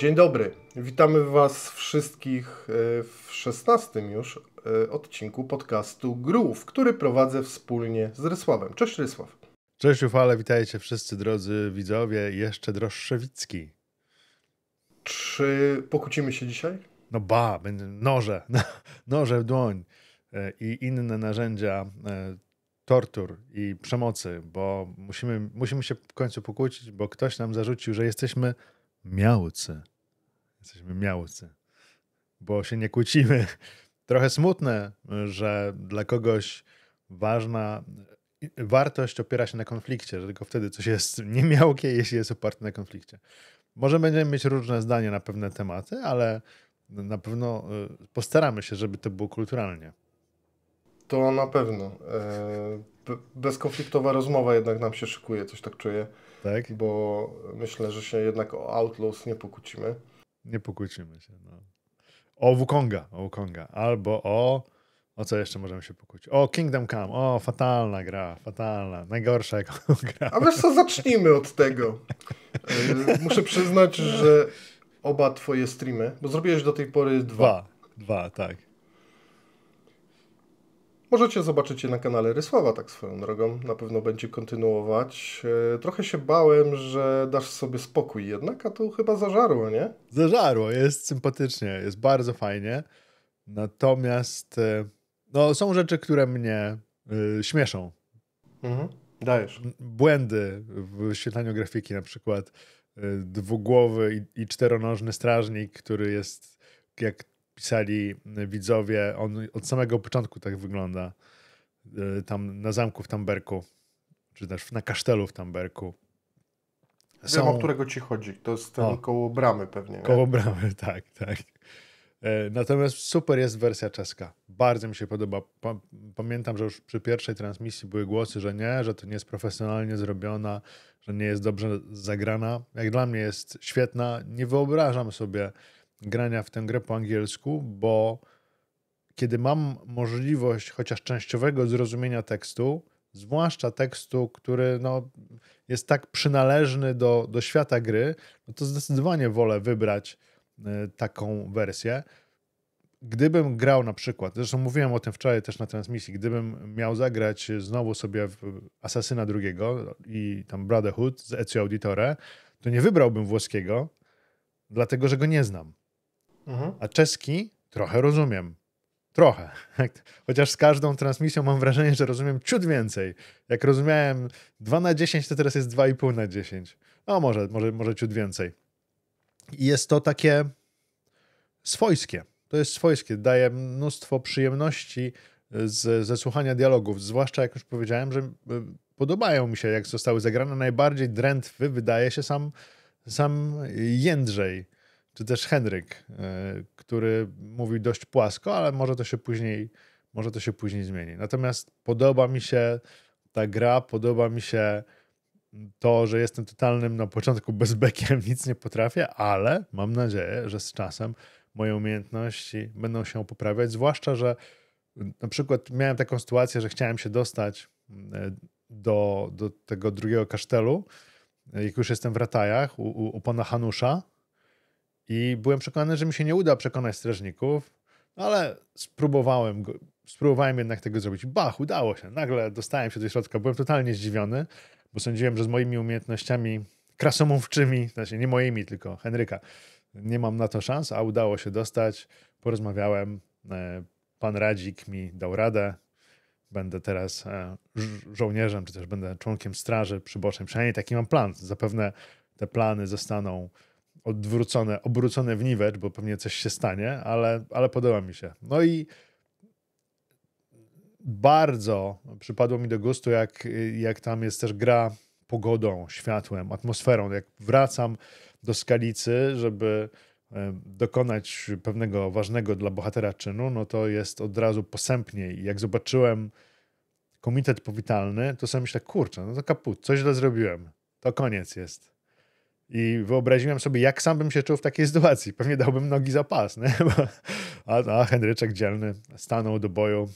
Dzień dobry, witamy Was wszystkich e, w szesnastym już e, odcinku podcastu Grułów, który prowadzę wspólnie z Rysławem. Cześć Rysław. Cześć Ufale, witajcie wszyscy drodzy widzowie, jeszcze Droszczewicki. Czy pokłócimy się dzisiaj? No ba, będzie noże, noże w dłoń e, i inne narzędzia tortur i przemocy, bo musimy, musimy się w końcu pokłócić, bo ktoś nam zarzucił, że jesteśmy miałce. Jesteśmy miałcy, bo się nie kłócimy. Trochę smutne, że dla kogoś ważna wartość opiera się na konflikcie, że tylko wtedy coś jest niemiałkie, jeśli jest oparte na konflikcie. Może będziemy mieć różne zdania na pewne tematy, ale na pewno y, postaramy się, żeby to było kulturalnie. To na pewno. E, bezkonfliktowa rozmowa jednak nam się szykuje, coś tak czuję tak? bo myślę, że się jednak o Outlaws nie pokłócimy. Nie pokłócimy się, no. O Wukonga, o Wukonga, albo o... O co jeszcze możemy się pokłócić? O, Kingdom Come. O, fatalna gra, fatalna. Najgorsza jaką gra. A wiesz co, zacznijmy od tego. Muszę przyznać, że oba twoje streamy, bo zrobiłeś do tej pory dwa. Dwa, dwa tak. Możecie zobaczyć je na kanale Rysława, tak swoją drogą. Na pewno będzie kontynuować. E, trochę się bałem, że dasz sobie spokój jednak, a tu chyba zażarło, nie? Zażarło, jest sympatycznie, jest bardzo fajnie. Natomiast e, no, są rzeczy, które mnie y, śmieszą. Mhm. Dajesz. Błędy w wyświetlaniu grafiki na przykład. Y, dwugłowy i, i czteronożny strażnik, który jest jak pisali y, widzowie, on od samego początku tak wygląda. Y, tam na zamku w Tamberku, czy też na kasztelu w Tamberku. Są... Wiem, o którego ci chodzi. To jest ten o. koło bramy pewnie. Nie? Koło bramy, tak, tak. E, natomiast super jest wersja czeska. Bardzo mi się podoba. Pamiętam, że już przy pierwszej transmisji były głosy, że nie, że to nie jest profesjonalnie zrobiona, że nie jest dobrze zagrana. Jak dla mnie jest świetna. Nie wyobrażam sobie grania w tę grę po angielsku, bo kiedy mam możliwość chociaż częściowego zrozumienia tekstu, zwłaszcza tekstu, który no, jest tak przynależny do, do świata gry, no to zdecydowanie wolę wybrać e, taką wersję. Gdybym grał na przykład, zresztą mówiłem o tym wczoraj też na transmisji, gdybym miał zagrać znowu sobie Asasyna drugiego i tam Brotherhood z Ezio Auditore, to nie wybrałbym włoskiego, dlatego że go nie znam. Mhm. A czeski trochę rozumiem. Trochę. Chociaż z każdą transmisją mam wrażenie, że rozumiem ciut więcej. Jak rozumiałem 2 na 10, to teraz jest 2,5 na 10. No może, może, może ciut więcej. I jest to takie swojskie. To jest swojskie. Daje mnóstwo przyjemności e, z, ze słuchania dialogów. Zwłaszcza, jak już powiedziałem, że e, podobają mi się, jak zostały zagrane. Najbardziej drętwy wydaje się sam, sam Jędrzej czy też Henryk, e, który mówił dość płasko, ale może to się później, może to się później zmieni. Natomiast podoba mi się ta gra, podoba mi się to, że jestem totalnym na początku bezbekiem, nic nie potrafię, ale mam nadzieję, że z czasem moje umiejętności będą się poprawiać, zwłaszcza, że na przykład miałem taką sytuację, że chciałem się dostać e, do, do tego drugiego kasztelu, e, jak już jestem w Ratajach, u, u, u pana Hanusza, i byłem przekonany, że mi się nie uda przekonać strażników, ale spróbowałem, go, spróbowałem jednak tego zrobić. Bach, udało się. Nagle dostałem się do środka. Byłem totalnie zdziwiony, bo sądziłem, że z moimi umiejętnościami krasomówczymi, znaczy nie moimi, tylko Henryka, nie mam na to szans, a udało się dostać. Porozmawiałem, e, pan Radzik mi dał radę. Będę teraz e, żo żołnierzem, czy też będę członkiem straży przybocznej. Przynajmniej taki mam plan. Zapewne te plany zostaną odwrócone, obrócone w niwecz, bo pewnie coś się stanie, ale, ale podoba mi się. No i bardzo przypadło mi do gustu, jak, jak tam jest też gra pogodą, światłem, atmosferą. Jak wracam do skalicy, żeby e, dokonać pewnego ważnego dla bohatera czynu, no to jest od razu posępniej. Jak zobaczyłem komitet powitalny, to sobie myślę, kurczę, no to kaput, coś źle zrobiłem. To koniec jest. I wyobraziłem sobie, jak sam bym się czuł w takiej sytuacji. Pewnie dałbym nogi za pas. Nie? A, a Henryczek Dzielny stanął do boju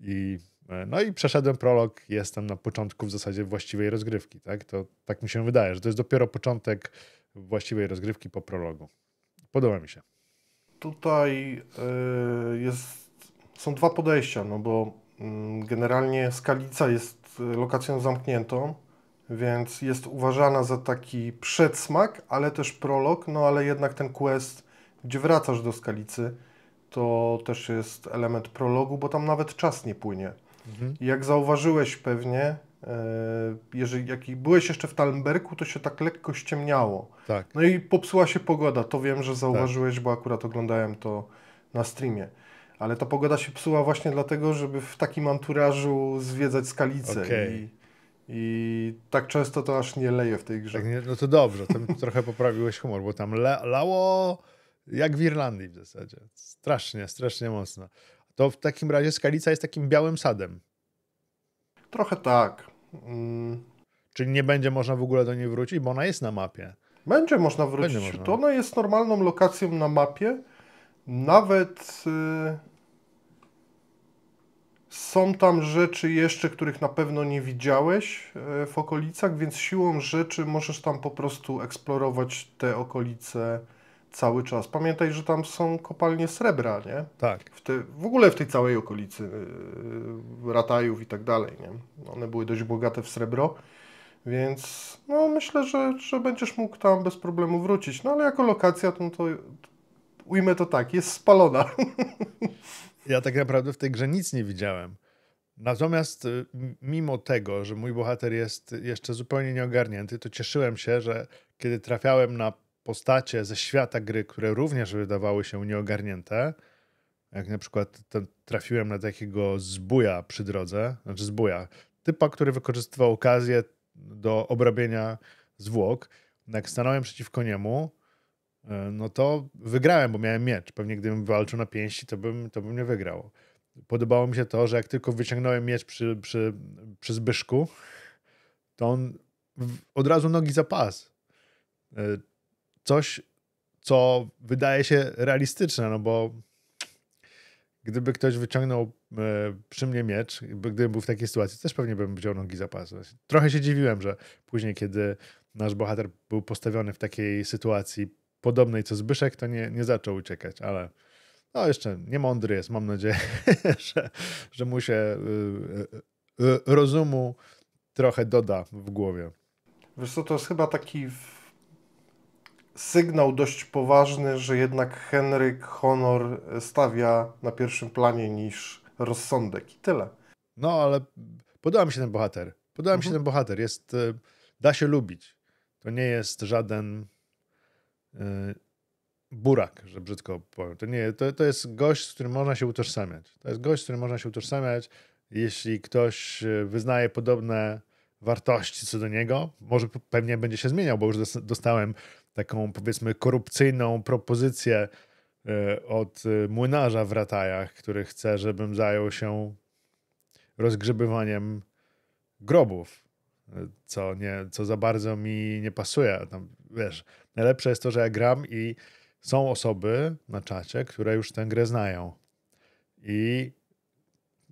i e, no i przeszedłem prolog, jestem na początku w zasadzie właściwej rozgrywki. Tak, to, tak mi się wydaje, że to jest dopiero początek właściwej rozgrywki po prologu. Podoba mi się. Tutaj e, jest, są dwa podejścia, no bo mm, generalnie Skalica jest e, lokacją zamkniętą więc jest uważana za taki przedsmak, ale też prolog, no ale jednak ten quest, gdzie wracasz do Skalicy, to też jest element prologu, bo tam nawet czas nie płynie. Mhm. Jak zauważyłeś pewnie, e, jeżeli jak byłeś jeszcze w Talmberku, to się tak lekko ściemniało. Tak. No i popsuła się pogoda. To wiem, że tak. zauważyłeś, tak. bo akurat oglądałem to na streamie. Ale ta pogoda się psuła właśnie dlatego, żeby w takim anturażu zwiedzać skalicę. Okay. I i tak często to aż nie leje w tej grze. Tak, nie? no to dobrze, tam trochę poprawiłeś humor, bo tam le, lało jak w Irlandii w zasadzie. Strasznie, strasznie mocno. To w takim razie skalica jest takim białym sadem. Trochę tak. Mm. Czyli nie będzie można w ogóle do niej wrócić, bo ona jest na mapie. Będzie można wrócić. Będzie można. To ona jest normalną lokacją na mapie. Nawet. Y, są tam rzeczy jeszcze, których na pewno nie widziałeś e, w okolicach, więc siłą rzeczy możesz tam po prostu eksplorować te okolice cały czas. Pamiętaj, że tam są kopalnie srebra, nie? Tak. W, te, w ogóle w tej całej okolicy e, ratajów i tak dalej, nie? One były dość bogate w srebro, więc no myślę, że, że będziesz mógł tam bez problemu wrócić. No ale jako lokacja, to, no to ujmę to tak, jest spalona. ja tak naprawdę w tej grze nic nie widziałem. Natomiast y, mimo tego, że mój bohater jest jeszcze zupełnie nieogarnięty, to cieszyłem się, że kiedy trafiałem na postacie ze świata gry, które również wydawały się nieogarnięte, jak na przykład ten, trafiłem na takiego zbuja przy drodze, znaczy zbuja, typa, który wykorzystywał okazję do obrabienia zwłok. Jak stanąłem przeciwko niemu, E, no to wygrałem, bo miałem miecz. Pewnie gdybym walczył na pięści, to bym, to bym nie wygrał. Podobało mi się to, że jak tylko wyciągnąłem miecz przy, przy, przy Zbyszku, to on od razu nogi za pas. E, coś, co wydaje się realistyczne, no bo gdyby ktoś wyciągnął e, przy mnie miecz, gdybym był w takiej sytuacji, też pewnie bym wziął nogi za pas. Trochę się dziwiłem, że później, kiedy nasz bohater był postawiony w takiej sytuacji podobnej co Zbyszek, to nie, nie zaczął uciekać, ale no jeszcze nie mądry jest, mam nadzieję, że, że mu się y, y, y, rozumu trochę doda w głowie. Wiesz co, to jest chyba taki sygnał dość poważny, że jednak Henryk Honor stawia na pierwszym planie niż rozsądek i tyle. No, ale podoba mi się ten bohater. Podoba mi się mhm. ten bohater. Jest, da się lubić. To nie jest żaden E, burak, że brzydko powiem. To nie, to, to jest gość, z którym można się utożsamiać. To jest gość, z którym można się utożsamiać, jeśli ktoś e, wyznaje podobne wartości co do niego. Może pewnie będzie się zmieniał, bo już dostałem taką powiedzmy korupcyjną propozycję e, od młynarza w ratajach, który chce, żebym zajął się rozgrzebywaniem grobów co, nie, co za bardzo mi nie pasuje. Tam, wiesz, najlepsze jest to, że ja gram i są osoby na czacie, które już tę grę znają i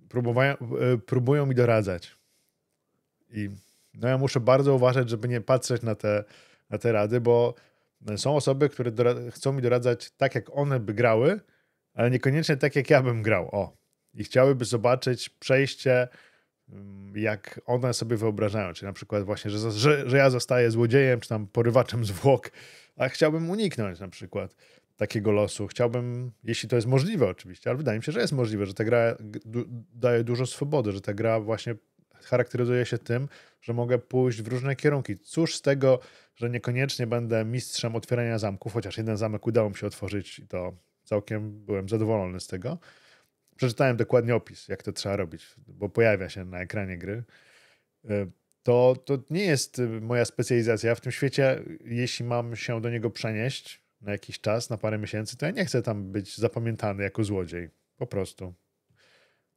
próbują, e, próbują mi doradzać. I no ja muszę bardzo uważać, żeby nie patrzeć na te, na te rady, bo są osoby, które chcą mi doradzać tak, jak one by grały, ale niekoniecznie tak, jak ja bym grał. O. I chciałyby zobaczyć przejście jak one sobie wyobrażają, czy na przykład właśnie, że, że, że ja zostaję złodziejem, czy tam porywaczem zwłok, a chciałbym uniknąć na przykład takiego losu. Chciałbym, jeśli to jest możliwe oczywiście, ale wydaje mi się, że jest możliwe, że ta gra daje dużo swobody, że ta gra właśnie charakteryzuje się tym, że mogę pójść w różne kierunki. Cóż z tego, że niekoniecznie będę mistrzem otwierania zamków, chociaż jeden zamek udało mi się otworzyć i to całkiem byłem zadowolony z tego przeczytałem dokładnie opis, jak to trzeba robić, bo pojawia się na ekranie gry, e, to, to nie jest e, moja specjalizacja. W tym świecie, jeśli mam się do niego przenieść na jakiś czas, na parę miesięcy, to ja nie chcę tam być zapamiętany jako złodziej. Po prostu.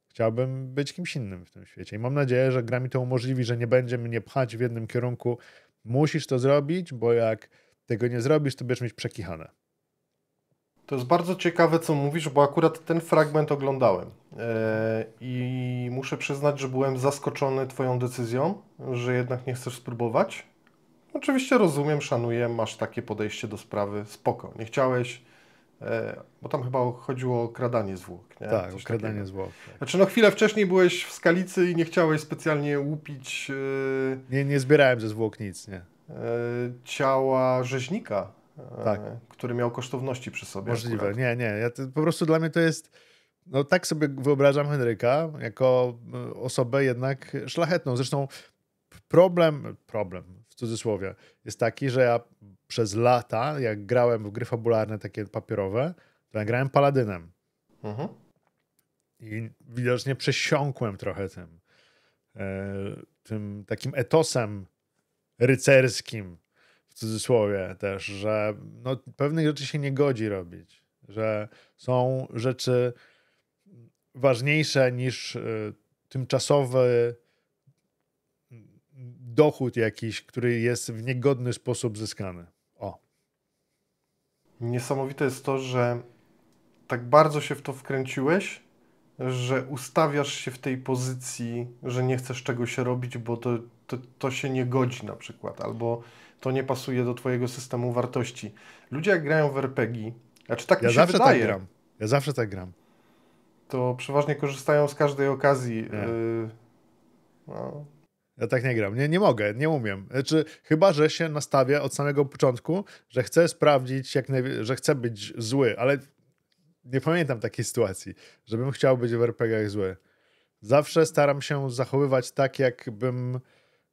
Chciałbym być kimś innym w tym świecie. I mam nadzieję, że gra mi to umożliwi, że nie będzie mnie pchać w jednym kierunku. Musisz to zrobić, bo jak tego nie zrobisz, to będziesz mieć przekichane. To jest bardzo ciekawe, co mówisz, bo akurat ten fragment oglądałem. E, I muszę przyznać, że byłem zaskoczony Twoją decyzją, że jednak nie chcesz spróbować. Oczywiście rozumiem, szanuję, masz takie podejście do sprawy, spoko. Nie chciałeś, e, bo tam chyba chodziło o kradanie zwłok, nie? Tak, Coś o kradanie takiego. zwłok. Tak. Znaczy no chwilę wcześniej byłeś w Skalicy i nie chciałeś specjalnie łupić... E, nie, nie zbierałem ze zwłok nic, nie? Ciała rzeźnika E, tak. który miał kosztowności przy sobie. Możliwe, akurat. nie, nie. Ja to, po prostu dla mnie to jest. No tak sobie wyobrażam Henryka jako e, osobę jednak szlachetną. Zresztą problem, problem w cudzysłowie, jest taki, że ja przez lata, jak grałem w gry fabularne takie papierowe, to ja grałem paladynem. Mhm. I widocznie przesiąkłem trochę tym, e, tym takim etosem rycerskim, cudzysłowie też, że no, pewnych rzeczy się nie godzi robić, że są rzeczy ważniejsze niż y, tymczasowy dochód jakiś, który jest w niegodny sposób zyskany. O. Niesamowite jest to, że tak bardzo się w to wkręciłeś, że ustawiasz się w tej pozycji, że nie chcesz czegoś robić, bo to, to, to się nie godzi na przykład, albo to nie pasuje do twojego systemu wartości. Ludzie jak grają w RPG, znaczy tak ja mi się zawsze tak wydaje. Tak gram. Ja zawsze tak gram. To przeważnie korzystają z każdej okazji. E, no. Ja tak nie gram. Nie, nie mogę, nie umiem. Znaczy, chyba, że się nastawię od samego początku, że chcę sprawdzić, jak że chcę być zły, ale nie pamiętam takiej sytuacji, żebym chciał być w RPG zły. Zawsze staram się zachowywać tak, jakbym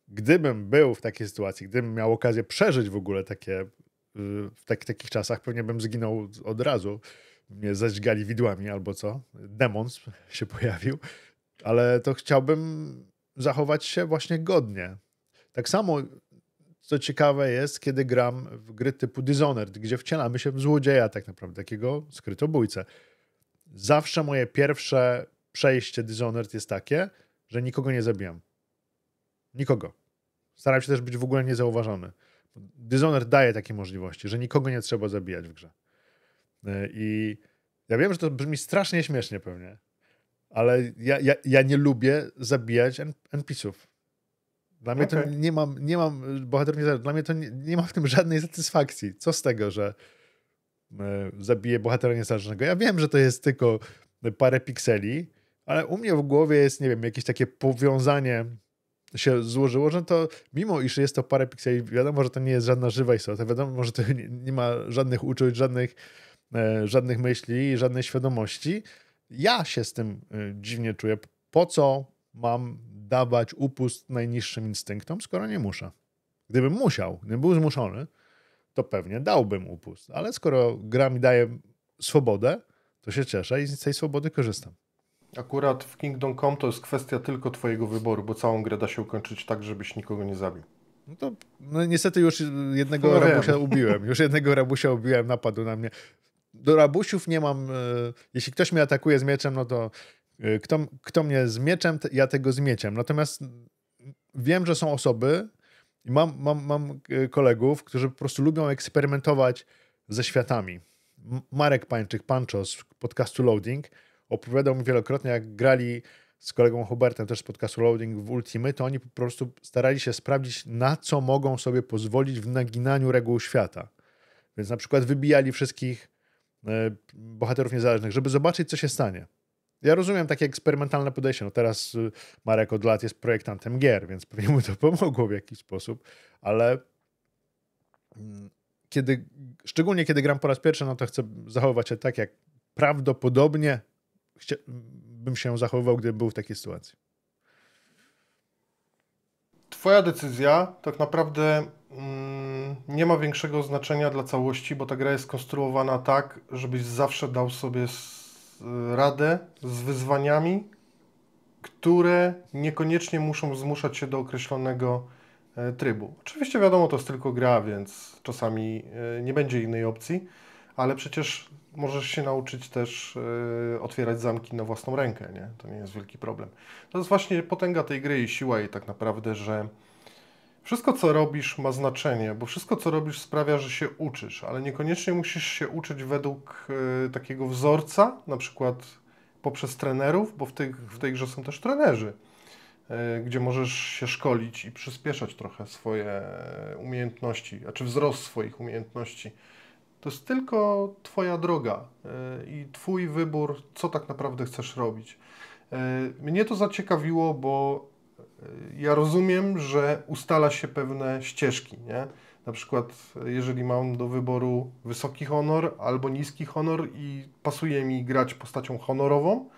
gdybym był w takiej sytuacji, gdybym miał okazję przeżyć w ogóle takie, y, w tak, takich czasach, pewnie bym zginął od razu. Mnie zaćgali widłami albo co. Demon się pojawił. Ale to chciałbym zachować się właśnie godnie. Tak samo, co ciekawe jest, kiedy gram w gry typu Dishonored, gdzie wcielamy się w złodzieja tak naprawdę, takiego skrytobójcę. Zawsze moje pierwsze przejście Dishonored jest takie, że nikogo nie zabijam. Nikogo. Staram się też być w ogóle niezauważony. Dysoner daje takie możliwości, że nikogo nie trzeba zabijać w grze. E, I ja wiem, że to brzmi strasznie śmiesznie pewnie, ale ja, ja, ja nie lubię zabijać NPC-ów. Dla mnie okay. to nie mam, nie mam, bohater nie, dla mnie to nie, nie ma w tym żadnej satysfakcji. Co z tego, że e, zabiję bohatera niezależnego? Ja wiem, że to jest tylko parę pikseli, ale u mnie w głowie jest, nie wiem, jakieś takie powiązanie się złożyło, że to mimo iż jest to parę pikseli, wiadomo, że to nie jest żadna żywa istota, wiadomo, że to nie, nie ma żadnych uczuć, żadnych, e, żadnych myśli, żadnej świadomości. Ja się z tym e, dziwnie czuję. Po co mam dawać upust najniższym instynktom, skoro nie muszę? Gdybym musiał, gdybym był zmuszony, to pewnie dałbym upust, ale skoro gra mi daje swobodę, to się cieszę i z tej swobody korzystam. Akurat w Kingdom Come to jest kwestia tylko twojego wyboru, bo całą grę da się ukończyć tak, żebyś nikogo nie zabił. No to no niestety już jednego no rabusia wiem. ubiłem. Już jednego rabusia ubiłem, napadł na mnie. Do rabusiów nie mam. E, jeśli ktoś mnie atakuje z mieczem, no to e, kto, kto mnie z mieczem, ja tego z mieczem. Natomiast wiem, że są osoby i mam, mam, mam e, kolegów, którzy po prostu lubią eksperymentować ze światami. Marek Pańczyk, Pancho z podcastu Loading – opowiadał mi wielokrotnie, jak grali z kolegą Hubertem też z podcastu Loading w Ultimate, to oni po prostu starali się sprawdzić, na co mogą sobie pozwolić w naginaniu reguł świata. Więc na przykład wybijali wszystkich e, bohaterów niezależnych, żeby zobaczyć, co się stanie. Ja rozumiem takie eksperymentalne podejście. No teraz y, Marek od lat jest projektantem gier, więc pewnie mu to pomogło w jakiś sposób, ale mm, kiedy, szczególnie kiedy gram po raz pierwszy, no to chcę zachowywać się tak, jak prawdopodobnie bym się zachowywał, gdybym był w takiej sytuacji? Twoja decyzja tak naprawdę mm, nie ma większego znaczenia dla całości, bo ta gra jest skonstruowana tak, żebyś zawsze dał sobie z, radę z wyzwaniami, które niekoniecznie muszą zmuszać się do określonego e, trybu. Oczywiście wiadomo, to jest tylko gra, więc czasami e, nie będzie innej opcji, ale przecież możesz się nauczyć też y, otwierać zamki na własną rękę, nie? To nie jest wielki problem. To jest właśnie potęga tej gry i siła jej tak naprawdę, że wszystko co robisz ma znaczenie, bo wszystko co robisz sprawia, że się uczysz, ale niekoniecznie musisz się uczyć według y, takiego wzorca, na przykład poprzez trenerów, bo w, tych, w tej grze są też trenerzy, y, gdzie możesz się szkolić i przyspieszać trochę swoje umiejętności, a czy wzrost swoich umiejętności to jest tylko Twoja droga e, i Twój wybór, co tak naprawdę chcesz robić. E, mnie to zaciekawiło, bo e, ja rozumiem, że ustala się pewne ścieżki, nie? Na przykład, jeżeli mam do wyboru wysoki honor albo niski honor i pasuje mi grać postacią honorową,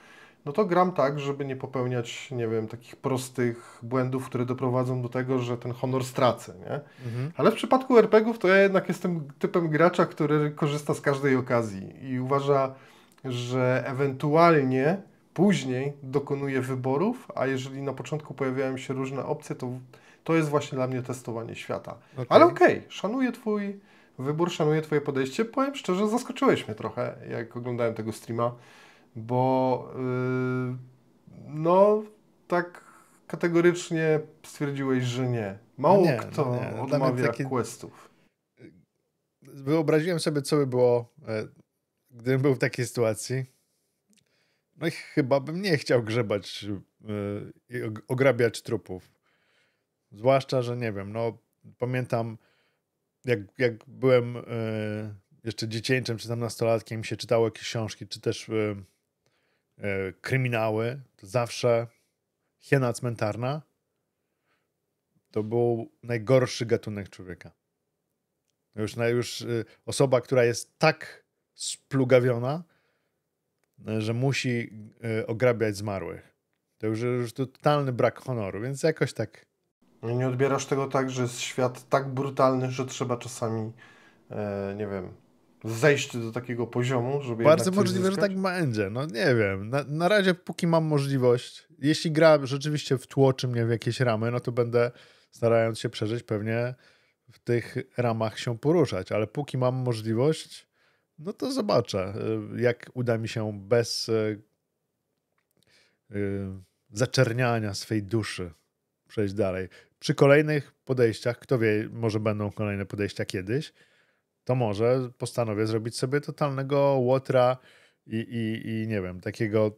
no to gram tak, żeby nie popełniać, nie wiem, takich prostych błędów, które doprowadzą do tego, że ten honor stracę, nie? Mhm. Ale w przypadku RPGów to ja jednak jestem typem gracza, który korzysta z każdej okazji i uważa, że ewentualnie później dokonuje wyborów, a jeżeli na początku pojawiają się różne opcje, to to jest właśnie dla mnie testowanie świata. Okay. Ale okej, okay, szanuję twój wybór, szanuję twoje podejście. Powiem szczerze, zaskoczyłeś mnie trochę, jak oglądałem tego streama bo y, no tak kategorycznie stwierdziłeś, że nie. Mało nie, kto no nie. No odmawia taki... questów. Wyobraziłem sobie, co by było, e, gdybym był w takiej sytuacji. No i chyba bym nie chciał grzebać e, i ograbiać trupów. Zwłaszcza, że nie wiem, no pamiętam, jak, jak byłem e, jeszcze dziecięciem czy tam nastolatkiem, się czytało jakieś książki, czy też E, kryminały, to zawsze hiena cmentarna to był najgorszy gatunek człowieka. Już, już y, osoba, która jest tak splugawiona, e, że musi e, ograbiać zmarłych. To już, już totalny brak honoru, więc jakoś tak. No nie odbierasz tego tak, że jest świat tak brutalny, że trzeba czasami, nie wiem, zejść do takiego poziomu, żeby. Bardzo możliwe, zyskać? że tak będzie. No nie wiem. Na, na razie, póki mam możliwość, jeśli gra rzeczywiście wtłoczy mnie w jakieś ramy, no to będę starając się przeżyć, pewnie w tych ramach się poruszać. Ale póki mam możliwość, no to zobaczę, y, jak uda mi się bez y, y, zaczerniania swej duszy przejść dalej. Przy kolejnych podejściach, kto wie, może będą kolejne podejścia kiedyś to może postanowię zrobić sobie totalnego łotra i, i, i nie wiem, takiego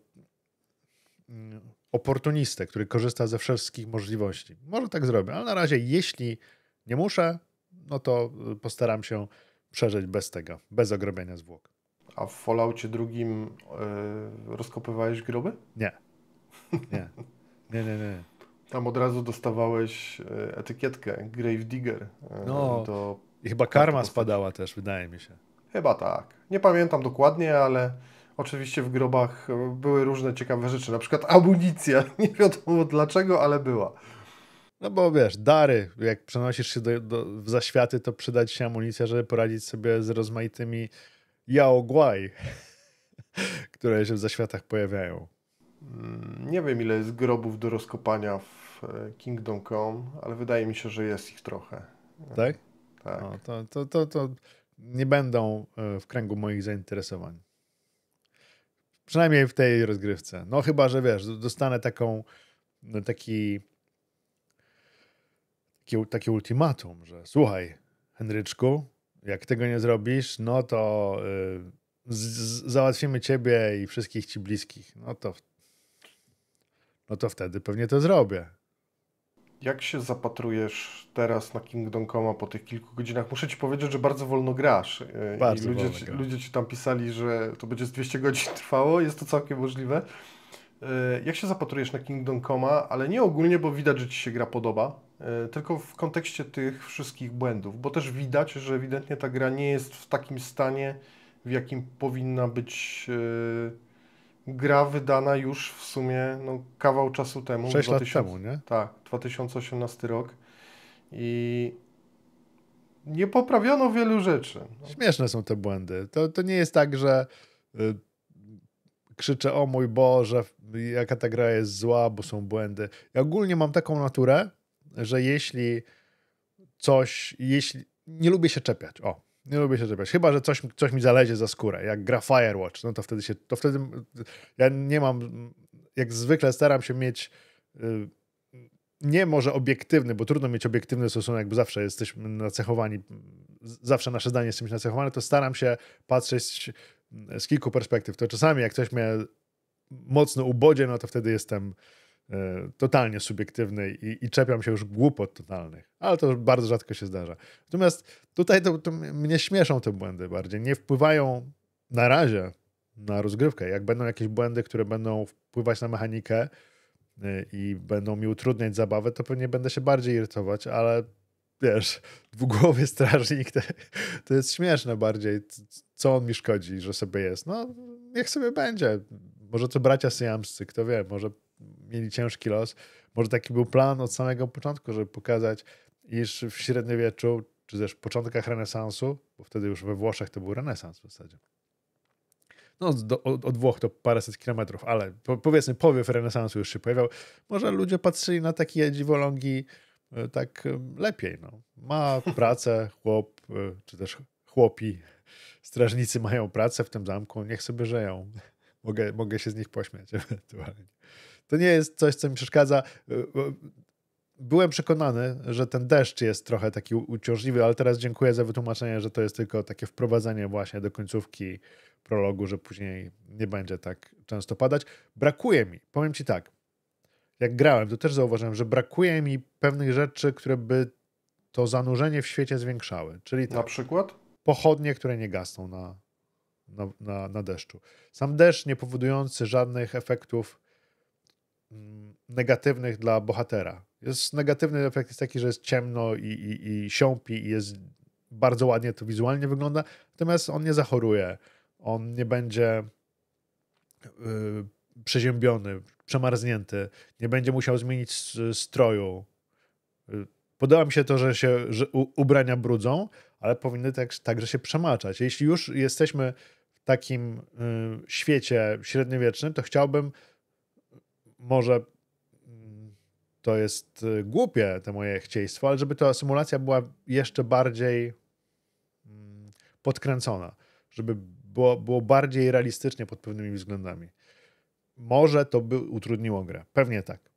mm, oportunistę, który korzysta ze wszystkich możliwości. Może tak zrobię, ale na razie, jeśli nie muszę, no to y, postaram się przeżyć bez tego, bez ogrobienia zwłok. A w Falloutie drugim yy, rozkopywałeś groby? Nie. Nie. Nie, nie, nie. Tam od razu dostawałeś y, etykietkę Grave Digger y, no. do i chyba karma tak, spadała też, wydaje mi się. Chyba tak. Nie pamiętam dokładnie, ale oczywiście w grobach e, były różne ciekawe rzeczy, na przykład amunicja. Nie wiadomo dlaczego, ale była. No bo wiesz, dary, jak przenosisz się do, do, w zaświaty, to przyda ci się amunicja, żeby poradzić sobie z rozmaitymi jaogłaj, które się w zaświatach pojawiają. Mm, nie wiem, ile jest grobów do rozkopania w e, Kingdom Come, ale wydaje mi się, że jest ich trochę. Tak? Tak. No, to, to, to, to nie będą e, w kręgu moich zainteresowań. Przynajmniej w tej rozgrywce. No chyba, że wiesz, dostanę taką, no, taki, taki, ultimatum, że słuchaj, Henryczku, jak tego nie zrobisz, no to y, z, z, załatwimy ciebie i wszystkich ci bliskich. No to, no to wtedy pewnie to zrobię. Jak się zapatrujesz teraz na Kingdom Come po tych kilku godzinach? Muszę ci powiedzieć, że bardzo wolno grasz. E, bardzo I ludzie, wolno ci, gra. ludzie ci tam pisali, że to będzie z 200 godzin trwało, jest to całkiem możliwe. E, jak się zapatrujesz na Kingdom Come, ale nie ogólnie, bo widać, że ci się gra podoba, e, tylko w kontekście tych wszystkich błędów, bo też widać, że ewidentnie ta gra nie jest w takim stanie, w jakim powinna być. Yy gra wydana już w sumie no, kawał czasu temu. 6 2000, lat temu, nie? Tak, 2018 rok. I nie poprawiono wielu rzeczy. Śmieszne są te błędy. To, to nie jest tak, że y, krzyczę o mój Boże, jaka ta gra jest zła, bo są błędy. Ja ogólnie mam taką naturę, że jeśli coś, jeśli nie lubię się czepiać, o, nie lubię się czepiać. Chyba, że coś, coś mi zalezie za skórę, jak gra Firewatch, no to wtedy się, to wtedy ja nie mam, jak zwykle staram się mieć y, nie może obiektywny, bo trudno mieć obiektywny stosunek, bo zawsze jesteśmy nacechowani, zawsze nasze zdanie jest czymś nacechowane, to staram się patrzeć y, z kilku perspektyw. To czasami jak coś mnie mocno ubodzie, no to wtedy jestem E, totalnie subiektywnej i, i, czepiam się już głupot totalnych, ale to bardzo rzadko się zdarza. Natomiast tutaj to, to mnie śmieszą te błędy bardziej, nie wpływają na razie na rozgrywkę. Jak będą jakieś błędy, które będą wpływać na mechanikę e, i będą mi utrudniać zabawę, to pewnie będę się bardziej irytować, ale wiesz, dwugłowy strażnik to, to jest śmieszne bardziej, co on mi szkodzi, że sobie jest. No, niech sobie będzie. Może to bracia syjamscy, kto wie, może mieli ciężki los. Może taki był plan od samego początku, żeby pokazać, iż w średniowieczu, czy też w początkach renesansu, bo wtedy już we Włoszech to był renesans w zasadzie. No, do, od, od Włoch to paręset kilometrów, ale po, powiedzmy powiew renesansu już się pojawiał. Może ludzie patrzyli na takie dziwolągi e, tak e, lepiej. No. Ma pracę chłop, e, czy też chłopi, strażnicy mają pracę w tym zamku, niech sobie żyją. Mogę, mogę się z nich pośmiać ewentualnie. To nie jest coś, co mi przeszkadza. Y, byłem przekonany, że ten deszcz jest trochę taki uciążliwy, ale teraz dziękuję za wytłumaczenie, że to jest tylko takie wprowadzenie właśnie do końcówki prologu, że później nie będzie tak często padać. Brakuje mi, powiem ci tak, jak grałem, to też zauważyłem, że brakuje mi pewnych rzeczy, które by to zanurzenie w świecie zwiększały. Czyli tak, na przykład? Pochodnie, które nie gasną na, na, na, na deszczu. Sam deszcz nie powodujący żadnych efektów Mm, negatywnych dla bohatera. Jest negatywny efekt jest taki, że jest ciemno i, i, i siąpi i jest bardzo ładnie to wizualnie wygląda, natomiast on nie zachoruje, on nie będzie y, przeziębiony, przemarznięty, nie będzie musiał zmienić stroju. Y, podoba mi się to, że się że ubrania brudzą, ale powinny tak, także się przemaczać. Jeśli już jesteśmy w takim y, świecie średniowiecznym, to chciałbym może mm, to jest y, głupie, te moje chcieństwo, ale żeby ta symulacja była jeszcze bardziej mm, podkręcona, żeby było, było bardziej realistycznie pod pewnymi względami. Może to by utrudniło grę, pewnie tak.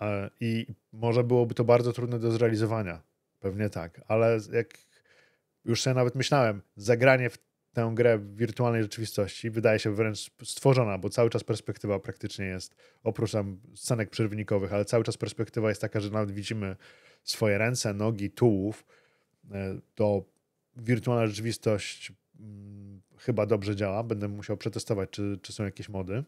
E, I może byłoby to bardzo trudne do zrealizowania, pewnie tak, ale jak już sobie nawet myślałem, zagranie w tę grę w wirtualnej rzeczywistości. Wydaje się wręcz stworzona, bo cały czas perspektywa praktycznie jest, oprócz tam scenek przerwnikowych, ale cały czas perspektywa jest taka, że nawet widzimy swoje ręce, nogi, tułów. E, to wirtualna rzeczywistość mm, chyba dobrze działa. Będę musiał przetestować, czy, czy są jakieś mody.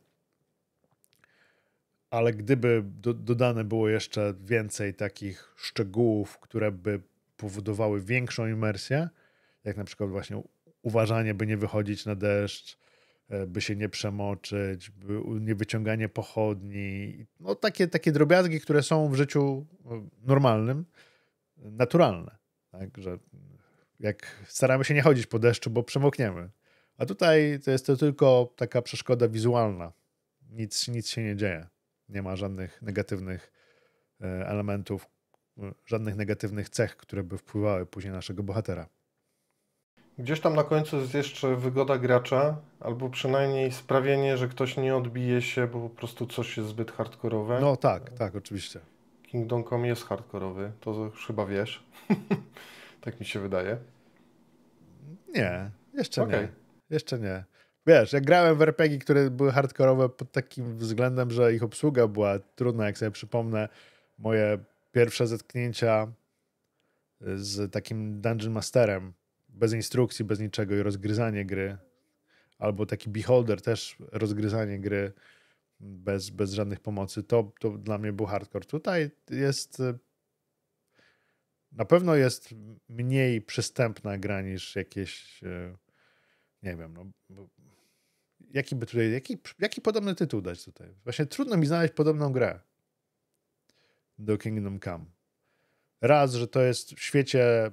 Ale gdyby do, dodane było jeszcze więcej takich szczegółów, które by powodowały większą imersję, jak na przykład właśnie uważanie, by nie wychodzić na deszcz, e, by się nie przemoczyć, nie wyciąganie pochodni. No takie, takie drobiazgi, które są w życiu e, normalnym, naturalne. Tak, że jak staramy się nie chodzić po deszczu, bo przemokniemy. A tutaj to jest to tylko taka przeszkoda wizualna. Nic, nic się nie dzieje. Nie ma żadnych negatywnych e, elementów, żadnych negatywnych cech, które by wpływały później na naszego bohatera. Gdzieś tam na końcu jest jeszcze wygoda gracza, albo przynajmniej sprawienie, że ktoś nie odbije się, bo po prostu coś jest zbyt hardkorowe. No tak, tak, oczywiście. Kingdom Come jest hardkorowy, to już chyba wiesz. tak mi się wydaje. Nie, jeszcze okay. nie. Jeszcze nie. Wiesz, ja grałem w RPG, które były hardkorowe pod takim względem, że ich obsługa była trudna, jak sobie przypomnę moje pierwsze zetknięcia z takim Dungeon Masterem bez instrukcji, bez niczego i rozgryzanie gry, albo taki beholder też rozgryzanie gry bez, bez żadnych pomocy, to, to dla mnie był hardcore. Tutaj jest y, na pewno jest mniej przystępna gra niż jakieś y, nie wiem, no jaki by tutaj, jaki, jaki podobny tytuł dać tutaj? Właśnie trudno mi znaleźć podobną grę do Kingdom Come. Raz, że to jest w świecie y,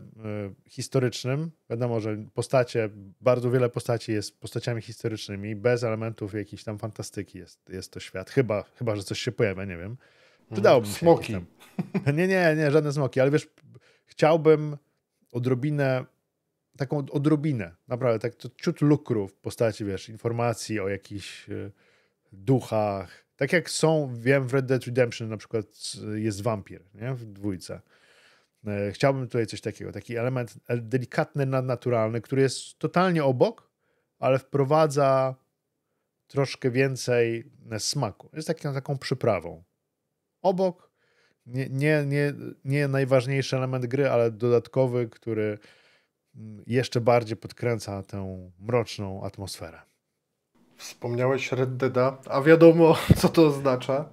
historycznym. Wiadomo, że postacie, bardzo wiele postaci jest postaciami historycznymi, bez elementów jakiejś tam fantastyki jest, jest to świat. Chyba, chyba, że coś się pojawia, nie wiem. Mhm. Przydałoby się. Smoki. Nie, nie, nie, żadne smoki, ale wiesz, chciałbym odrobinę, taką odrobinę, naprawdę, tak to ciut lukru w postaci, wiesz, informacji o jakichś y, duchach. Tak jak są, wiem, w Red Dead Redemption na przykład y, jest wampir, nie? W dwójce. E, chciałbym tutaj coś takiego, taki element delikatny, nadnaturalny, który jest totalnie obok, ale wprowadza troszkę więcej e, smaku. Jest taką, taką przyprawą. Obok, nie, nie, nie, nie najważniejszy element gry, ale dodatkowy, który mm, jeszcze bardziej podkręca tę mroczną atmosferę. Wspomniałeś Red Deada, a wiadomo, co to oznacza.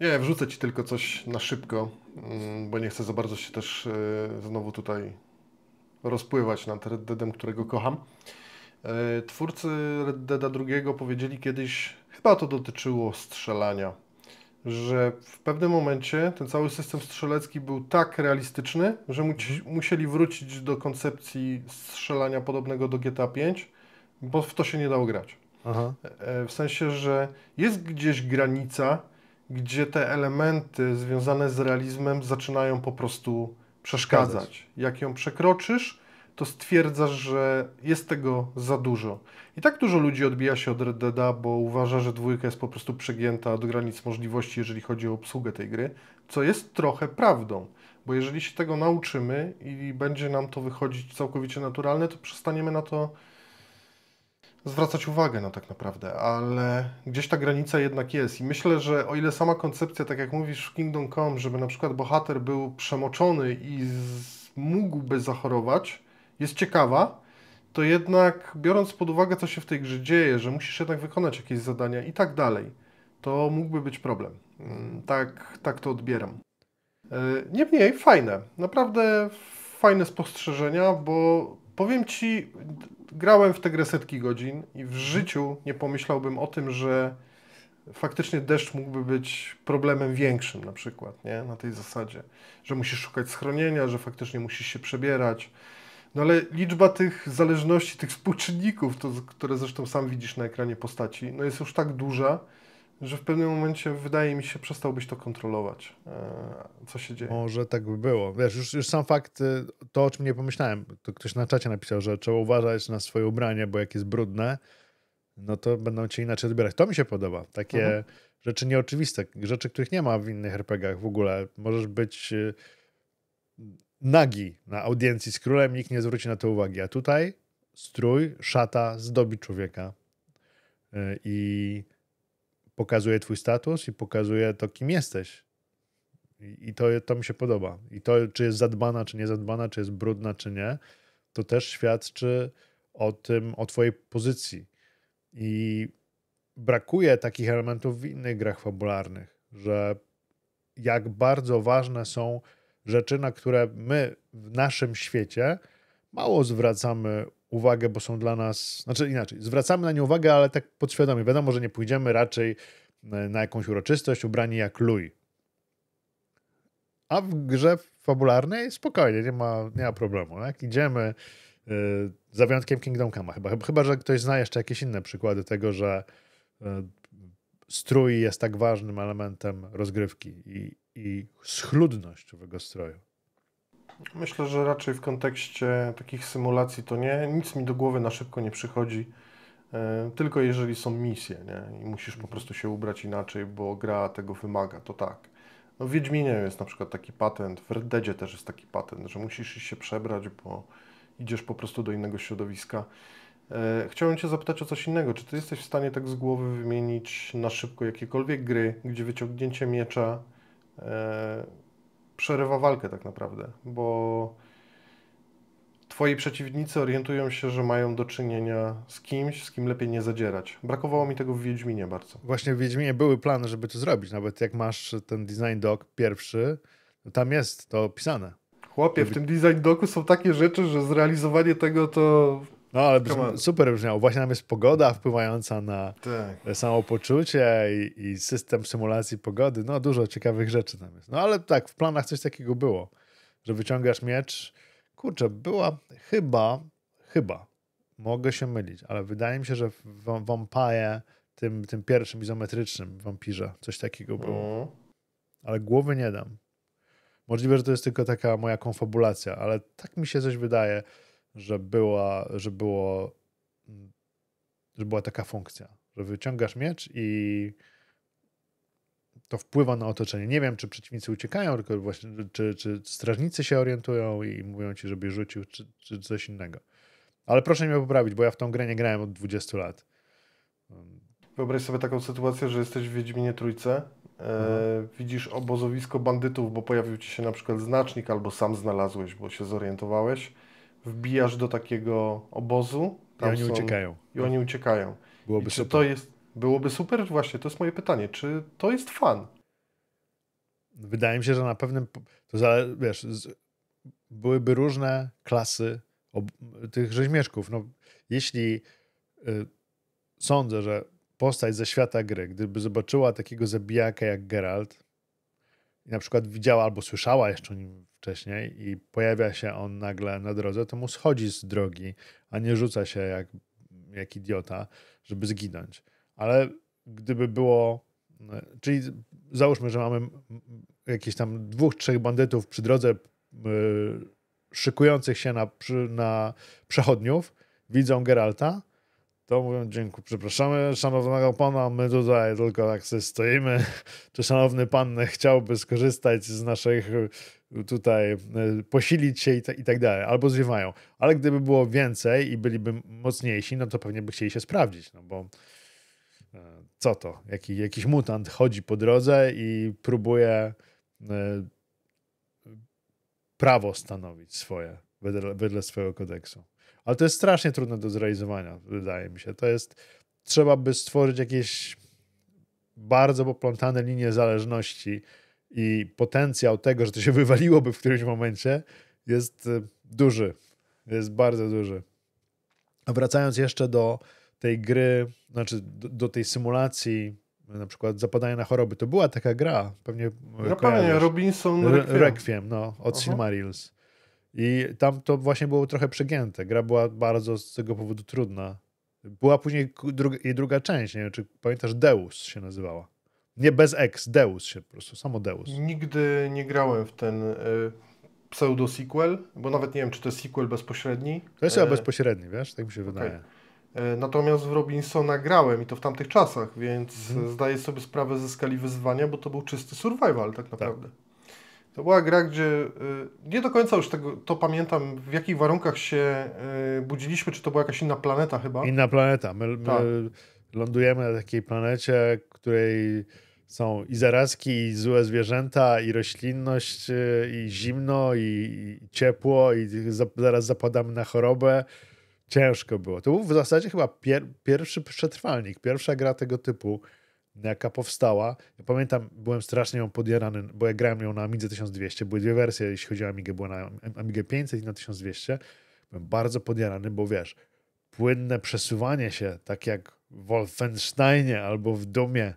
E, nie, wrzucę ci tylko coś na szybko Mm, bo nie chcę za bardzo się też e, znowu tutaj rozpływać nad Red Deadem, którego kocham. E, twórcy Red Deada II powiedzieli kiedyś, chyba to dotyczyło strzelania, że w pewnym momencie ten cały system strzelecki był tak realistyczny, że mhm. musieli wrócić do koncepcji strzelania podobnego do GTA V, bo w to się nie dało grać. Aha. E, w sensie, że jest gdzieś granica, gdzie te elementy związane z realizmem zaczynają po prostu przeszkadzać. Jak ją przekroczysz, to stwierdzasz, że jest tego za dużo. I tak dużo ludzi odbija się od Red Dead, bo uważa, że dwójka jest po prostu przegięta do granic możliwości, jeżeli chodzi o obsługę tej gry, co jest trochę prawdą. Bo jeżeli się tego nauczymy i będzie nam to wychodzić całkowicie naturalne, to przestaniemy na to zwracać uwagę na no, tak naprawdę, ale gdzieś ta granica jednak jest i myślę, że o ile sama koncepcja, tak jak mówisz w Kingdom Come, żeby na przykład bohater był przemoczony i z... mógłby zachorować, jest ciekawa, to jednak biorąc pod uwagę, co się w tej grze dzieje, że musisz jednak wykonać jakieś zadania i tak dalej, to mógłby być problem. Mm, tak, tak to odbieram. E, niemniej fajne, naprawdę fajne spostrzeżenia, bo powiem Ci, grałem w te grę setki godzin i w życiu nie pomyślałbym o tym, że faktycznie deszcz mógłby być problemem większym na przykład, nie? Na tej zasadzie, że musisz szukać schronienia, że faktycznie musisz się przebierać. No ale liczba tych zależności, tych współczynników, to, które zresztą sam widzisz na ekranie postaci, no jest już tak duża, że w pewnym momencie, wydaje mi się, przestałbyś to kontrolować, e, co się dzieje. Może tak by było. Wiesz, już, już sam fakt, y, to o czym nie pomyślałem, to ktoś na czacie napisał, że trzeba uważać na swoje ubranie, bo jak jest brudne, no to będą cię inaczej odbierać. To mi się podoba. Takie mhm. rzeczy nieoczywiste, rzeczy, których nie ma w innych RPGach w ogóle. Możesz być y, nagi na audiencji z królem, nikt nie zwróci na to uwagi. A tutaj strój, szata zdobi człowieka. Y, I pokazuje twój status i pokazuje to, kim jesteś. I to, to mi się podoba. I to, czy jest zadbana, czy nie zadbana, czy jest brudna, czy nie, to też świadczy o tym, o twojej pozycji. I brakuje takich elementów w innych grach fabularnych, że jak bardzo ważne są rzeczy, na które my w naszym świecie mało zwracamy uwagę, bo są dla nas, znaczy inaczej, zwracamy na nie uwagę, ale tak podświadomie. Wiadomo, że nie pójdziemy raczej e, na jakąś uroczystość ubrani jak Louis. A w grze fabularnej spokojnie, nie ma, nie ma problemu. Jak idziemy, yy, za wyjątkiem Kingdom Come, chyba, chyba, że ktoś zna jeszcze jakieś inne przykłady tego, że yy, strój jest tak ważnym elementem rozgrywki i, i schludność owego stroju. Myślę, że raczej w kontekście takich symulacji to nie, nic mi do głowy na szybko nie przychodzi. E, tylko jeżeli są misje, nie? I musisz po mhm. prostu się ubrać inaczej, bo gra tego wymaga, to tak. No w Wiedźminie jest na przykład taki patent, w Red też jest taki patent, że musisz się przebrać, bo idziesz po prostu do innego środowiska. E, Chciałem Cię zapytać o coś innego. Czy Ty jesteś w stanie tak z głowy wymienić na szybko jakiekolwiek gry, gdzie wyciągnięcie miecza e, przerywa walkę tak naprawdę, bo twoi przeciwnicy orientują się, że mają do czynienia z kimś, z kim lepiej nie zadzierać. Brakowało mi tego w Wiedźminie bardzo. Właśnie w Wiedźminie były plany, żeby to zrobić. Nawet jak masz ten design doc pierwszy, tam jest to opisane. Chłopie, w tym design doku są takie rzeczy, że zrealizowanie tego to no ale brzmi, super brzmiało. Właśnie nam jest pogoda wpływająca na tak. samopoczucie i, i, system symulacji pogody. No dużo ciekawych rzeczy tam jest. No ale tak, w planach coś takiego było, że wyciągasz miecz. Kurczę, była chyba, chyba, mogę się mylić, ale wydaje mi się, że w Vampire, tym, tym pierwszym izometrycznym wampirze, coś takiego było. Mm. Ale głowy nie dam. Możliwe, że to jest tylko taka moja konfabulacja, ale tak mi się coś wydaje, że, była, że, było, mm, że była taka funkcja, że wyciągasz miecz i to wpływa na otoczenie. Nie wiem, czy przeciwnicy uciekają, tylko właśnie, czy, czy strażnicy się orientują i mówią ci, żeby rzucił, czy, czy coś innego. Ale proszę mnie poprawić, bo ja w tą grę nie grałem od 20 lat. Wyobraź sobie taką sytuację, że jesteś w Wiedźminie Trójce, e, mhm. widzisz obozowisko bandytów, bo pojawił ci się na przykład znacznik, albo sam znalazłeś, bo się zorientowałeś wbijasz do takiego obozu. I oni są, uciekają. I oni uciekają. Byłoby czy super. To jest, byłoby super? Właśnie, to jest moje pytanie. Czy to jest fan? Wydaje mi się, że na pewnym... To za, wiesz, z, byłyby różne klasy ob, tych rzeźmieszków. No, jeśli y, sądzę, że postać ze świata gry, gdyby zobaczyła takiego zabijaka jak Geralt i na przykład widziała albo słyszała jeszcze o nim wcześniej i pojawia się on nagle na drodze, to mu schodzi z drogi, a nie rzuca się jak, jak idiota, żeby zginąć. Ale gdyby było. E, czyli załóżmy, że mamy jakieś tam dwóch, trzech bandytów przy drodze yy, szykujących się na, na przechodniów, widzą Geralta to mówią dziękuję, przepraszamy szanownego pana, my tutaj tylko tak sobie stoimy. Czy szanowny pan chciałby skorzystać z naszych tutaj, posilić się i, i tak dalej, albo zwiewają. Ale gdyby było więcej i byliby mocniejsi, no to pewnie by chcieli się sprawdzić, no bo e, co to? Jaki, jakiś mutant chodzi po drodze i próbuje e, prawo stanowić swoje wedle, wedle swojego kodeksu. Ale to jest strasznie trudne do zrealizowania, wydaje mi się. To jest, trzeba by stworzyć jakieś bardzo poplątane linie zależności i potencjał tego, że to się wywaliłoby w którymś momencie jest y, duży. Jest bardzo duży. A wracając jeszcze do tej gry, znaczy do, do tej symulacji na przykład zapadania na choroby, to była taka gra, pewnie No pewnie, Robinson Requiem. Requiem, no, od Aha. Silmarils. I tam to właśnie było trochę przegięte. Gra była bardzo z tego powodu trudna. Była później druga, jej druga część, nie wiem, czy pamiętasz, Deus się nazywała. Nie bez X, Deus się po prostu, samo Deus. Nigdy nie grałem w ten y, e, pseudo-sequel, bo nawet nie wiem, czy to jest sequel bezpośredni. To jest chyba e... bezpośredni, wiesz, tak mi się wydaje. Okay. E, natomiast w Robinsona grałem i to w tamtych czasach, więc mhm. zdaję sobie sprawę ze skali wyzwania, bo to był czysty survival tak, tak. naprawdę. Tak. To była gra, gdzie y, nie do końca już tego, to pamiętam, w jakich warunkach się y, budziliśmy, czy to była jakaś inna planeta chyba. Inna planeta. My, my tak. lądujemy na takiej planecie, której są i zarazki, i złe zwierzęta, i roślinność, y, i zimno, i, i ciepło, i za, zaraz zapadamy na chorobę. Ciężko było. To był w zasadzie chyba pier, pierwszy przetrwalnik, pierwsza gra tego typu. No, jaka powstała. Ja pamiętam, byłem strasznie ją podjarany, bo ja grałem ją na Amidze 1200, były dwie wersje, jeśli chodzi o Amigę, była na Amigę 500 i na 1200. Byłem bardzo podjarany, bo wiesz, płynne przesuwanie się, tak jak w Wolfensteinie albo w Dumie,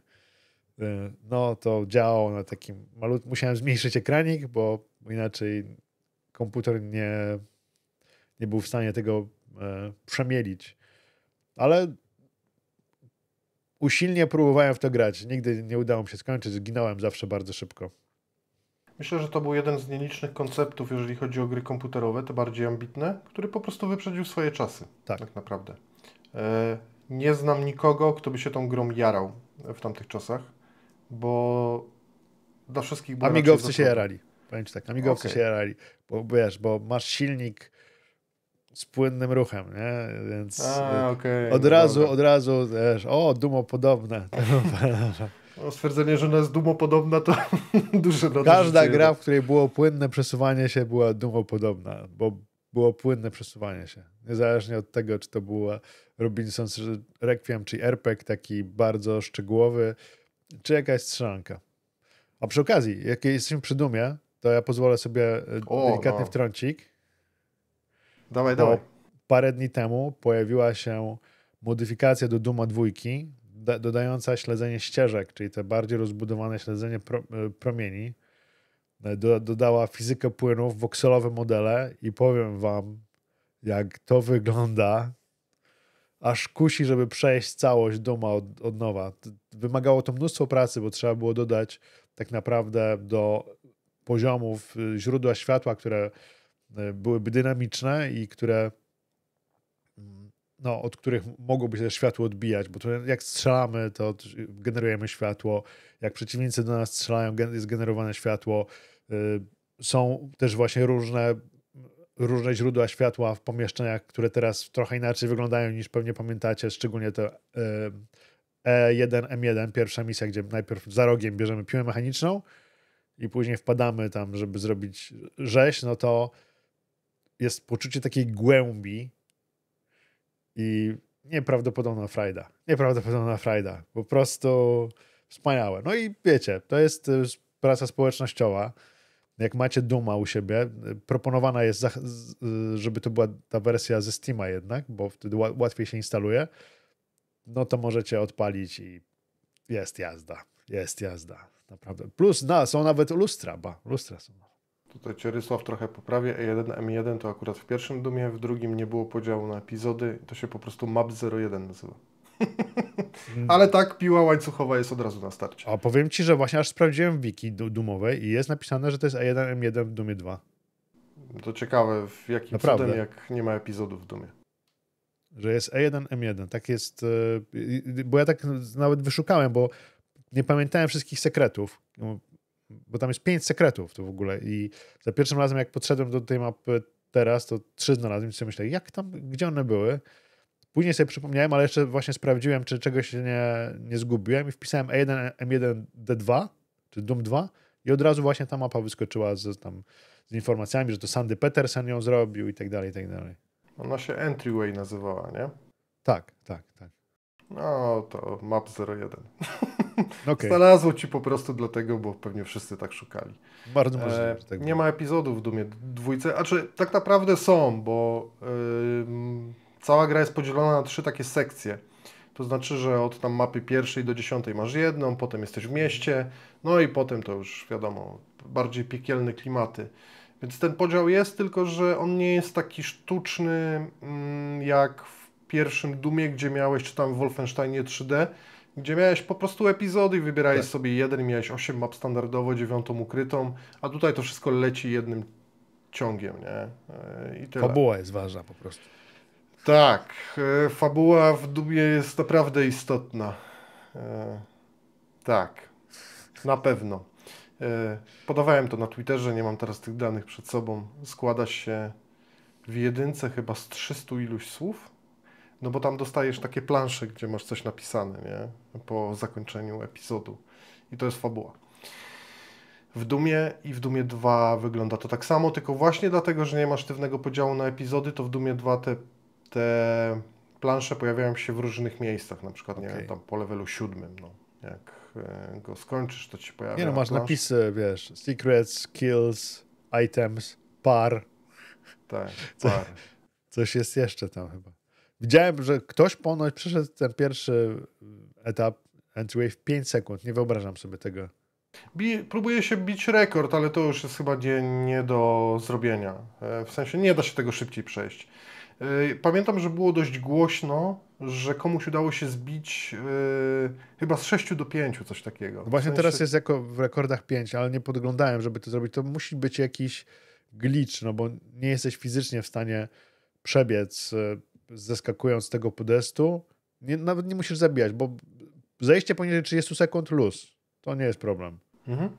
y, no to działało na takim malut. musiałem zmniejszyć ekranik, bo inaczej komputer nie, nie był w stanie tego e, przemielić. Ale usilnie próbowałem w to grać. Nigdy nie udało mi się skończyć, zginąłem zawsze bardzo szybko. Myślę, że to był jeden z nielicznych konceptów, jeżeli chodzi o gry komputerowe, te bardziej ambitne, który po prostu wyprzedził swoje czasy. Tak, tak naprawdę. E, nie znam nikogo, kto by się tą grą jarał w tamtych czasach, bo dla wszystkich... Amigowcy się jarali. Powiem tak, amigowcy okay. się jarali, bo wiesz, bo masz silnik z płynnym ruchem, nie? Więc A, okay, od razu, dobra. od razu też, o, dumopodobne. stwierdzenie, że ona jest dumopodobna, to duże Każda gra, w której było płynne przesuwanie się, była dumopodobna, bo było płynne przesuwanie się. Niezależnie od tego, czy to była Robinson's Requiem, czy RPG taki bardzo szczegółowy, czy jakaś strzelanka. A przy okazji, jak jesteśmy przy dumie, to ja pozwolę sobie e, o, delikatny no. wtrącik Dawaj, dawaj. Parę dni temu pojawiła się modyfikacja do Duma dwójki, dodająca śledzenie ścieżek, czyli te bardziej rozbudowane śledzenie e, promieni. E, dodała fizykę płynów, wokselowe modele i powiem wam, jak to wygląda, aż kusi, żeby przejść całość Duma od, od nowa. Wymagało to mnóstwo pracy, bo trzeba było dodać tak naprawdę do poziomów y, źródła światła, które E, byłyby dynamiczne i które mm, no, od których mogłoby się światło odbijać, bo to jak strzelamy, to generujemy światło, jak przeciwnicy do nas strzelają, jest generowane światło. Y, są też właśnie różne, różne źródła światła w pomieszczeniach, które teraz trochę inaczej wyglądają niż pewnie pamiętacie, szczególnie to E1, M1, pierwsza misja, gdzie najpierw za rogiem bierzemy piłę mechaniczną i później wpadamy tam, żeby zrobić rzeź, no to jest poczucie takiej głębi i nieprawdopodobna frajda. Nieprawdopodobna frajda. Po prostu wspaniałe. No i wiecie, to jest e, praca społecznościowa. Jak macie Duma u siebie, e, proponowana jest, e, żeby to była ta wersja ze Steama jednak, bo wtedy łatwiej się instaluje, no to możecie odpalić i jest jazda. Jest jazda. Naprawdę. Plus, no, są nawet lustra, ba, lustra są. Tutaj Cię Rysław trochę poprawię. E1, M1 to akurat w pierwszym Dumie, w drugim nie było podziału na epizody. To się po prostu Map 01 nazywa. Mm. Ale tak, piła łańcuchowa jest od razu na starcie. A powiem Ci, że właśnie aż sprawdziłem wiki dumowej i jest napisane, że to jest E1, M1 w Dumie 2. To ciekawe, w jakim Naprawdę. cudem, jak nie ma epizodów w Dumie. Że jest E1, M1. Tak jest, e, bo ja tak nawet wyszukałem, bo nie pamiętałem wszystkich sekretów. No, bo tam jest pięć sekretów tu w ogóle i za pierwszym razem jak podszedłem do tej mapy teraz, to trzy znalazłem i sobie myślę, jak tam, gdzie one były? Później sobie przypomniałem, ale jeszcze właśnie sprawdziłem, czy czegoś nie, nie zgubiłem i wpisałem E1, M1, D2, czy Doom 2 i od razu właśnie ta mapa wyskoczyła z, tam, z informacjami, że to Sandy Petersen ją zrobił i tak dalej, i tak dalej. Ona się Entryway nazywała, nie? Tak, tak, tak. No to map 01. Okay. Znalazło ci po prostu dlatego, bo pewnie wszyscy tak szukali. Bardzo możliwe. E, tak nie było. ma epizodów w Dumie dwójce, a czy tak naprawdę są, bo cała gra jest podzielona na trzy takie sekcje. To znaczy, że od tam mapy pierwszej do dziesiątej masz jedną, potem jesteś w mieście, no i potem to już wiadomo, bardziej piekielne klimaty. Więc ten podział jest, tylko że on nie jest taki sztuczny mm, jak w pierwszym Dumie, gdzie miałeś, czy tam w Wolfensteinie 3D, gdzie miałeś po prostu epizody i wybierałeś tak. sobie jeden, miałeś 8 map standardowo, dziewiątą ukrytą, a tutaj to wszystko leci jednym ciągiem, nie? E, I tyle. Fabuła jest ważna po prostu. Tak, e, fabuła w dubie jest naprawdę istotna. E, tak, na pewno. Podawałem to na Twitterze, nie mam teraz tych danych przed sobą. Składa się w jedynce chyba z 300 iluś słów. No bo tam dostajesz takie plansze, gdzie masz coś napisane, nie? po zakończeniu epizodu. I to jest fabuła. W Dumie i w Dumie 2 wygląda to tak samo, tylko właśnie dlatego, że nie ma sztywnego podziału na epizody, to w Dumie 2 te, te plansze pojawiają się w różnych miejscach, na przykład okay. nie wiem, tam po levelu 7. No. Jak e, go skończysz, to ci się pojawia. Nie no, masz plansz. napisy, wiesz, secrets, kills, items, par. Tak, Co, par. Coś jest jeszcze tam chyba. Widziałem, że ktoś ponoć przeszedł ten pierwszy etap Entwave 5 sekund. Nie wyobrażam sobie tego. Bi się bić rekord, ale to już jest chyba nie, nie do zrobienia. E, w sensie nie da się tego szybciej przejść. E, pamiętam, że było dość głośno, że komuś udało się zbić yy, chyba z 6 do 5, coś takiego. No właśnie w sensie... teraz jest jako w rekordach 5, ale nie podglądałem, żeby to zrobić. To musi być jakiś glitch, no bo nie jesteś fizycznie w stanie przebiec, yy, zeskakując z tego podestu. Nie, nawet nie musisz zabijać, bo zejście poniżej 30 sekund luz. To nie jest problem. Mhm.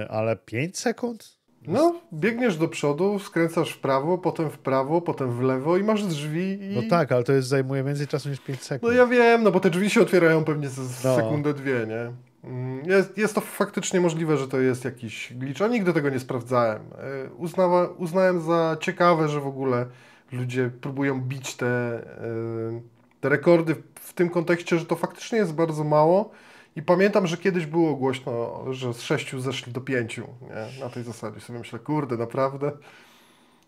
Y, ale 5 sekund? No, biegniesz do przodu, skręcasz w prawo, potem w prawo, potem w lewo i masz drzwi. I... No tak, ale to jest zajmuje więcej czasu niż 5 sekund. No ja wiem, no bo te drzwi się otwierają pewnie z no. sekundę, dwie, nie? Mm, jest, jest to faktycznie możliwe, że to jest jakiś glitch, a nigdy tego nie sprawdzałem. Y, uznawa, uznałem za ciekawe, że w ogóle ludzie próbują bić te, y, te rekordy w tym kontekście, że to faktycznie jest bardzo mało. I pamiętam, że kiedyś było głośno, że z sześciu zeszli do pięciu, nie? na tej zasadzie. Sobie myślę, kurde, naprawdę.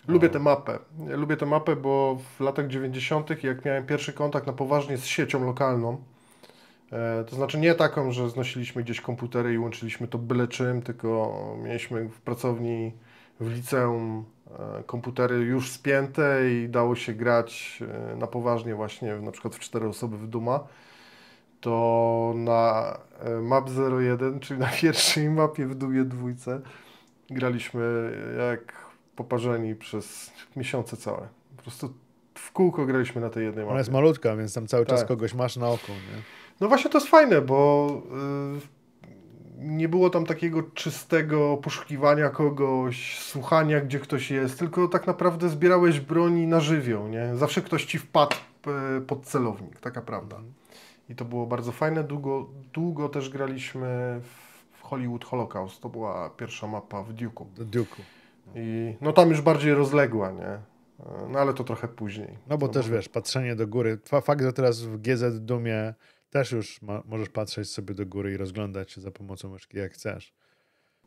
Lubię no. tę mapę. lubię tę mapę, bo w latach 90., jak miałem pierwszy kontakt na poważnie z siecią lokalną, e, to znaczy nie taką, że znosiliśmy gdzieś komputery i łączyliśmy to byle czym, tylko mieliśmy w pracowni w liceum E, komputery już spięte i dało się grać e, na poważnie właśnie na przykład w cztery osoby w Duma, to na e, map 01, czyli na pierwszej mapie w Dumie dwójce graliśmy jak poparzeni przez miesiące całe. Po prostu w kółko graliśmy na tej jednej mapie. Ona jest malutka, więc tam cały tak. czas kogoś masz na oku, nie? No właśnie to jest fajne, bo... Yy, nie było tam takiego czystego poszukiwania kogoś, słuchania, gdzie ktoś jest, tylko tak naprawdę zbierałeś broni na żywioł, nie? Zawsze ktoś ci wpadł e, pod celownik, taka prawda. I to było bardzo fajne. Długo, długo też graliśmy w Hollywood Holocaust. To była pierwsza mapa w Duke'u. Duke'u. I no tam już bardziej rozległa, nie? E, no ale to trochę później. No bo to też było... wiesz, patrzenie do góry. Fakt, że teraz w GZ Dumie też już ma, możesz patrzeć sobie do góry i rozglądać się za pomocą myszki, jak chcesz.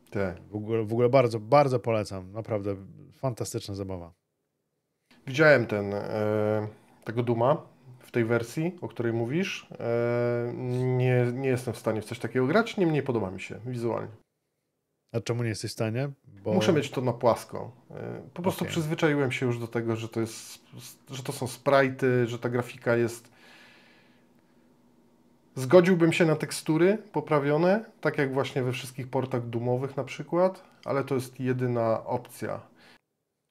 Te. Tak. W, ogóle, w ogóle bardzo, bardzo polecam. Naprawdę fantastyczna zabawa. Widziałem ten, e, tego Duma w tej wersji, o której mówisz. E, nie, nie jestem w stanie w coś takiego grać, niemniej podoba mi się wizualnie. A czemu nie jesteś w stanie? Bo... Muszę mieć to na płasko. E, po prostu okay. przyzwyczaiłem się już do tego, że to, jest, że to są sprajty, że ta grafika jest Zgodziłbym się na tekstury poprawione, tak jak właśnie we wszystkich portach dumowych na przykład, ale to jest jedyna opcja.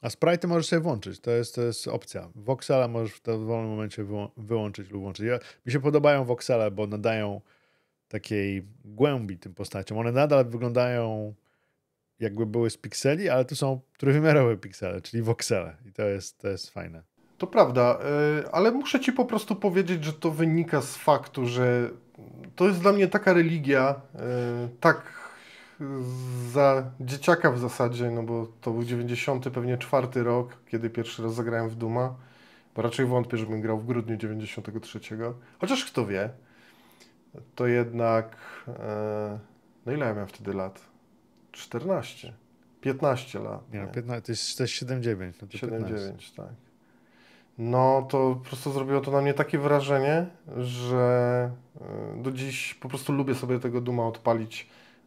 A sprite możesz sobie włączyć, to jest, to jest opcja. Voxela możesz w dowolnym momencie wyłączyć lub włączyć. Ja, mi się podobają voxele, bo nadają takiej głębi tym postaciom. One nadal wyglądają jakby były z pikseli, ale to są trójwymiarowe piksele, czyli voxele i to jest, to jest fajne. To prawda, e, ale muszę ci po prostu powiedzieć, że to wynika z faktu, że to jest dla mnie taka religia, e, tak za dzieciaka w zasadzie, no bo to był 90, pewnie czwarty rok, kiedy pierwszy raz zagrałem w Duma, bo raczej wątpię, żebym grał w grudniu 93, chociaż kto wie, to jednak, e, no ile ja miałem wtedy lat? 14, 15 lat. Nie, nie 15, to jest, to jest 7-9. No 7-9, tak. No to po prostu zrobiło to na mnie takie wrażenie, że e, do dziś po prostu lubię sobie tego Duma odpalić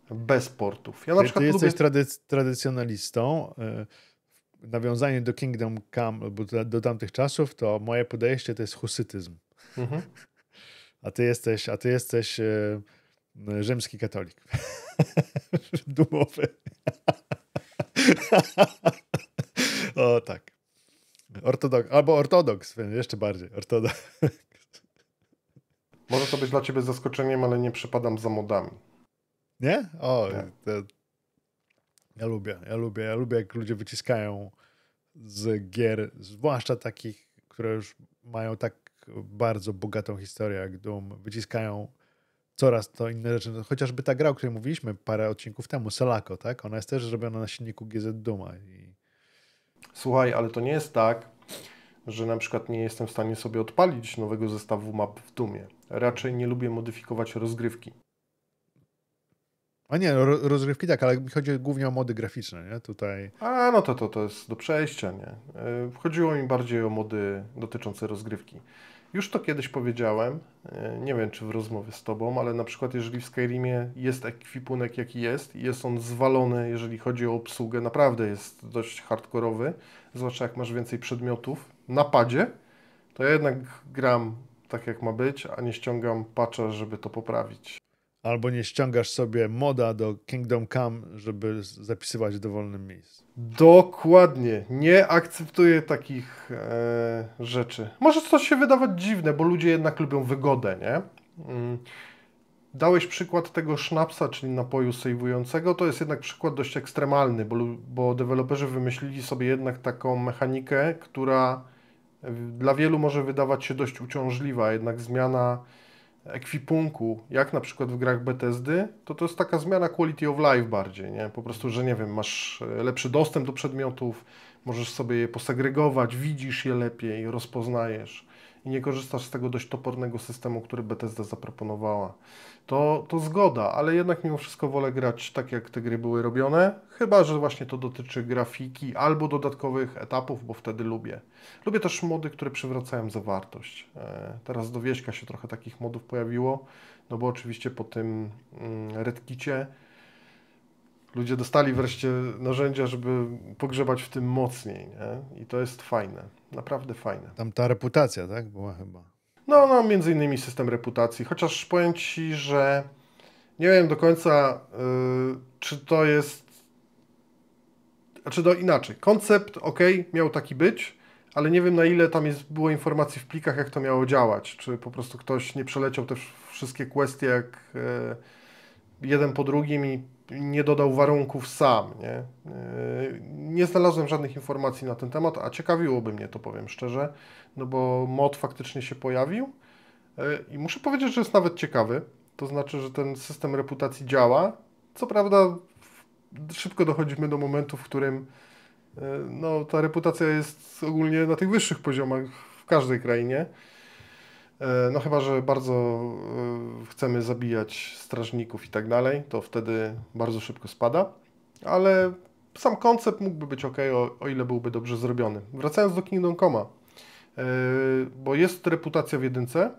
bez portów. Ja na Ty przykład jesteś lubię... tradycjonalistą. E, nawiązanie do Kingdom Come, bo do tamtych czasów, to moje podejście to jest husytyzm. Mhm. A ty jesteś, a ty jesteś e, rzymski katolik. Dumowy. o tak ortodok albo ortodoks, jeszcze bardziej, ortodoks. Może to być dla ciebie zaskoczeniem, ale nie przepadam za modami. Nie? O, to... ja lubię, ja lubię, ja lubię jak ludzie wyciskają z gier, zwłaszcza takich, które już mają tak bardzo bogatą historię jak Doom, wyciskają coraz to inne rzeczy. No, chociażby ta gra, o której mówiliśmy parę odcinków temu, Selako, tak? Ona jest też zrobiona na silniku GZ Duma i słuchaj, ale to nie jest tak, że na przykład nie jestem w stanie sobie odpalić nowego zestawu map w Dumie. Raczej nie lubię modyfikować rozgrywki. A nie, no, rozgrywki tak, ale chodzi głównie o mody graficzne, nie? Tutaj... A, no to, to, to jest do przejścia, nie? Y, chodziło mi bardziej o mody dotyczące rozgrywki. Już to kiedyś powiedziałem, e, nie wiem czy w rozmowie z Tobą, ale na przykład jeżeli w Skyrimie jest ekwipunek jaki jest, jest on zwalony, jeżeli chodzi o obsługę, naprawdę jest dość hardkorowy, zwłaszcza jak masz więcej przedmiotów na padzie, to ja jednak gram tak jak ma być, a nie ściągam patcha, żeby to poprawić albo nie ściągasz sobie moda do Kingdom Come, żeby zapisywać w dowolnym miejscu. Dokładnie. Nie akceptuję takich e, rzeczy. Może to się wydawać dziwne, bo ludzie jednak lubią wygodę, nie? Mm. Dałeś przykład tego sznapsa, czyli napoju sejwującego. To jest jednak przykład dość ekstremalny, bo, bo deweloperzy wymyślili sobie jednak taką mechanikę, która dla wielu może wydawać się dość uciążliwa, jednak zmiana ekwipunku, jak na przykład w grach Bethesdy, to to jest taka zmiana quality of life bardziej, nie? Po prostu, że nie wiem, masz e, lepszy dostęp do przedmiotów, możesz sobie je posegregować, widzisz je lepiej, rozpoznajesz i nie korzystasz z tego dość topornego systemu, który Bethesda zaproponowała to, to zgoda, ale jednak mimo wszystko wolę grać tak, jak te gry były robione, chyba, że właśnie to dotyczy grafiki albo dodatkowych etapów, bo wtedy lubię. Lubię też mody, które przywracają zawartość. E, teraz do Wieśka się trochę takich modów pojawiło, no bo oczywiście po tym mm, Redkicie ludzie dostali wreszcie narzędzia, żeby pogrzebać w tym mocniej, nie? I to jest fajne, naprawdę fajne. Tam ta reputacja, tak, była chyba. No, no, między innymi system reputacji, chociaż powiem Ci, że nie wiem do końca, yy, czy to jest, znaczy do inaczej, koncept, ok, miał taki być, ale nie wiem na ile tam jest, było informacji w plikach, jak to miało działać, czy po prostu ktoś nie przeleciał też wszystkie kwestie jak yy, jeden po drugim i nie dodał warunków sam. Nie? E, nie znalazłem żadnych informacji na ten temat, a ciekawiłoby mnie to, powiem szczerze, no bo mod faktycznie się pojawił e, i muszę powiedzieć, że jest nawet ciekawy. To znaczy, że ten system reputacji działa. Co prawda, szybko dochodzimy do momentu, w którym e, no, ta reputacja jest ogólnie na tych wyższych poziomach w każdej krainie. E, no chyba, że bardzo e, chcemy zabijać strażników i tak dalej, to wtedy bardzo szybko spada, ale sam koncept mógłby być ok, o, o ile byłby dobrze zrobiony. Wracając do Kingdom Coma, e, bo jest reputacja w jedynce,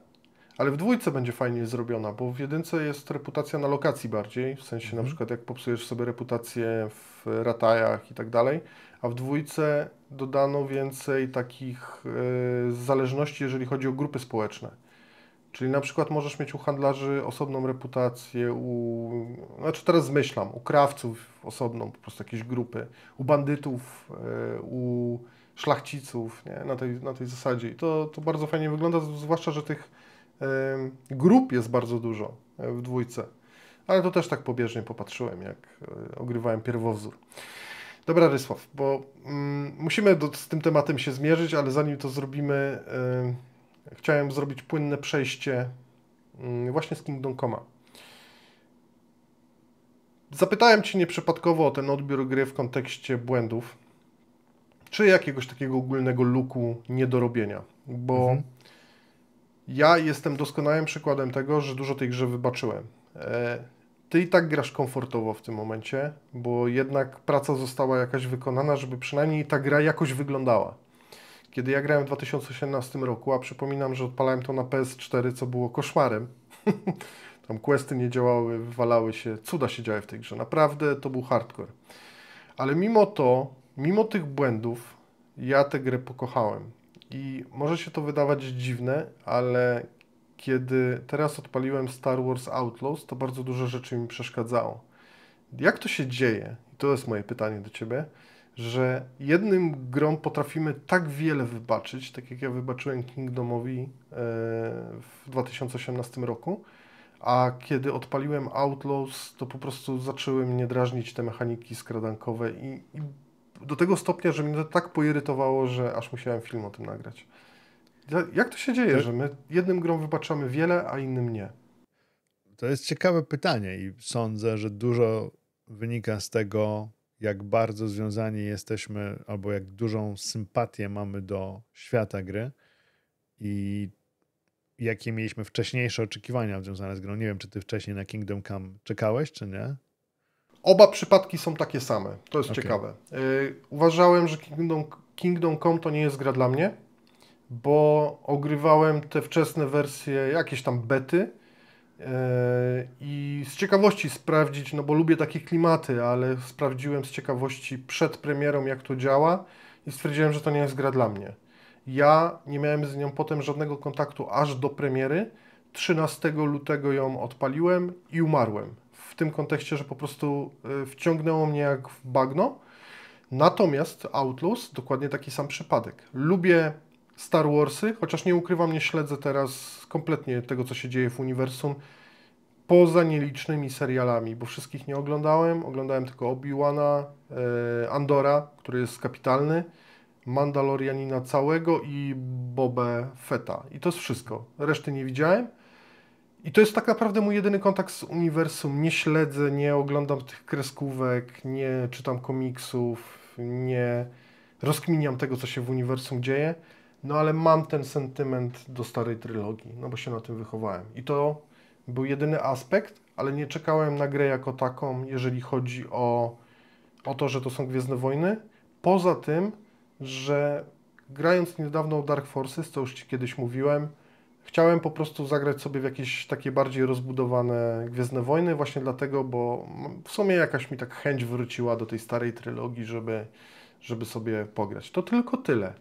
ale w dwójce będzie fajnie zrobiona, bo w jedynce jest reputacja na lokacji bardziej, w sensie na mhm. przykład jak popsujesz sobie reputację w ratajach i tak dalej, a w dwójce dodano więcej takich e, zależności, jeżeli chodzi o grupy społeczne. Czyli na przykład możesz mieć u handlarzy osobną reputację, u, znaczy teraz zmyślam, u krawców osobną po prostu jakieś grupy, u bandytów, e, u szlachciców, nie? Na, tej, na tej zasadzie. I to, to bardzo fajnie wygląda, zwłaszcza, że tych e, grup jest bardzo dużo w dwójce. Ale to też tak pobieżnie popatrzyłem, jak ogrywałem pierwowzór. Dobra, Rysław, bo mm, musimy do, z tym tematem się zmierzyć, ale zanim to zrobimy, y, chciałem zrobić płynne przejście mm, właśnie z Kingdom Come. Zapytałem Cię nieprzypadkowo o ten odbiór gry w kontekście błędów, czy jakiegoś takiego ogólnego luku niedorobienia, bo mhm. ja jestem doskonałym przykładem tego, że dużo tej grze wybaczyłem. E, ty i tak grasz komfortowo w tym momencie, bo jednak praca została jakaś wykonana, żeby przynajmniej ta gra jakoś wyglądała. Kiedy ja grałem w 2018 roku, a przypominam, że odpalałem to na PS4, co było koszmarem. Tam questy nie działały, wywalały się, cuda się działy w tej grze. Naprawdę to był hardcore. Ale mimo to, mimo tych błędów, ja tę grę pokochałem. I może się to wydawać dziwne, ale kiedy teraz odpaliłem Star Wars Outlaws, to bardzo dużo rzeczy mi przeszkadzało. Jak to się dzieje? I to jest moje pytanie do ciebie, że jednym grą potrafimy tak wiele wybaczyć, tak jak ja wybaczyłem Kingdomowi e, w 2018 roku, a kiedy odpaliłem Outlaws, to po prostu zaczęły mnie drażnić te mechaniki skradankowe i, i do tego stopnia, że mnie to tak poirytowało, że aż musiałem film o tym nagrać. Jak to się dzieje, że my jednym grom wybaczamy wiele, a innym nie? To jest ciekawe pytanie i sądzę, że dużo wynika z tego, jak bardzo związani jesteśmy, albo jak dużą sympatię mamy do świata gry i jakie mieliśmy wcześniejsze oczekiwania związane z grą. Nie wiem, czy ty wcześniej na Kingdom Come czekałeś, czy nie? Oba przypadki są takie same. To jest okay. ciekawe. Yy, uważałem, że Kingdom, Kingdom Come to nie jest gra dla mnie bo ogrywałem te wczesne wersje, jakieś tam bety e, i z ciekawości sprawdzić, no bo lubię takie klimaty, ale sprawdziłem z ciekawości przed premierą, jak to działa i stwierdziłem, że to nie jest gra dla mnie. Ja nie miałem z nią potem żadnego kontaktu aż do premiery. 13 lutego ją odpaliłem i umarłem. W tym kontekście, że po prostu e, wciągnęło mnie jak w bagno. Natomiast Outlaws, dokładnie taki sam przypadek. Lubię Star Warsy, chociaż nie ukrywam, nie śledzę teraz kompletnie tego, co się dzieje w uniwersum, poza nielicznymi serialami, bo wszystkich nie oglądałem. Oglądałem tylko Obi-Wana, e, Andora, który jest kapitalny, Mandalorianina całego i Bobę Feta. I to jest wszystko. Reszty nie widziałem. I to jest tak naprawdę mój jedyny kontakt z uniwersum. Nie śledzę, nie oglądam tych kreskówek, nie czytam komiksów, nie rozkminiam tego, co się w uniwersum dzieje. No ale mam ten sentyment do starej trylogii, no bo się na tym wychowałem. I to był jedyny aspekt, ale nie czekałem na grę jako taką, jeżeli chodzi o, o to, że to są Gwiezdne Wojny. Poza tym, że grając niedawno Dark Forces, co już Ci kiedyś mówiłem, chciałem po prostu zagrać sobie w jakieś takie bardziej rozbudowane Gwiezdne Wojny, właśnie dlatego, bo w sumie jakaś mi tak chęć wróciła do tej starej trylogii, żeby, żeby sobie pograć. To tylko tyle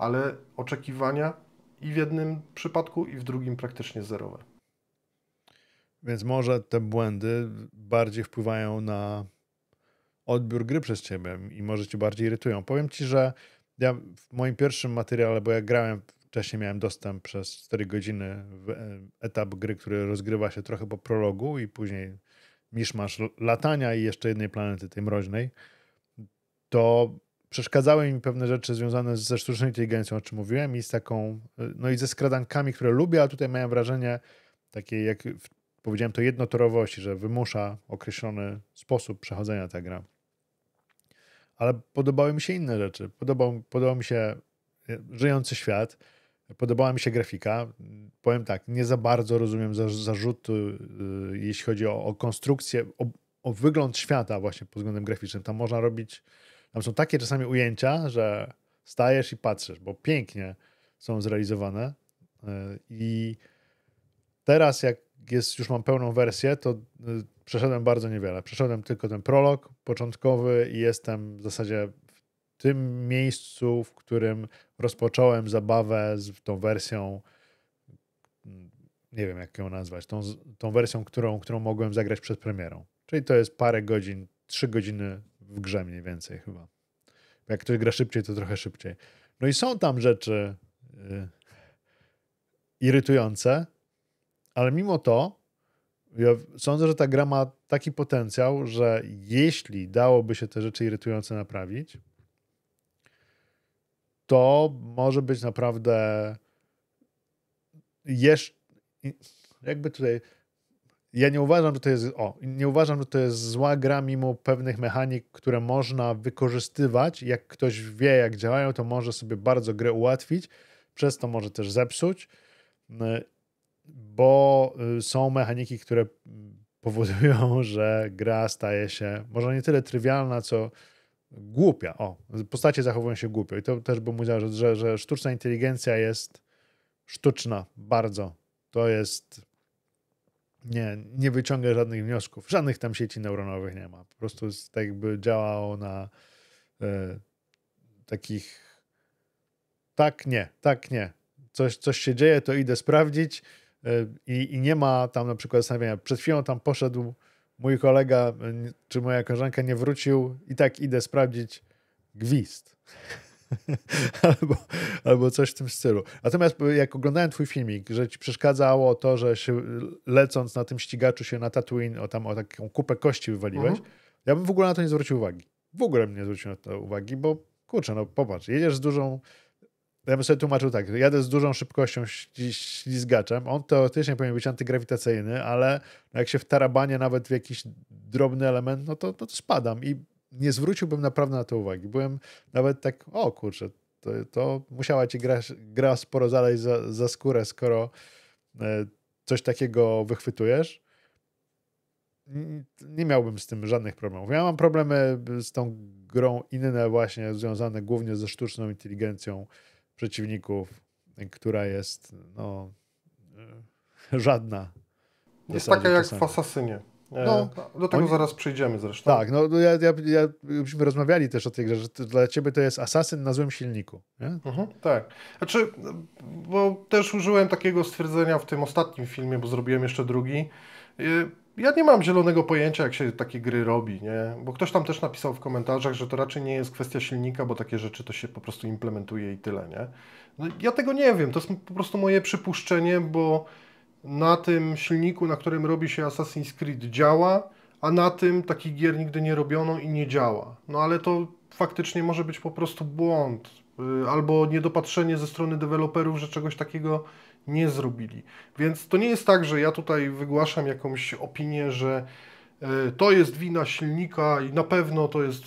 ale oczekiwania i w jednym przypadku, i w drugim praktycznie zerowe. Więc może te błędy bardziej wpływają na odbiór gry przez ciebie i może cię bardziej irytują. Powiem ci, że ja w moim pierwszym materiale, bo ja grałem wcześniej, miałem dostęp przez 4 godziny w e, etap gry, który rozgrywa się trochę po prologu i później misz masz latania i jeszcze jednej planety, tej mroźnej, to przeszkadzały mi pewne rzeczy związane ze sztuczną inteligencją, o czym mówiłem, i z taką, y, no i ze skradankami, które lubię, ale tutaj miałem wrażenie takiej, jak powiedziałem, to jednotorowości, że wymusza określony sposób przechodzenia ta gra. Ale podobały mi się inne rzeczy. Podobał, podobał mi się y, żyjący świat, podobała mi się grafika. Powiem tak, nie za bardzo rozumiem zarzuty, jeśli chodzi o, o konstrukcję, o, o wygląd świata właśnie pod względem graficznym. Tam można robić tam są takie czasami ujęcia, że stajesz i patrzysz, bo pięknie są zrealizowane. Y, I teraz, jak jest, już mam pełną wersję, to y, przeszedłem bardzo niewiele. Przeszedłem tylko ten prolog początkowy i jestem w zasadzie w tym miejscu, w którym rozpocząłem zabawę z tą wersją, nie wiem jak ją nazwać, tą, tą wersją, którą, którą mogłem zagrać przed premierą. Czyli to jest parę godzin, trzy godziny w grze mniej więcej chyba. Jak ktoś gra szybciej, to trochę szybciej. No i są tam rzeczy yy, irytujące, ale mimo to ja sądzę, że ta gra ma taki potencjał, że jeśli dałoby się te rzeczy irytujące naprawić, to może być naprawdę jeszcze jakby tutaj ja nie uważam, że to jest. O, nie uważam, że to jest zła gra, mimo pewnych mechanik, które można wykorzystywać. Jak ktoś wie, jak działają, to może sobie bardzo grę ułatwić, przez to może też zepsuć, y, bo y, są mechaniki, które powodują, że gra staje się może nie tyle trywialna, co głupia. O, postacie zachowują się głupio. I to też bym powiedział, że, że, że sztuczna inteligencja jest sztuczna bardzo. To jest nie, nie wyciąga żadnych wniosków, żadnych tam sieci neuronowych nie ma. Po prostu tak jakby działało na e, takich tak, nie, tak, nie. Coś, coś się dzieje, to idę sprawdzić e, i, i nie ma tam na przykład zastanawiania. Przed chwilą tam poszedł mój kolega e, czy moja koleżanka nie wrócił i tak idę sprawdzić gwizd. albo, albo coś w tym stylu. Natomiast e, jak oglądałem twój filmik, że ci przeszkadzało to, że się lecąc na tym ścigaczu się na Tatooine o, tam, o taką kupę kości wywaliłeś, mhm. ja bym w ogóle na to nie zwrócił uwagi. W ogóle bym nie zwrócił na to uwagi, bo kurczę, no popatrz, jedziesz z dużą ja bym sobie tłumaczył tak, jadę z dużą szybkością ślizgaczem, on teoretycznie powinien być antygrawitacyjny, ale no jak się w tarabanie nawet w jakiś drobny element, no to, no to spadam i nie zwróciłbym naprawdę na to uwagi. Byłem nawet tak, o kurczę, to, to musiała ci gra, gra sporo zalać za, za skórę, skoro e, coś takiego wychwytujesz. Nie miałbym z tym żadnych problemów. Ja mam problemy z tą grą inne właśnie, związane głównie ze sztuczną inteligencją przeciwników, która jest no, e, żadna. Jest taka jak w Asasynie. E, no, do tego oni... zaraz przejdziemy zresztą. Tak, no, no ja, ja, ja, byśmy rozmawiali też o tej grze, że dla ciebie to jest asasyn na złym silniku. Mhm, tak. Znaczy, bo też użyłem takiego stwierdzenia w tym ostatnim filmie, bo zrobiłem jeszcze drugi. E, ja nie mam zielonego pojęcia, jak się takie gry robi, nie? Bo ktoś tam też napisał w komentarzach, że to raczej nie jest kwestia silnika, bo takie rzeczy to się po prostu implementuje i tyle, nie? No, ja tego nie wiem, to jest po prostu moje przypuszczenie, bo na tym silniku, na którym robi się Assassin's Creed działa, a na tym takich gier nigdy nie robiono i nie działa. No ale to faktycznie może być po prostu błąd y, albo niedopatrzenie ze strony deweloperów, że czegoś takiego nie zrobili. Więc to nie jest tak, że ja tutaj wygłaszam jakąś opinię, że y, to jest wina silnika i na pewno to jest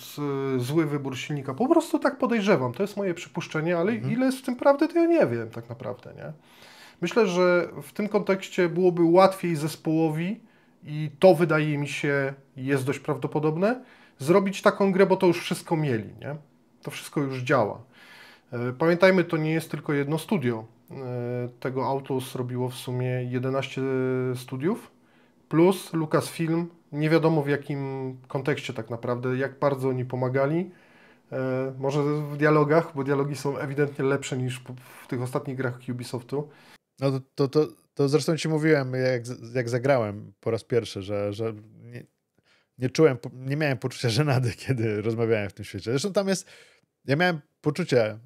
y, zły wybór silnika. Po prostu tak podejrzewam, to jest moje przypuszczenie, ale mhm. ile jest w tym prawdy, to ja nie wiem tak naprawdę, nie? Myślę, że w tym kontekście byłoby łatwiej zespołowi i to wydaje mi się jest dość prawdopodobne, zrobić taką grę, bo to już wszystko mieli, nie? To wszystko już działa. E, pamiętajmy, to nie jest tylko jedno studio. E, tego Autos robiło w sumie 11 e, studiów, plus Lucasfilm, nie wiadomo w jakim kontekście tak naprawdę, jak bardzo oni pomagali. Może w dialogach, bo dialogi są ewidentnie lepsze niż w tych ostatnich grach Ubisoftu. No to, to, to, to zresztą ci mówiłem, jak, jak zagrałem po raz pierwszy, że, że nie, nie czułem, nie miałem poczucia żenady, kiedy rozmawiałem w tym świecie. Zresztą tam jest, ja miałem poczucie, y,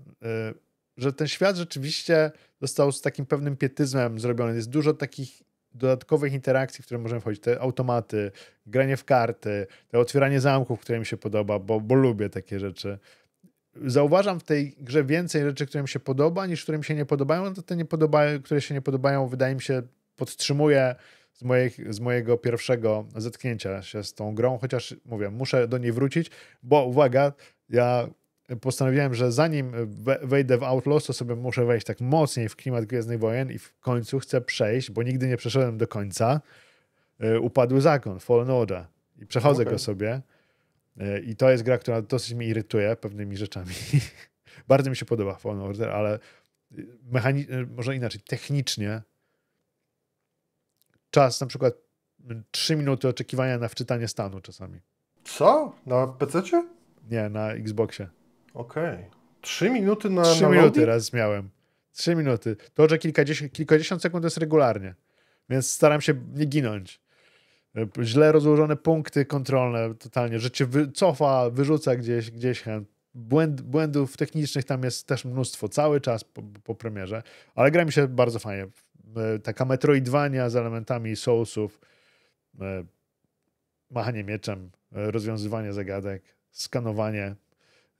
że ten świat rzeczywiście został z takim pewnym pietyzmem zrobiony. Jest dużo takich dodatkowych interakcji, w które możemy wchodzić. Te automaty, granie w karty, to otwieranie zamków, które mi się podoba, bo, bo lubię takie rzeczy zauważam w tej grze więcej rzeczy, które mi się podoba, niż które mi się nie podobają, no to te nie podobają, które się nie podobają, wydaje mi się, podtrzymuję z, mojej, z mojego pierwszego zetknięcia się z tą grą, chociaż mówię, muszę do niej wrócić, bo uwaga, ja postanowiłem, że zanim wejdę w Outlaws, to sobie muszę wejść tak mocniej w klimat Gwiezdnych Wojen i w końcu chcę przejść, bo nigdy nie przeszedłem do końca, e, Upadły Zakon, Fallen Order i przechodzę okay. go sobie E, I to jest gra, która dosyć mnie irytuje pewnymi rzeczami. Bardzo mi się podoba Fallen Order, ale y, mechani- y, może inaczej, technicznie czas na przykład 3 y, minuty oczekiwania na wczytanie stanu czasami. Co? Na PC? Nie, na Xboxie. Okej. Okay. 3 minuty na. 3 na minuty raz miałem. 3 minuty. To, że kilkadziesiąt, kilkadziesiąt sekund jest regularnie. Więc staram się nie ginąć. E, źle rozłożone punkty kontrolne totalnie, że cię wycofa, wyrzuca gdzieś, gdzieś Błęd, błędów technicznych tam jest też mnóstwo cały czas po, po premierze, ale gra mi się bardzo fajnie. E, taka metroidwania z elementami sousów, e, machanie mieczem, rozwiązywanie zagadek, skanowanie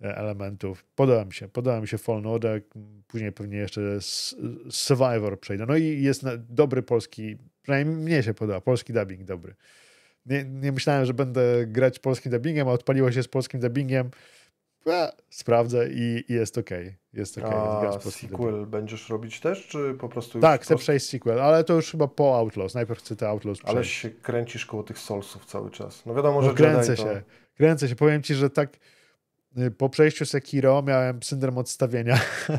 elementów. Podoba mi się. Podoba mi się Fallen Order, później pewnie jeszcze Survivor przejdę. No i jest dobry polski Przynajmniej mnie się podoba. Polski dubbing dobry. Nie, nie myślałem, że będę grać polskim dubbingiem, a odpaliło się z polskim dubbingiem. sprawdzę i, i jest ok Jest ok A sequel dubbing. będziesz robić też, czy po prostu Tak, chcę prost... przejść sequel, ale to już chyba po Outlaws. Najpierw chcę te Outlaws przejść. Ale się kręcisz koło tych Soulsów cały czas. No wiadomo, że no, kręcę to... się. Kręcę się. Powiem ci, że tak y, po przejściu Sekiro miałem syndrom odstawienia.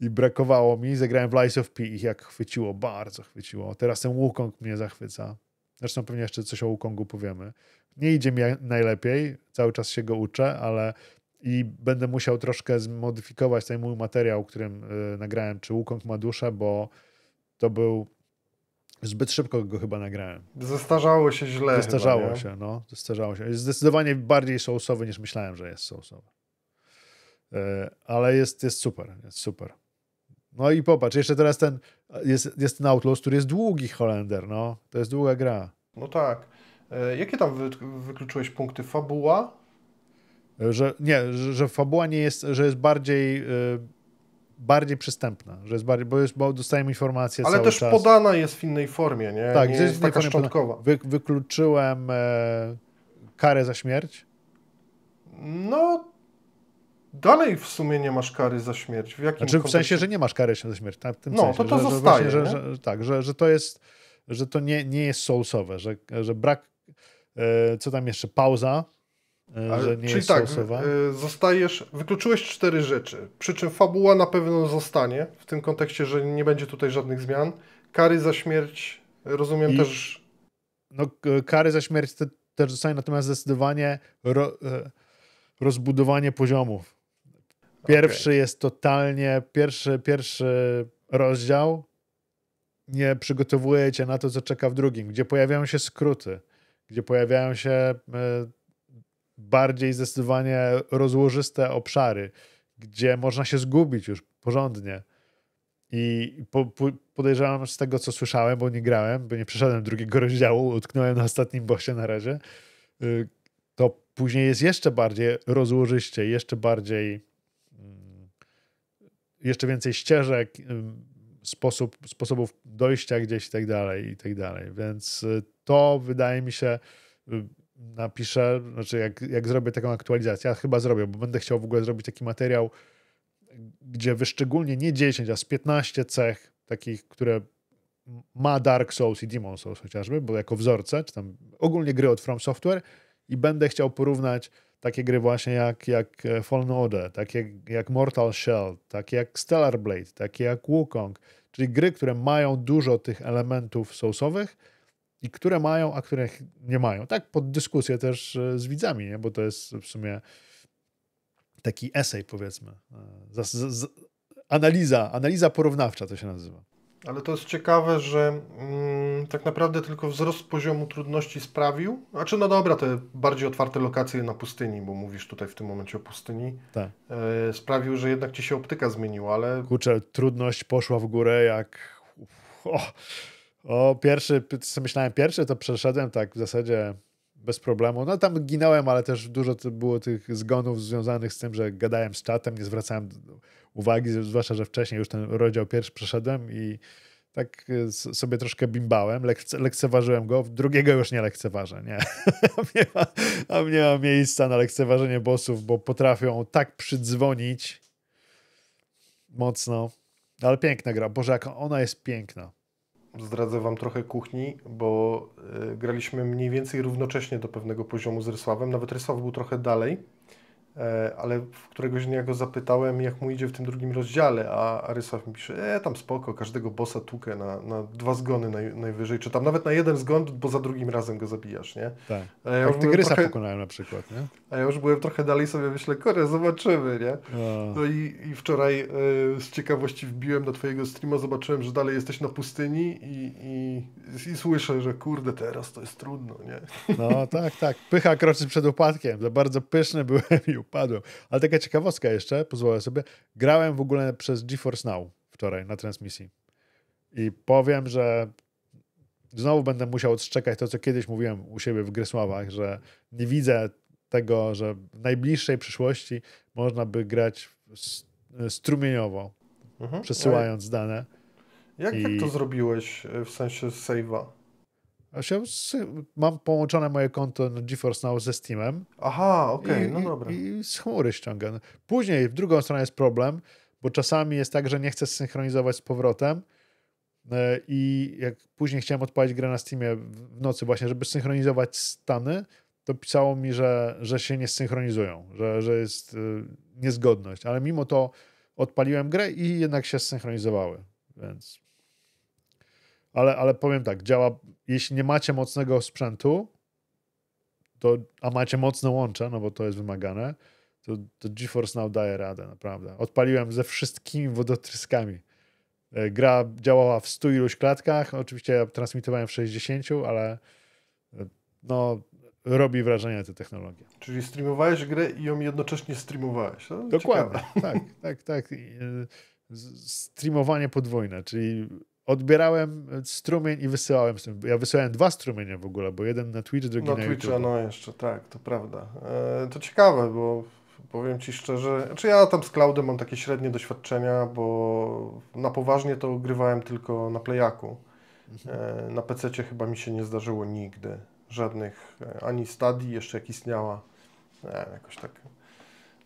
i brakowało mi. Zagrałem w Lies of P ich jak chwyciło, bardzo chwyciło. Teraz ten Wukong mnie zachwyca. Zresztą pewnie jeszcze coś o Wukongu powiemy. Nie idzie mi najlepiej, cały czas się go uczę, ale i będę musiał troszkę zmodyfikować ten mój materiał, którym y, nagrałem, czy Wukong ma duszę, bo to był Zbyt szybko go chyba nagrałem. Zestarzało się źle. Zestarzało chyba, się, no. Zestarzało się. Jest zdecydowanie bardziej sousowy niż myślałem, że jest sousowy. Y, ale jest, jest super, jest super. No i popatrz, jeszcze teraz ten jest, jest ten Outlaws, który jest długi Holender, no. To jest długa gra. No tak. E, jakie tam wy, wykluczyłeś punkty? Fabuła? E, że, nie, że, że, fabuła nie jest, że jest bardziej... Y, bardziej przystępna, że jest bardziej, bo, jest, bo dostajemy informacje Ale też czas. podana jest w innej formie, nie? Tak, nie jest, jest taka szczątkowa. Wy, wykluczyłem e, karę za śmierć. No, dalej w sumie nie masz kary za śmierć. W jakim znaczy w sensie, że nie masz kary za śmierć. Tak, w tym no, sensie, to to że, zostaje. Że, że, tak, że, że to jest, że to nie, nie jest soulsowe, że, że brak, e, co tam jeszcze, pauza, e, Ale, że nie czyli jest tak, soulsowa. E, zostajesz, wykluczyłeś cztery rzeczy, przy czym fabuła na pewno zostanie, w tym kontekście, że nie będzie tutaj żadnych zmian. Kary za śmierć, rozumiem I, też... No kary za śmierć też zostanie, natomiast zdecydowanie ro, e, rozbudowanie poziomów Pierwszy okay. jest totalnie, pierwszy, pierwszy rozdział nie przygotowuje cię na to, co czeka w drugim, gdzie pojawiają się skróty, gdzie pojawiają się e, bardziej zdecydowanie rozłożyste obszary, gdzie można się zgubić już porządnie. I podejrzewam z tego, co słyszałem, bo nie grałem, bo nie przeszedłem drugiego rozdziału, utknąłem na ostatnim bossie na razie, y, to później jest jeszcze bardziej rozłożyście, jeszcze bardziej jeszcze więcej ścieżek, y, sposób, sposobów dojścia gdzieś i tak dalej, i tak dalej. Więc y, to wydaje mi się y, napiszę, znaczy jak, jak zrobię taką aktualizację, ja chyba zrobię, bo będę chciał w ogóle zrobić taki materiał, gdzie wyszczególnie nie 10, a z 15 cech takich, które ma Dark Souls i Demon Souls chociażby, bo jako wzorce, czy tam ogólnie gry od From Software i będę chciał porównać takie gry właśnie jak, jak e, Fallen Order, takie jak Mortal Shell, takie jak Stellar Blade, takie jak Wukong, czyli gry, które mają dużo tych elementów sousowych i które mają, a których nie mają. Tak pod dyskusję też e, z widzami, nie? bo to jest w sumie taki esej powiedzmy, e, z, z, z, analiza, analiza porównawcza to się nazywa. Ale to jest ciekawe, że mm, tak naprawdę tylko wzrost poziomu trudności sprawił. Znaczy, no dobra, te bardziej otwarte lokacje na pustyni, bo mówisz tutaj w tym momencie o pustyni, tak. E, sprawił, że jednak ci się optyka zmieniła, ale. Kurczę, trudność poszła w górę jak. O, o pierwszy, myślałem, pierwszy to przeszedłem tak w zasadzie bez problemu. No tam ginąłem, ale też dużo było tych zgonów związanych z tym, że gadałem z czatem, nie zwracałem uwagi, zwłaszcza, że wcześniej już ten rozdział pierwszy przeszedłem i tak e, sobie troszkę bimbałem, lekce, lekceważyłem go, drugiego już nie lekceważę, nie. a, mnie ma, a ma miejsca na lekceważenie bossów, bo potrafią tak przydzwonić mocno, ale piękna gra, Boże, jak ona jest piękna. Zdradzę wam trochę kuchni, bo e, graliśmy mniej więcej równocześnie do pewnego poziomu z Rysławem, nawet Rysław był trochę dalej, E, ale któregoś dnia go zapytałem, jak mu idzie w tym drugim rozdziale, a Arysław mi pisze, e, tam spoko, każdego bossa tukę na, na dwa zgony naj, najwyżej, czy tam nawet na jeden zgon, bo za drugim razem go zabijasz, nie? Tak, e, ja jak tygrysa trochę, pokonałem na przykład, nie? A ja już byłem trochę dalej, sobie myślę, kore, zobaczymy, nie? No, no i, i wczoraj y, z ciekawości wbiłem na twojego streama, zobaczyłem, że dalej jesteś na pustyni i, i, i słyszę, że kurde, teraz to jest trudno, nie? No tak, tak, pycha kroczy przed upadkiem, za bardzo pyszny byłem i upadłem. Ale taka ciekawostka jeszcze, pozwolę sobie. Grałem w ogóle przez GeForce Now wczoraj na transmisji. I powiem, że znowu będę musiał odszczekać to, co kiedyś mówiłem u siebie w Grysławach, że nie widzę tego, że w najbliższej przyszłości można by grać e, strumieniowo, mhm, przesyłając ale... dane. Jak, I... jak to zrobiłeś e, w sensie save'a? ja mam połączone moje konto na GeForce Now ze Steamem. Aha, okej, okay, no dobra. I, I z chmury ściągam. Później w drugą stronę jest problem, bo czasami jest tak, że nie chcę synchronizować z powrotem e, i jak później chciałem odpalić grę na Steamie w nocy właśnie, żeby synchronizować stany, to pisało mi, że, że się nie synchronizują, że, że jest e, niezgodność, ale mimo to odpaliłem grę i jednak się synchronizowały, więc... Ale, ale powiem tak, działa jeśli nie macie mocnego sprzętu, to, a macie mocne łącze, no bo to jest wymagane, to, to GeForce Now daje radę, naprawdę. Odpaliłem ze wszystkimi wodotryskami. E, gra działała w 100 iluś klatkach, oczywiście ja transmitowałem w 60, ale e, no, robi wrażenie ta technologia. Czyli streamowałeś grę i ją jednocześnie streamowałeś, no? Dokładnie, Ciekawe. tak, tak, tak. E, streamowanie podwójne, czyli odbierałem strumień i wysyłałem Ja wysyłałem dwa strumienie w ogóle, bo jeden na Twitch, drugi Twitch. No, na Twitcha, YouTube. No jeszcze, tak, to prawda. E, to ciekawe, bo powiem Ci szczerze, czy znaczy ja tam z Cloudem mam takie średnie doświadczenia, bo na poważnie to grywałem tylko na Playaku. E, na PC chyba mi się nie zdarzyło nigdy. Żadnych, e, ani stadii jeszcze jak istniała. E, jakoś tak.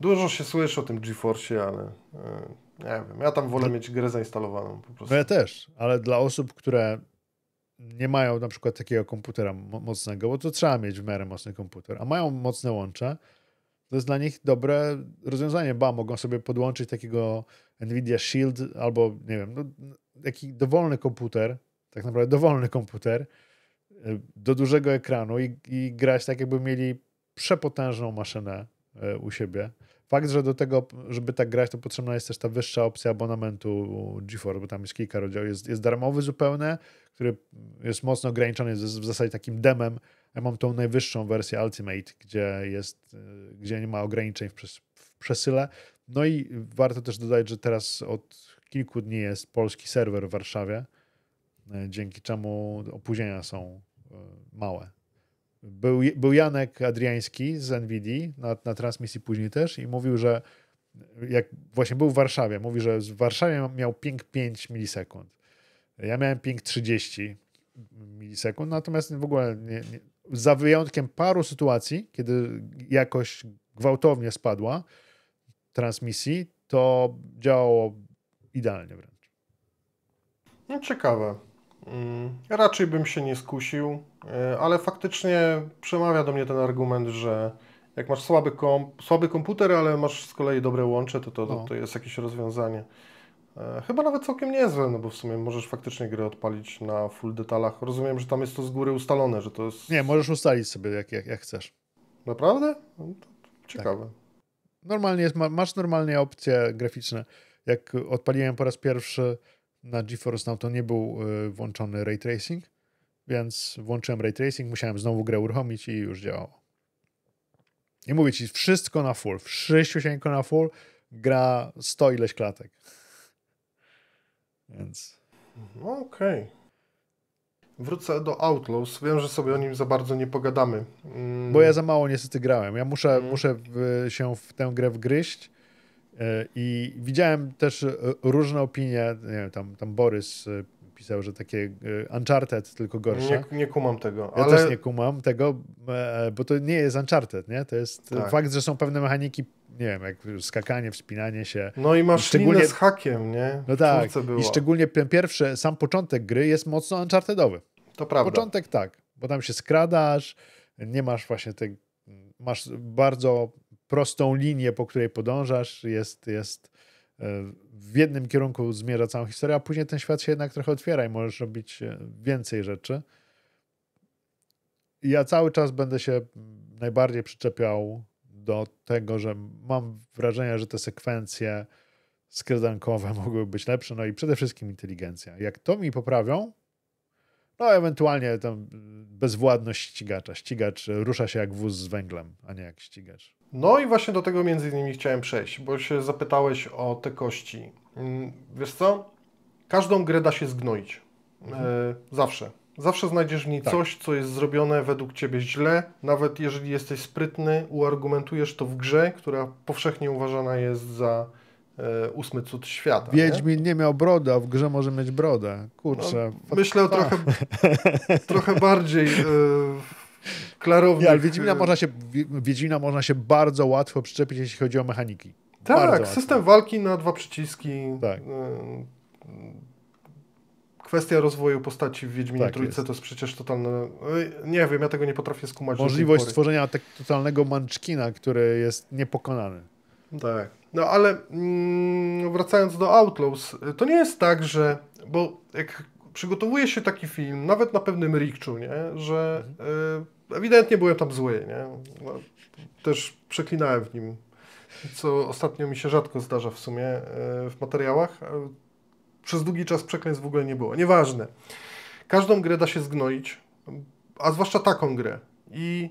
Dużo się słyszy o tym GeForce, ale e, nie wiem, ja tam wolę to... mieć grę zainstalowaną po prostu. No ja też, ale dla osób, które nie mają na przykład takiego komputera mocnego, bo to trzeba mieć w miarę mocny komputer, a mają mocne łącze, to jest dla nich dobre rozwiązanie. Ba, mogą sobie podłączyć takiego Nvidia Shield albo, nie wiem, no, taki dowolny komputer, tak naprawdę dowolny komputer y, do dużego ekranu i, i grać tak, jakby mieli przepotężną maszynę y, u siebie. Fakt, że do tego, żeby tak grać, to potrzebna jest też ta wyższa opcja abonamentu GeForce, bo tam jest kilka rozdziałów. Jest, jest darmowy zupełnie, który jest mocno ograniczony, jest w zasadzie takim demem. Ja mam tą najwyższą wersję Ultimate, gdzie, jest, y, gdzie nie ma ograniczeń w, przes w przesyle. No i warto też dodać, że teraz od kilku dni jest polski serwer w Warszawie, y, dzięki czemu opóźnienia są y, małe. Był, był Janek Adriański z NVIDII na, na transmisji później też i mówił, że jak właśnie był w Warszawie, mówi, że w Warszawie miał ping 5 milisekund. Ja miałem ping 30 milisekund, natomiast w ogóle nie, nie, za wyjątkiem paru sytuacji, kiedy jakość gwałtownie spadła transmisji, to działało idealnie wręcz. No ciekawe. Mm, raczej bym się nie skusił. E, ale faktycznie przemawia do mnie ten argument, że jak masz słaby, komp słaby komputer, ale masz z kolei dobre łącze, to to, to, no. to jest jakieś rozwiązanie. E, chyba nawet całkiem niezłe, no bo w sumie możesz faktycznie grę odpalić na full detalach. Rozumiem, że tam jest to z góry ustalone, że to jest... Nie, możesz ustalić sobie jak, jak, jak chcesz. Naprawdę? No ciekawe. Tak. Normalnie jest, masz normalnie opcje graficzne. Jak odpaliłem po raz pierwszy na GeForce Now, to nie był e, włączony ray tracing, więc włączyłem ray tracing, musiałem znowu grę uruchomić i już działało. I mówię ci, wszystko na full, wszyściusieńko na full, gra 100 ileś klatek. Więc... No, Okej. Okay. Wrócę do Outlaws. Wiem, że sobie o nim za bardzo nie pogadamy. Mm. Bo ja za mało niestety grałem. Ja muszę, mm. muszę w, się w tę grę wgryźć. E, I widziałem też e, różne opinie, nie wiem, tam, tam Borys e, pisał, że takie e, Uncharted, tylko gorsze. Nie, nie kumam tego. Ja ale... też nie kumam tego, e, bo to nie jest Uncharted, nie? To jest tak. fakt, że są pewne mechaniki, nie wiem, jak skakanie, wspinanie się. No i masz szczególnie z hakiem, nie? No tak. I szczególnie pierwsze, pierwszy, sam początek gry jest mocno Unchartedowy. To prawda. Początek tak, bo tam się skradasz, nie masz właśnie tego, masz bardzo prostą linię, po której podążasz, jest, jest E, w jednym kierunku zmierza cała historia, a później ten świat się jednak trochę otwiera i możesz robić e, więcej rzeczy. ja cały czas będę się najbardziej przyczepiał do tego, że mam wrażenie, że te sekwencje skrydankowe mogły być lepsze, no i przede wszystkim inteligencja. Jak to mi poprawią, no ewentualnie tam bezwładność ścigacza. Ścigacz rusza się jak wóz z węglem, a nie jak ścigacz. No i właśnie do tego między innymi chciałem przejść, bo się zapytałeś o te kości. Mm, wiesz co? Każdą grę da się zgnoić. E, mhm. Zawsze. Zawsze znajdziesz w niej tak. coś, co jest zrobione według ciebie źle, nawet jeżeli jesteś sprytny, uargumentujesz to w grze, która powszechnie uważana jest za e, ósmy cud świata. Wiedźmin nie, nie miał broda, w grze może mieć brodę. Kurczę. No, myślę o trochę, trochę bardziej. E, klarowny. Jak... Wiedźmina, można się, Wiedźmina można się bardzo łatwo przyczepić, jeśli chodzi o mechaniki. Tak, system walki na dwa przyciski. Tak. E, kwestia rozwoju postaci w Wiedźminie tak Trójce jest. to jest przecież totalne... Nie wiem, ja tego nie potrafię skumać. Możliwość stworzenia tak totalnego manczkina, który jest niepokonany. Tak. No ale mm, wracając do Outlaws, to nie jest tak, że... Bo jak przygotowuje się taki film, nawet na pewnym rikczu, nie? że mhm. y, ewidentnie byłem tam zły, nie? No, też przeklinałem w nim, co ostatnio mi się rzadko zdarza w sumie e, w materiałach. E, przez długi czas przekleństw w ogóle nie było. Nieważne. Każdą grę da się zgnoić, a zwłaszcza taką grę. I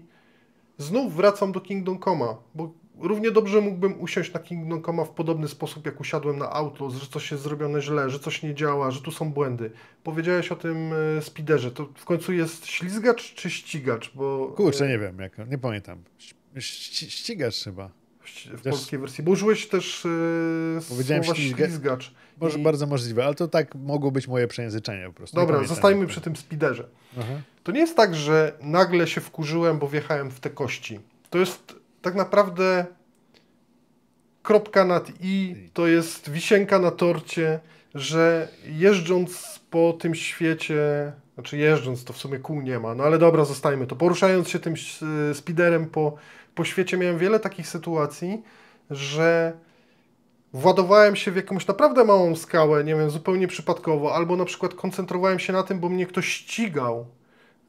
znów wracam do Kingdom Coma, bo Równie dobrze mógłbym usiąść na Kingdom Come w podobny sposób, jak usiadłem na auto, że coś jest zrobione źle, że coś nie działa, że tu są błędy. Powiedziałeś o tym e, Spiderze. To w końcu jest ślizgacz czy ścigacz? Bo, Kurczę, e, nie wiem, jak, nie pamiętam. Ści ścigacz chyba. W polskiej wersji. Bo użyłeś też e, Powiedziałem słowa ślizga... ślizgacz. Może I... bardzo możliwe, ale to tak mogło być moje przejęzyczenie po prostu. Dobra, zostajmy przy tym Spiderze. Aha. To nie jest tak, że nagle się wkurzyłem, bo wjechałem w te kości. To jest tak naprawdę kropka nad i to jest wisienka na torcie, że jeżdżąc po tym świecie, znaczy jeżdżąc, to w sumie kół nie ma, no ale dobra, zostajmy to. Poruszając się tym e, speederem po, po świecie miałem wiele takich sytuacji, że władowałem się w jakąś naprawdę małą skałę, nie wiem, zupełnie przypadkowo, albo na przykład koncentrowałem się na tym, bo mnie ktoś ścigał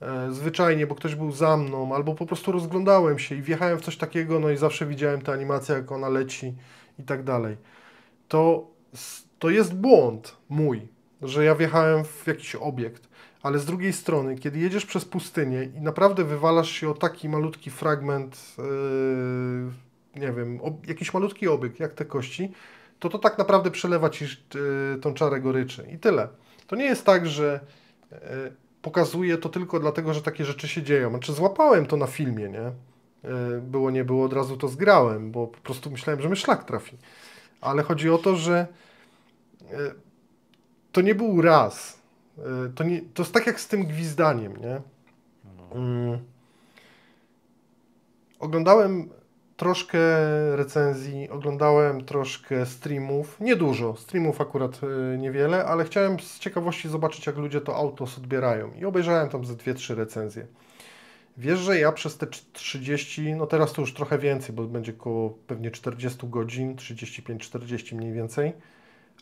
E, zwyczajnie, bo ktoś był za mną, albo po prostu rozglądałem się i wjechałem w coś takiego, no i zawsze widziałem tę animację, jak ona leci i tak dalej. To, to jest błąd mój, że ja wjechałem w jakiś obiekt, ale z drugiej strony, kiedy jedziesz przez pustynię i naprawdę wywalasz się o taki malutki fragment, yy, nie wiem, jakiś malutki obiekt, jak te kości, to to tak naprawdę przelewa ci yy, tą czarę goryczy i tyle. To nie jest tak, że yy, Pokazuje to tylko dlatego, że takie rzeczy się dzieją. Znaczy złapałem to na filmie, nie? E, było, nie było, od razu to zgrałem, bo po prostu myślałem, że mi szlak trafi. Ale chodzi o to, że e, to nie był raz. E, to, nie, to jest tak jak z tym gwizdaniem, nie? No. Mm. Oglądałem troszkę recenzji, oglądałem troszkę streamów, niedużo, streamów akurat y, niewiele, ale chciałem z ciekawości zobaczyć, jak ludzie to auto odbierają i obejrzałem tam ze 2-3 recenzje. Wiesz, że ja przez te 30, no teraz to już trochę więcej, bo będzie koło pewnie 40 godzin, 35-40 mniej więcej,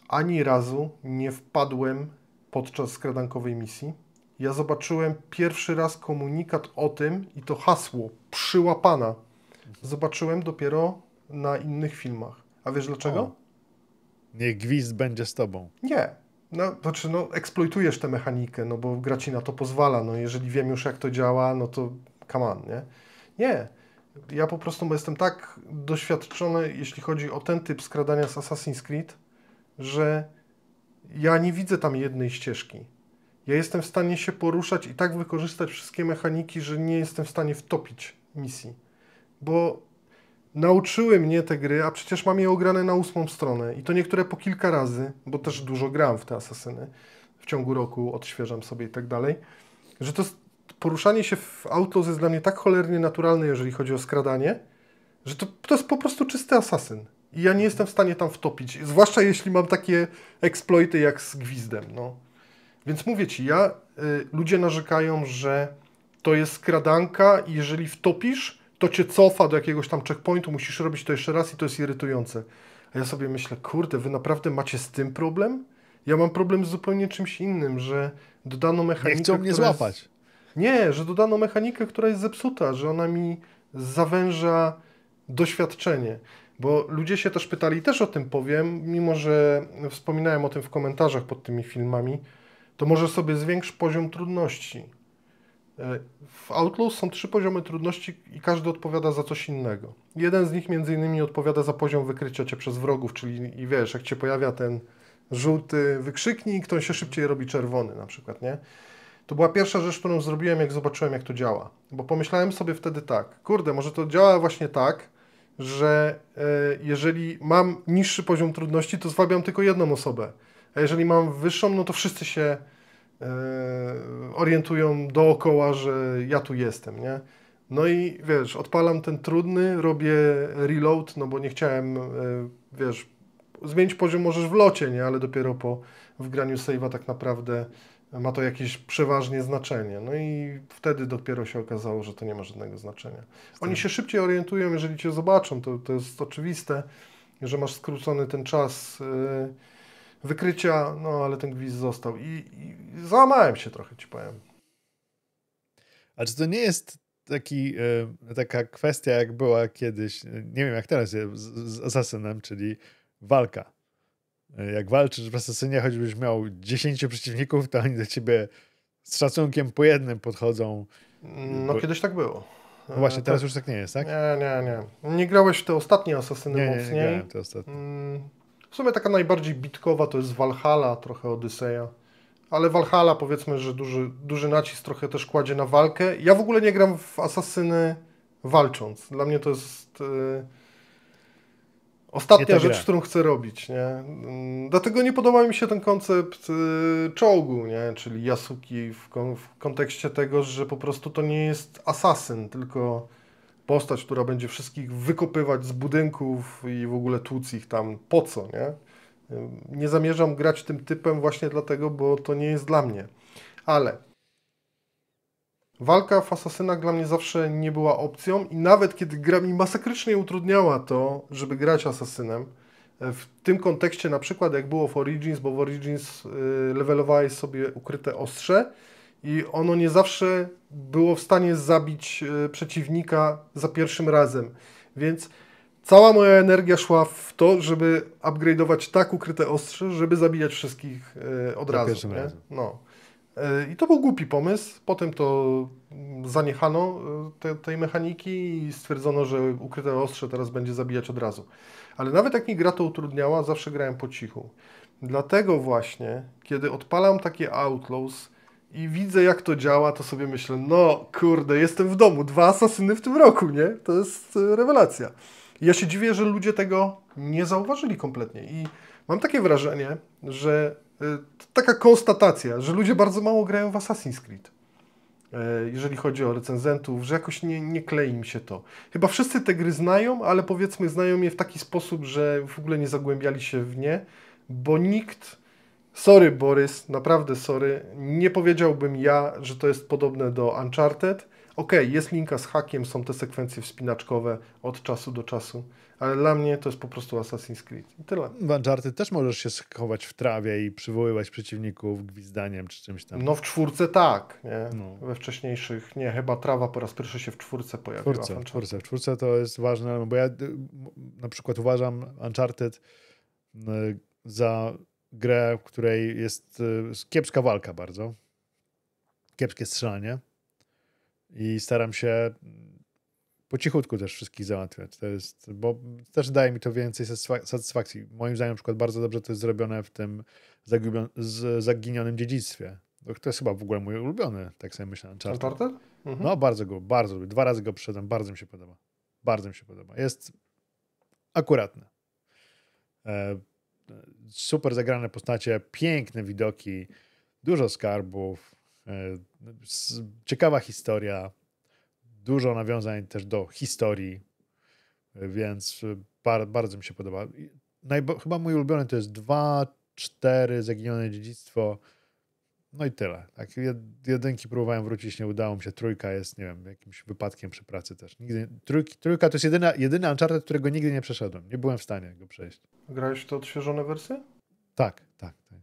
ani razu nie wpadłem podczas skradankowej misji. Ja zobaczyłem pierwszy raz komunikat o tym i to hasło przyłapana Mhm. zobaczyłem dopiero na innych filmach. A wiesz dlaczego? O. Niech gwizd będzie z tobą. Nie. No, znaczy, no, eksploitujesz tę mechanikę, no bo gra ci na to pozwala. No, jeżeli wiem już, jak to działa, no to come on, nie? Nie. Ja po prostu jestem tak doświadczony, jeśli chodzi o ten typ skradania z Assassin's Creed, że ja nie widzę tam jednej ścieżki. Ja jestem w stanie się poruszać i tak wykorzystać wszystkie mechaniki, że nie jestem w stanie wtopić misji bo nauczyły mnie te gry, a przecież mam je ograne na ósmą stronę i to niektóre po kilka razy, bo też dużo gram w te asesyny w ciągu roku, odświeżam sobie i tak dalej, że to poruszanie się w Outlaws jest dla mnie tak cholernie naturalne, jeżeli chodzi o skradanie, że to, to jest po prostu czysty asasyn. I ja nie jestem w stanie tam wtopić, zwłaszcza jeśli mam takie exploity jak z gwizdem, no. Więc mówię ci, ja, y, ludzie narzekają, że to jest skradanka i jeżeli wtopisz, to cię cofa do jakiegoś tam checkpointu, musisz robić to jeszcze raz i to jest irytujące. A ja sobie myślę, kurde, wy naprawdę macie z tym problem? Ja mam problem z zupełnie czymś innym, że dodano mechanikę. Nie chcą mnie złapać. Jest... Nie, że dodano mechanikę, która jest zepsuta, że ona mi zawęża doświadczenie. Bo ludzie się też pytali, też o tym powiem, mimo że wspominałem o tym w komentarzach pod tymi filmami, to może sobie zwiększ poziom trudności E, w Outlaws są trzy poziomy trudności i każdy odpowiada za coś innego. Jeden z nich między innymi odpowiada za poziom wykrycia cię przez wrogów, czyli i wiesz, jak cię pojawia ten żółty wykrzyknik, to on się szybciej robi czerwony na przykład, nie? To była pierwsza rzecz, którą zrobiłem, jak zobaczyłem, jak to działa. Bo pomyślałem sobie wtedy tak, kurde, może to działa właśnie tak, że e, jeżeli mam niższy poziom trudności, to zwabiam tylko jedną osobę. A jeżeli mam wyższą, no to wszyscy się E, orientują dookoła, że ja tu jestem, nie? No i wiesz, odpalam ten trudny, robię reload, no bo nie chciałem, e, wiesz, zmienić poziom możesz w locie, nie? Ale dopiero po wgraniu save'a tak naprawdę ma to jakieś przeważnie znaczenie. No i wtedy dopiero się okazało, że to nie ma żadnego znaczenia. Oni się szybciej orientują, jeżeli cię zobaczą, to, to jest oczywiste, że masz skrócony ten czas. Yy, wykrycia, no ale ten gwizd został. I, I, załamałem się trochę, ci powiem. A czy to nie jest taki, y, taka kwestia, jak była kiedyś, e, nie wiem jak teraz jest, z, z Asasynem, czyli walka. E, jak walczysz w Asasynie, choćbyś miał 10 przeciwników, to oni do ciebie z szacunkiem po jednym podchodzą. Mm, no bo... kiedyś tak było. No właśnie, teraz tak. już tak nie jest, tak? Nie, nie, nie. Nie grałeś w te ostatnie Asasyny nie, mocniej. Nie, nie nie te ostatnie. Mm w sumie taka najbardziej bitkowa to jest Valhalla, trochę Odyseja. Ale Valhalla powiedzmy, że duży, duży nacisk trochę też kładzie na walkę. Ja w ogóle nie gram w asasyny walcząc. Dla mnie to jest yy, ostatnia rzecz, gra. którą chcę robić. Nie? Mm, dlatego nie podoba mi się ten koncept yy, czołgu, nie? czyli Yasuki w, w kontekście tego, że po prostu to nie jest asasyn, tylko postać, która będzie wszystkich wykopywać z budynków i w ogóle tłuc ich tam po co, nie? Nie zamierzam grać tym typem właśnie dlatego, bo to nie jest dla mnie. Ale walka w Assassinach dla mnie zawsze nie była opcją i nawet kiedy gra mi masakrycznie utrudniała to, żeby grać Assassinem, e, w tym kontekście na przykład jak było w Origins, bo w Origins y, levelowałeś sobie ukryte ostrze, i ono nie zawsze było w stanie zabić e, przeciwnika za pierwszym razem. Więc cała moja energia szła w to, żeby upgrade'ować tak ukryte ostrze, żeby zabijać wszystkich e, od za razu. Pierwszym razem. No. E, I to był głupi pomysł. Potem to mm, zaniechano te, tej mechaniki i stwierdzono, że ukryte ostrze teraz będzie zabijać od razu. Ale nawet jak mi gra to utrudniała, zawsze grałem po cichu. Dlatego właśnie, kiedy odpalam takie Outlaws, i widzę jak to działa, to sobie myślę, no kurde, jestem w domu, dwa asasyny w tym roku, nie? To jest e, rewelacja. I ja się dziwię, że ludzie tego nie zauważyli kompletnie i mam takie wrażenie, że e, taka konstatacja, że ludzie bardzo mało grają w Assassin's Creed. E, jeżeli chodzi o recenzentów, że jakoś nie, nie klei im się to. Chyba wszyscy te gry znają, ale powiedzmy znają je w taki sposób, że w ogóle nie zagłębiali się w nie, bo nikt Sorry Borys, naprawdę sorry. Nie powiedziałbym ja, że to jest podobne do Uncharted. Ok, jest linka z hakiem, są te sekwencje wspinaczkowe od czasu do czasu, ale dla mnie to jest po prostu Assassin's Creed. I tyle. W Uncharted też możesz się schować w trawie i przywoływać przeciwników gwizdaniem czy czymś tam. No w czwórce tak, nie? No. We wcześniejszych, nie, chyba trawa po raz pierwszy się w czwórce pojawiła. Czwórce, w, czwórce, w czwórce to jest ważne, bo ja y, na przykład uważam Uncharted y, za grę, w której jest y, kiepska walka bardzo, kiepskie strzelanie i staram się mm, po cichutku też wszystkich załatwiać. To jest, bo też daje mi to więcej satysfakcji. Moim zdaniem na przykład bardzo dobrze to jest zrobione w tym z zaginionym dziedzictwie. To jest chyba w ogóle mój ulubiony, tak sobie myślę. Uncharted? Mhm. No bardzo go, bardzo lubię. Dwa razy go przyszedłem, bardzo mi się podoba. Bardzo mi się podoba. Jest akuratny. E, super zagrane postacie, piękne widoki, dużo skarbów, e, ciekawa historia, dużo nawiązań też do historii, e, więc e, bardzo mi się podoba. chyba mój ulubiony to jest 2, 4, Zaginione Dziedzictwo, no i tyle. Tak, jedynki próbowałem wrócić, nie udało mi się. Trójka jest, nie wiem, jakimś wypadkiem przy pracy też. Nigdy, trójki, trójka to jest jedyna, jedyny Uncharted, którego nigdy nie przeszedłem. Nie byłem w stanie go przejść. Grałeś to te odświeżone wersje? Tak, tak, tak.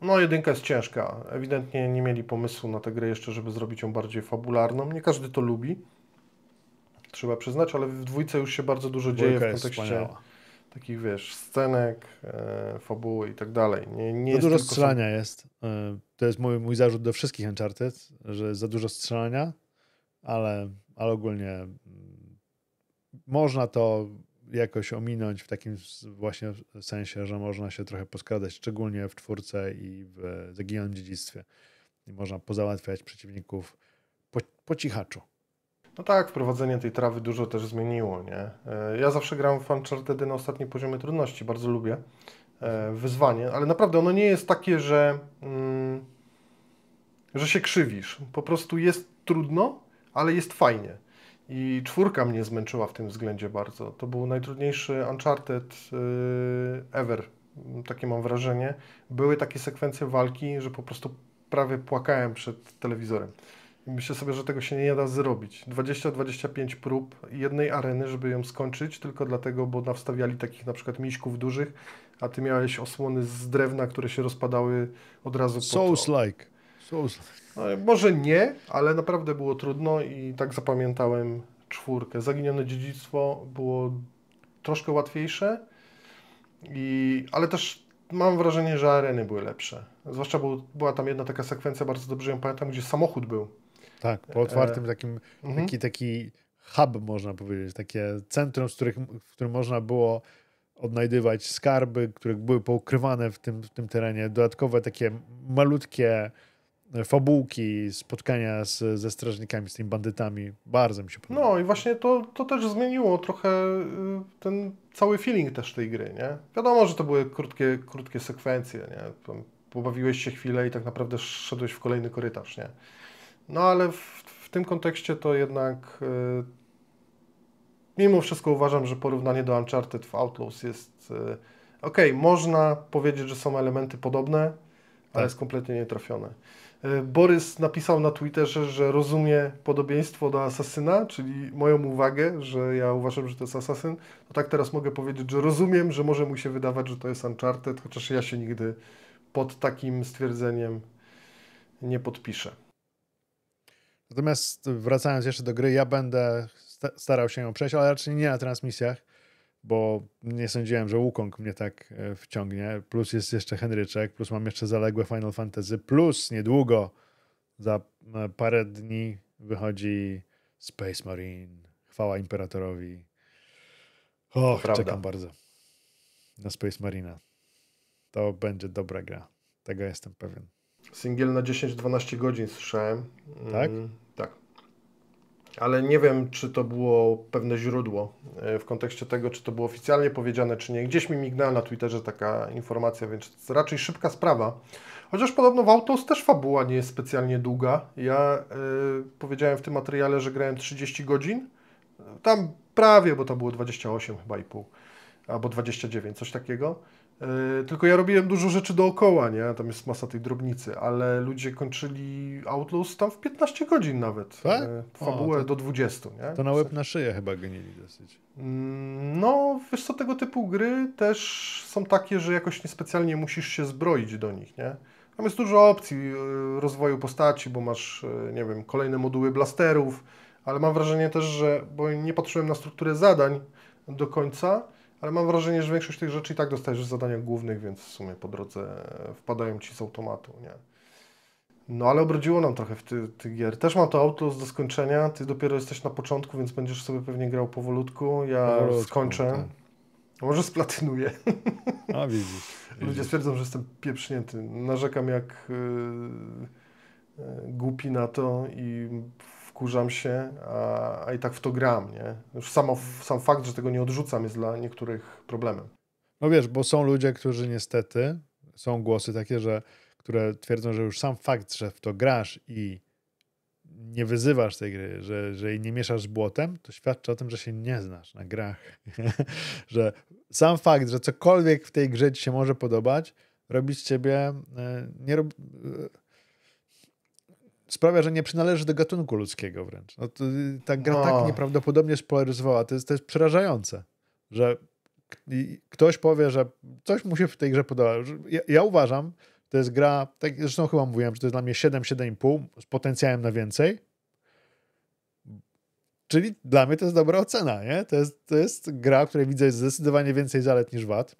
No, jedynka jest ciężka. Ewidentnie nie mieli pomysłu na tę grę jeszcze, żeby zrobić ją bardziej fabularną. Nie każdy to lubi, trzeba przyznać, ale w dwójce już się bardzo dużo dzieje w kontekście wspaniała. takich, wiesz, scenek, e, fabuły i tak dalej. Nie, nie no dużo strzelania jest. E, to jest mój, mój zarzut do wszystkich Uncharted, że za dużo strzelania, ale, ale ogólnie mm, można to jakoś ominąć w takim właśnie sensie, że można się trochę poskładać, szczególnie w czwórce i w zaginionym dziedzictwie. I można pozałatwiać przeciwników po, po cichaczu. No tak, wprowadzenie tej trawy dużo też zmieniło, nie? E, ja zawsze gram w Uncharted na ostatnim poziomie trudności, bardzo lubię. E, wyzwanie, ale naprawdę ono nie jest takie, że, mm, że się krzywisz. Po prostu jest trudno, ale jest fajnie. I czwórka mnie zmęczyła w tym względzie bardzo. To był najtrudniejszy Uncharted e, ever. Takie mam wrażenie. Były takie sekwencje walki, że po prostu prawie płakałem przed telewizorem. Myślę sobie, że tego się nie da zrobić. 20-25 prób jednej areny, żeby ją skończyć, tylko dlatego, bo nawstawiali takich na przykład miśków dużych, a ty miałeś osłony z drewna, które się rozpadały od razu Souls like. Souls -like. No, może nie, ale naprawdę było trudno i tak zapamiętałem czwórkę. Zaginione dziedzictwo było troszkę łatwiejsze, i, ale też mam wrażenie, że areny były lepsze. Zwłaszcza był, była tam jedna taka sekwencja, bardzo dobrze ją pamiętam, gdzie samochód był. Tak, po otwartym e, takim, mhm. taki, taki hub, można powiedzieć, takie centrum, z których, w którym można było odnajdywać skarby, które były poukrywane w tym, w tym terenie. Dodatkowe takie malutkie e, fabułki, spotkania z, ze strażnikami, z tymi bandytami. Bardzo mi się podoba. No i właśnie to, to też zmieniło trochę y, ten cały feeling też tej gry, nie? Wiadomo, że to były krótkie, krótkie sekwencje, nie? Pobawiłeś się chwilę i tak naprawdę szedłeś w kolejny korytarz, nie? No ale w, w tym kontekście to jednak y, mimo wszystko uważam, że porównanie do Uncharted w Outlaws jest e, ok, można powiedzieć, że są elementy podobne, ale tak. jest kompletnie nietrafione. E, Borys napisał na Twitterze, że rozumie podobieństwo do Asasyna, czyli moją uwagę, że ja uważam, że to jest Asasyn. To tak teraz mogę powiedzieć, że rozumiem, że może mu się wydawać, że to jest Uncharted, chociaż ja się nigdy pod takim stwierdzeniem nie podpiszę. Natomiast wracając jeszcze do gry, ja będę starał się ją przejść, ale raczej nie na transmisjach, bo nie sądziłem, że Wukong mnie tak e, wciągnie. Plus jest jeszcze Henryczek, plus mam jeszcze zaległe Final Fantasy, plus niedługo za e, parę dni wychodzi Space Marine. Chwała Imperatorowi. Och, Prawda. czekam bardzo na Space Marina. To będzie dobra gra. Tego jestem pewien. Singiel na 10-12 godzin słyszałem. Tak? Mm ale nie wiem, czy to było pewne źródło e, w kontekście tego, czy to było oficjalnie powiedziane, czy nie. Gdzieś mi mignęła na Twitterze taka informacja, więc raczej szybka sprawa. Chociaż podobno w Autos też fabuła nie jest specjalnie długa. Ja e, powiedziałem w tym materiale, że grałem 30 godzin. Tam prawie, bo to było 28 chyba i pół, albo 29, coś takiego. E, tylko ja robiłem dużo rzeczy dookoła, nie? Tam jest masa tej drobnicy, ale ludzie kończyli Outlaws tam w 15 godzin nawet. Tak? E, fabułę o, to, do 20, nie? To na łeb na szyję chyba gonili dosyć. Mm, no, wiesz co, tego typu gry też są takie, że jakoś niespecjalnie musisz się zbroić do nich, nie? Tam jest dużo opcji e, rozwoju postaci, bo masz, nie wiem, kolejne moduły blasterów, ale mam wrażenie też, że, bo nie patrzyłem na strukturę zadań do końca, ale mam wrażenie, że większość tych rzeczy i tak dostajesz z zadania głównych, więc w sumie po drodze wpadają ci z automatu, nie? No ale obrodziło nam trochę w tych ty gier. Też mam to Outlaws do skończenia, ty dopiero jesteś na początku, więc będziesz sobie pewnie grał powolutku, ja powolutku, skończę. Tak. Może splatynuję. A widzisz, widzisz. Ludzie stwierdzą, że jestem pieprznięty. Narzekam jak yy, yy, głupi na to i wkurzam się, a, a i tak w to gram, nie? Już samo, sam fakt, że tego nie odrzucam jest dla niektórych problemem. No wiesz, bo są ludzie, którzy niestety, są głosy takie, że, które twierdzą, że już sam fakt, że w to grasz i nie wyzywasz tej gry, że, że jej nie mieszasz z błotem, to świadczy o tym, że się nie znasz na grach. że sam fakt, że cokolwiek w tej grze ci się może podobać, robi z ciebie, e, nie rob. E, sprawia, że nie przynależy do gatunku ludzkiego wręcz. No to, y, ta gra no. tak nieprawdopodobnie spolaryzowała. To jest, to jest przerażające, że ktoś powie, że coś mu się w tej grze podoba. Ja, ja uważam, to jest gra, tak zresztą chyba mówiłem, że to jest dla mnie 7, 7,5 z potencjałem na więcej. Czyli dla mnie to jest dobra ocena, nie? To jest, to jest gra, której widzę zdecydowanie więcej zalet niż wad.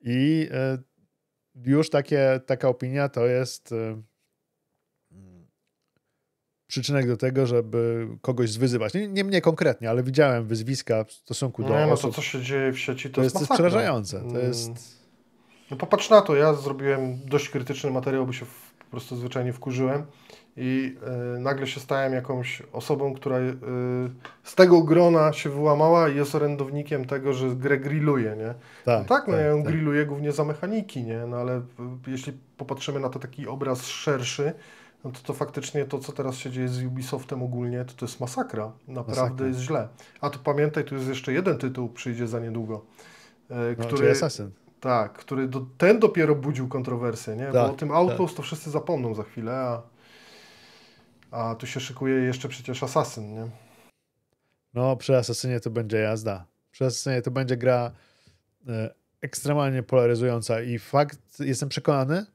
I y, już takie, taka opinia to jest... Y, przyczynek do tego, żeby kogoś zwyzywać. Nie, nie mnie konkretnie, ale widziałem wyzwiska w stosunku do nie, no to co się dzieje w sieci to, to jest, jest przerażające. To mm. jest... No popatrz na to, ja zrobiłem dość krytyczny materiał, bo się w, po prostu zwyczajnie wkurzyłem i y, nagle się stałem jakąś osobą, która y, z tego grona się wyłamała i jest orędownikiem tego, że grę grilluje, nie? Tak, no tak, no tak, ja ją tak. grilluję głównie za mechaniki, nie? No ale y, jeśli popatrzymy na to taki obraz szerszy, no to to faktycznie to, co teraz się dzieje z Ubisoftem ogólnie, to to jest masakra. Naprawdę masakra. jest źle. A tu pamiętaj, tu jest jeszcze jeden tytuł, przyjdzie za niedługo, e, no, który... Assassin. Tak, który do, ten dopiero budził kontrowersję, nie? Bo tak, o tym Autos tak. to wszyscy zapomną za chwilę, a, a tu się szykuje jeszcze przecież Assassin, nie? No, przy Assassinie to będzie jazda. Przy Assassinie to będzie gra e, ekstremalnie polaryzująca i fakt, jestem przekonany,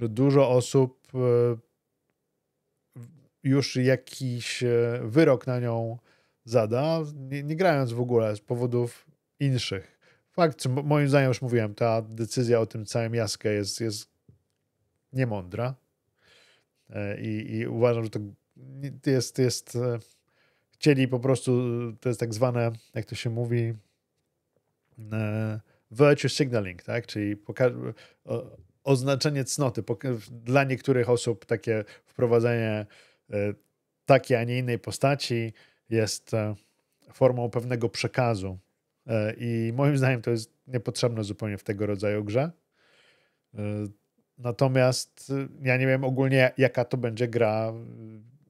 że dużo osób e, już jakiś e, wyrok na nią zada, nie, nie grając w ogóle z powodów inszych. Fakt, moim zdaniem już mówiłem, ta decyzja o tym całym jaskę jest, jest niemądra e, I, i uważam, że to jest, jest chcieli po prostu, to jest tak zwane, jak to się mówi, virtue signaling, tak? Czyli oznaczenie cnoty. Dla niektórych osób takie wprowadzenie e, takiej, a nie innej postaci jest e, formą pewnego przekazu. E, I moim zdaniem to jest niepotrzebne zupełnie w tego rodzaju grze. Natomiast ja nie wiem ogólnie, jaka to będzie gra,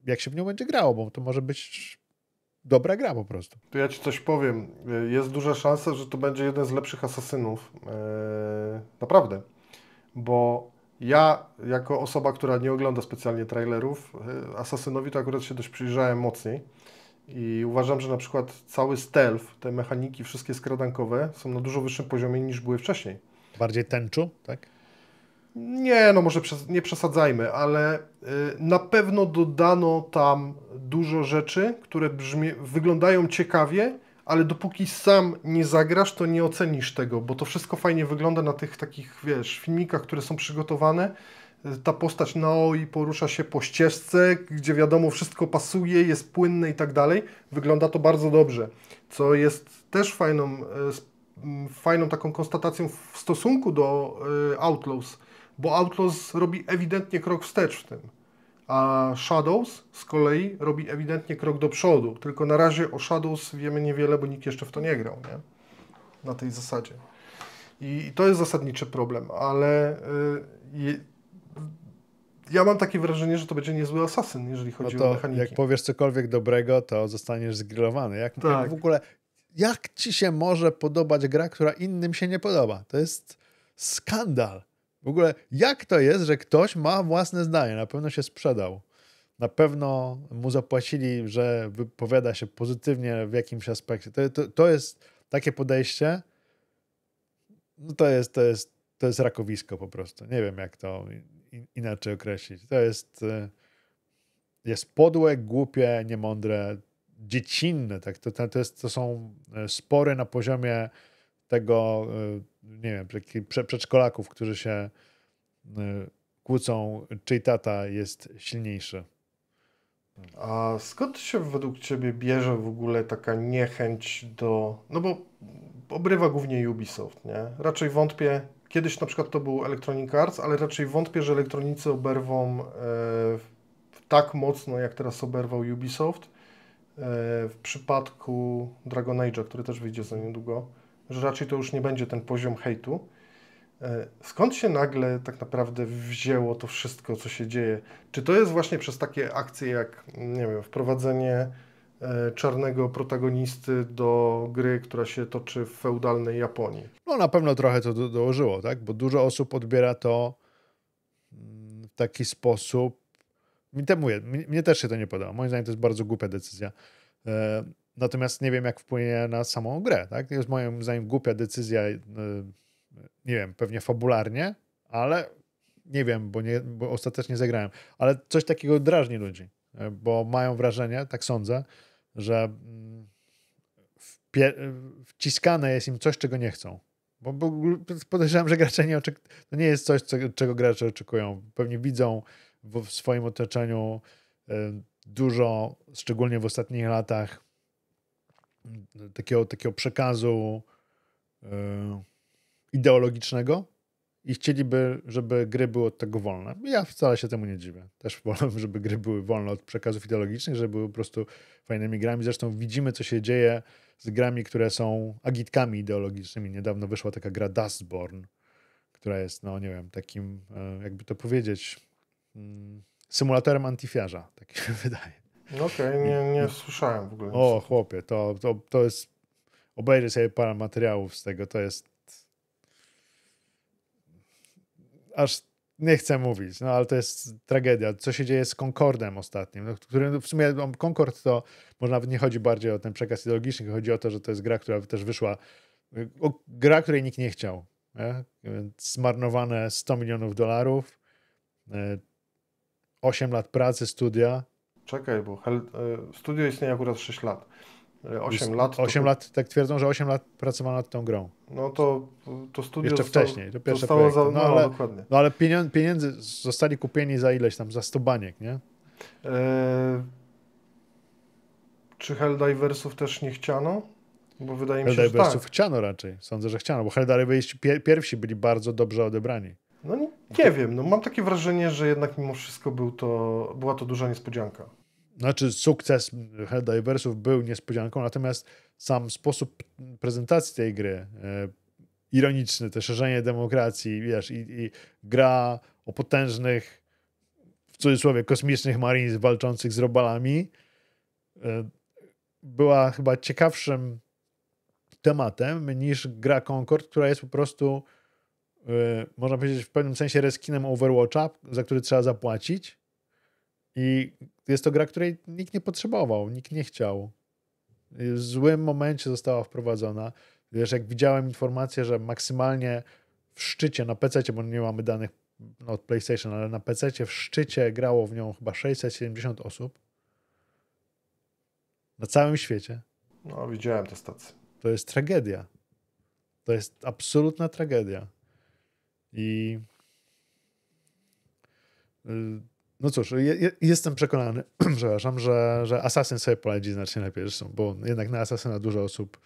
jak się w nią będzie grało, bo to może być dobra gra po prostu. To ja ci coś powiem. Jest duża szansa, że to będzie jeden z lepszych asasynów. Eee, naprawdę bo ja, jako osoba, która nie ogląda specjalnie trailerów, y, Assassinowi to akurat się dość przyjrzałem mocniej i uważam, że na przykład cały stealth, te mechaniki wszystkie skradankowe są na dużo wyższym poziomie niż były wcześniej. Bardziej tęczu, tak? Nie, no może nie przesadzajmy, ale y, na pewno dodano tam dużo rzeczy, które brzmi, wyglądają ciekawie, ale dopóki sam nie zagrasz, to nie ocenisz tego, bo to wszystko fajnie wygląda na tych takich, wiesz, filmikach, które są przygotowane. Y, ta postać Naoi porusza się po ścieżce, gdzie wiadomo, wszystko pasuje, jest płynne i tak dalej. Wygląda to bardzo dobrze, co jest też fajną, y, mm, fajną taką konstatacją w stosunku do y, Outlaws, bo Outlaws robi ewidentnie krok wstecz w tym a Shadows z kolei robi ewidentnie krok do przodu, tylko na razie o Shadows wiemy niewiele, bo nikt jeszcze w to nie grał, nie? Na tej zasadzie. I, i to jest zasadniczy problem, ale y, ja mam takie wrażenie, że to będzie niezły asasyn, jeżeli chodzi no to o mechaniki. Jak powiesz cokolwiek dobrego, to zostaniesz zgrillowany. Jak, tak. jak w ogóle, jak ci się może podobać gra, która innym się nie podoba? To jest skandal. W ogóle jak to jest, że ktoś ma własne zdanie? Na pewno się sprzedał. Na pewno mu zapłacili, że wypowiada się pozytywnie w jakimś aspekcie. To, to, to jest takie podejście. No to jest, to jest, to jest rakowisko po prostu. Nie wiem, jak to inaczej określić. To jest, y, jest podłe, głupie, niemądre, dziecinne. Tak? To, to, jest, to są y, spory na poziomie tego y, nie wiem, prze, przedszkolaków, którzy się e, kłócą, czyj tata jest silniejszy. A skąd się według Ciebie bierze w ogóle taka niechęć do. No bo obrywa głównie Ubisoft, nie? Raczej wątpię. Kiedyś na przykład to był Electronic Arts, ale raczej wątpię, że elektronicy oberwą e, tak mocno, jak teraz oberwał Ubisoft. E, w przypadku Dragon Age, który też wyjdzie za niedługo że raczej to już nie będzie ten poziom hejtu. E, skąd się nagle tak naprawdę wzięło to wszystko, co się dzieje? Czy to jest właśnie przez takie akcje jak, nie wiem, wprowadzenie e, czarnego protagonisty do gry, która się toczy w feudalnej Japonii? No na pewno trochę to do dołożyło, tak? Bo dużo osób odbiera to mm, w taki sposób. Mi mówię, mnie też się to nie podoba. Moim zdaniem to jest bardzo głupia decyzja. E, Natomiast nie wiem, jak wpłynie na samą grę. Tak? To jest moim zdaniem głupia decyzja, y, nie wiem, pewnie fabularnie, ale nie wiem, bo, nie, bo ostatecznie zagrałem. Ale coś takiego drażni ludzi, y, bo mają wrażenie, tak sądzę, że mm, y, wciskane jest im coś, czego nie chcą. Bo, bo podejrzewam, że gracze nie oczekują. To nie jest coś, co, czego gracze oczekują. Pewnie widzą w, w swoim otoczeniu y, dużo, szczególnie w ostatnich latach, takiego, takiego przekazu e, ideologicznego i chcieliby, żeby gry były od tego wolne. Ja wcale się temu nie dziwię. Też wolę, żeby gry były wolne od przekazów ideologicznych, żeby były po prostu fajnymi grami. Zresztą widzimy, co się dzieje z grami, które są agitkami ideologicznymi. Niedawno wyszła taka gra Dustborn, która jest, no nie wiem, takim, e, jakby to powiedzieć, mm, symulatorem antifiarza, tak się wydaje. No okej, okay, nie, nie słyszałem w ogóle. O, chłopie, to, to, to jest. Obejrzę sobie parę materiałów z tego. To jest. Aż nie chcę mówić, no ale to jest tragedia. Co się dzieje z Concordem ostatnim? No, który, no, w sumie no, Concord to może nawet nie chodzi bardziej o ten przekaz ideologiczny, chodzi o to, że to jest gra, która też wyszła. Gra, której nikt nie chciał. Nie? Zmarnowane 100 milionów dolarów, 8 e, lat pracy, studia Czekaj, bo Hel... E, studio istnieje akurat 6 lat. 8 e, lat. To... 8 lat, tak twierdzą, że 8 lat pracowano nad tą grą. No to, to studio. Jeszcze zostało, wcześniej, to pierwsze zostało za, no, no, ale, dokładnie. No ale pieniądze, pieniędzy zostali kupieni za ileś tam, za 100 baniek, nie? Eee, czy Helldiversów też nie chciano? Bo wydaje mi się, że tak. chciano raczej. Sądzę, że chciano, bo Helldivers pierwsi byli bardzo dobrze odebrani. No nie, nie wiem, no mam takie wrażenie, że jednak mimo wszystko był to, była to duża niespodzianka. Znaczy sukces Helldiversów był niespodzianką, natomiast sam sposób prezentacji tej gry, e, ironiczny, te szerzenie demokracji, wiesz, i, i gra o potężnych, w cudzysłowie, kosmicznych marines walczących z robalami, e, była chyba ciekawszym tematem niż gra Concord, która jest po prostu Y, można powiedzieć, w pewnym sensie reskinem Overwatcha, za który trzeba zapłacić. I jest to gra, której nikt nie potrzebował, nikt nie chciał. Y, w złym momencie została wprowadzona. Wiesz, jak widziałem informację, że maksymalnie w szczycie na PC, bo nie mamy danych no, od PlayStation, ale na PC w szczycie grało w nią chyba 670 osób. Na całym świecie. No, widziałem te stacje. To jest tragedia. To jest absolutna tragedia. I y, no cóż, je, je, jestem przekonany, przepraszam, że, że Assassin sobie poradzi znacznie lepiej, zresztą, bo jednak na Assassina dużo osób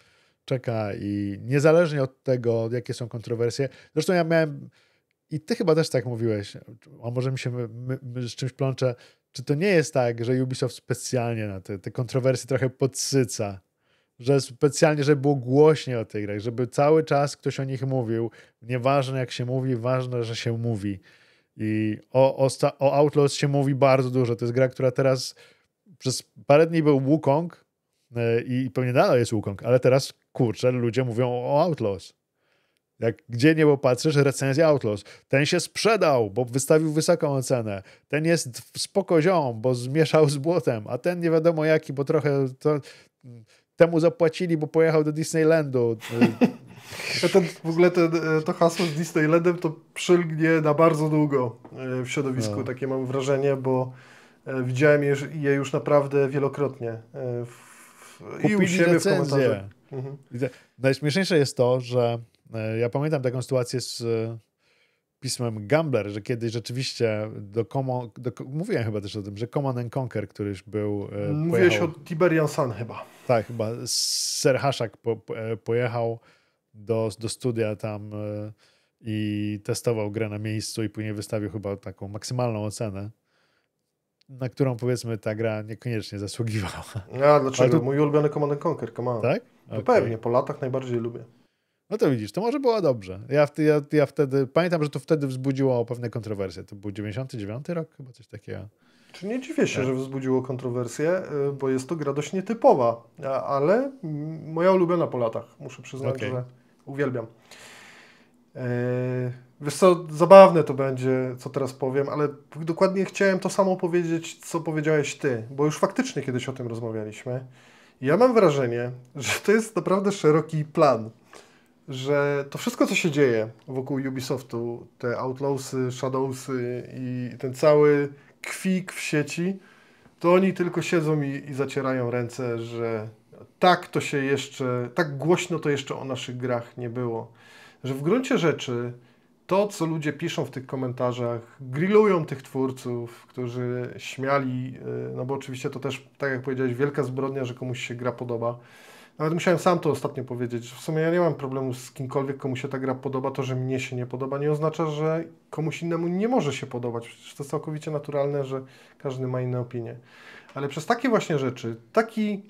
czeka i niezależnie od tego, jakie są kontrowersje, zresztą ja miałem i ty chyba też tak mówiłeś, a może mi się my, my, my z czymś plączę, czy to nie jest tak, że Ubisoft specjalnie na te, te kontrowersje trochę podsyca że specjalnie, żeby było głośniej o tych grach, żeby cały czas ktoś o nich mówił. Nieważne jak się mówi, ważne, że się mówi. I o, o, o Outlaws się mówi bardzo dużo. To jest gra, która teraz przez parę dni był Wukong e, i pewnie dalej jest Wukong, ale teraz kurczę, ludzie mówią o Outlaws. Jak gdzie niebo patrzysz, recenzja Outlaws. Ten się sprzedał, bo wystawił wysoką ocenę. Ten jest spoko bo zmieszał z błotem, a ten nie wiadomo jaki, bo trochę to temu zapłacili, bo pojechał do Disneylandu. Ten, w ogóle ten, e, to hasło z Disneylandem to przylgnie na bardzo długo e, w środowisku, no. takie mam wrażenie, bo e, widziałem je, je już naprawdę wielokrotnie w, i u siebie w komentarzach. Mhm. Najśmieszniejsze jest to, że ja pamiętam taką sytuację z pismem Gambler, że kiedyś rzeczywiście do Common, do, mówiłem chyba też o tym, że Common and Conquer, któryś był... E, mm, mówiłeś pojechał, o Tiberian Sun chyba. Tak, chyba Ser Haszak po, e, pojechał do, do studia tam e, i testował grę na miejscu i później wystawił chyba taką maksymalną ocenę, na którą powiedzmy ta gra niekoniecznie zasługiwała. A dlaczego? Tu... Mój ulubiony Command Conquer, come Tak? No okay. pewnie, po latach najbardziej lubię. No to widzisz, to może było dobrze. Ja, ja, ja wtedy, pamiętam, że to wtedy wzbudziło pewne kontrowersje. To był 99 rok, chyba coś takiego. Czy nie dziwię się, tak. że wzbudziło kontrowersje, y, bo jest to gra dość nietypowa, ale moja ulubiona po latach, muszę przyznać, okay. że uwielbiam. E, wiesz co, zabawne to będzie, co teraz powiem, ale dokładnie chciałem to samo powiedzieć, co powiedziałeś ty, bo już faktycznie kiedyś o tym rozmawialiśmy. Ja mam wrażenie, że to jest naprawdę szeroki plan że to wszystko, co się dzieje wokół Ubisoftu, te Outlawsy, Shadowsy i ten cały kwik w sieci, to oni tylko siedzą i, i zacierają ręce, że tak to się jeszcze, tak głośno to jeszcze o naszych grach nie było. Że w gruncie rzeczy to, co ludzie piszą w tych komentarzach, grillują tych twórców, którzy śmiali, y, no bo oczywiście to też, tak jak powiedziałeś, wielka zbrodnia, że komuś się gra podoba nawet musiałem sam to ostatnio powiedzieć. W sumie ja nie mam problemu z kimkolwiek, komu się ta gra podoba. To, że mnie się nie podoba, nie oznacza, że komuś innemu nie może się podobać. Przecież to jest całkowicie naturalne, że każdy ma inne opinie. Ale przez takie właśnie rzeczy, taki,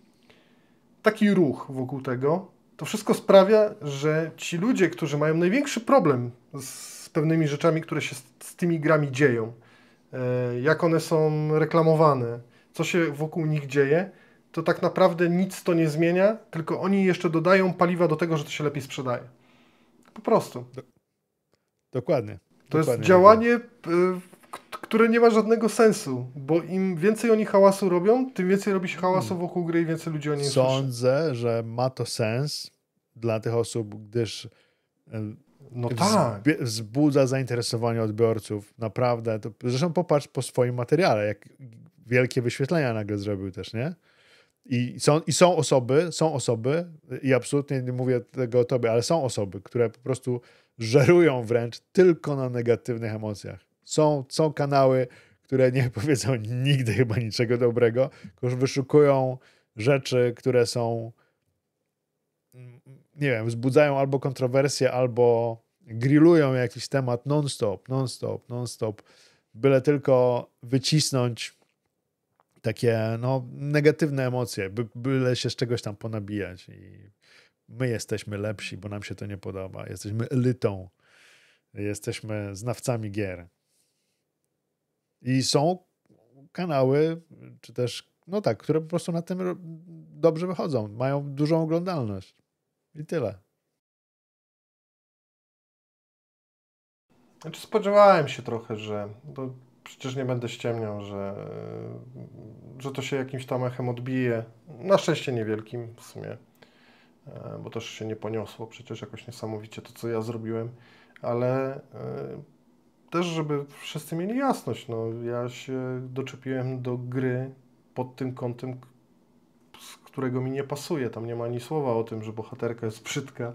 taki ruch wokół tego, to wszystko sprawia, że ci ludzie, którzy mają największy problem z pewnymi rzeczami, które się z, z tymi grami dzieją, e, jak one są reklamowane, co się wokół nich dzieje, to tak naprawdę nic to nie zmienia, tylko oni jeszcze dodają paliwa do tego, że to się lepiej sprzedaje. Po prostu. Do... Dokładnie. To Dokładnie. jest działanie, które nie ma żadnego sensu, bo im więcej oni hałasu robią, tym więcej robi się hałasu hmm. wokół gry i więcej ludzi o niej Sądzę, słyszy. że ma to sens dla tych osób, gdyż e, no tak. wzbudza zainteresowanie odbiorców. Naprawdę. To, zresztą popatrz po swoim materiale, jak wielkie wyświetlenia nagle zrobił też, nie? I są, I są osoby, są osoby, i absolutnie nie mówię tego o tobie, ale są osoby, które po prostu żerują wręcz tylko na negatywnych emocjach. Są, są kanały, które nie powiedzą nigdy chyba niczego dobrego, tylko wyszukują rzeczy, które są, nie wiem, wzbudzają albo kontrowersje, albo grillują jakiś temat non-stop, non-stop, non-stop, byle tylko wycisnąć takie no, negatywne emocje, by, byle się z czegoś tam ponabijać. I my jesteśmy lepsi, bo nam się to nie podoba. Jesteśmy elitą. Jesteśmy znawcami gier. I są kanały, czy też, no tak, które po prostu na tym dobrze wychodzą. Mają dużą oglądalność. I tyle. Znaczy spodziewałem się trochę, że przecież nie będę ściemniał, że, że to się jakimś tam echem odbije. Na szczęście niewielkim w sumie, e, bo też się nie poniosło przecież jakoś niesamowicie to, co ja zrobiłem, ale e, też, żeby wszyscy mieli jasność. No, ja się doczepiłem do gry pod tym kątem, z którego mi nie pasuje. Tam nie ma ani słowa o tym, że bohaterka jest brzydka.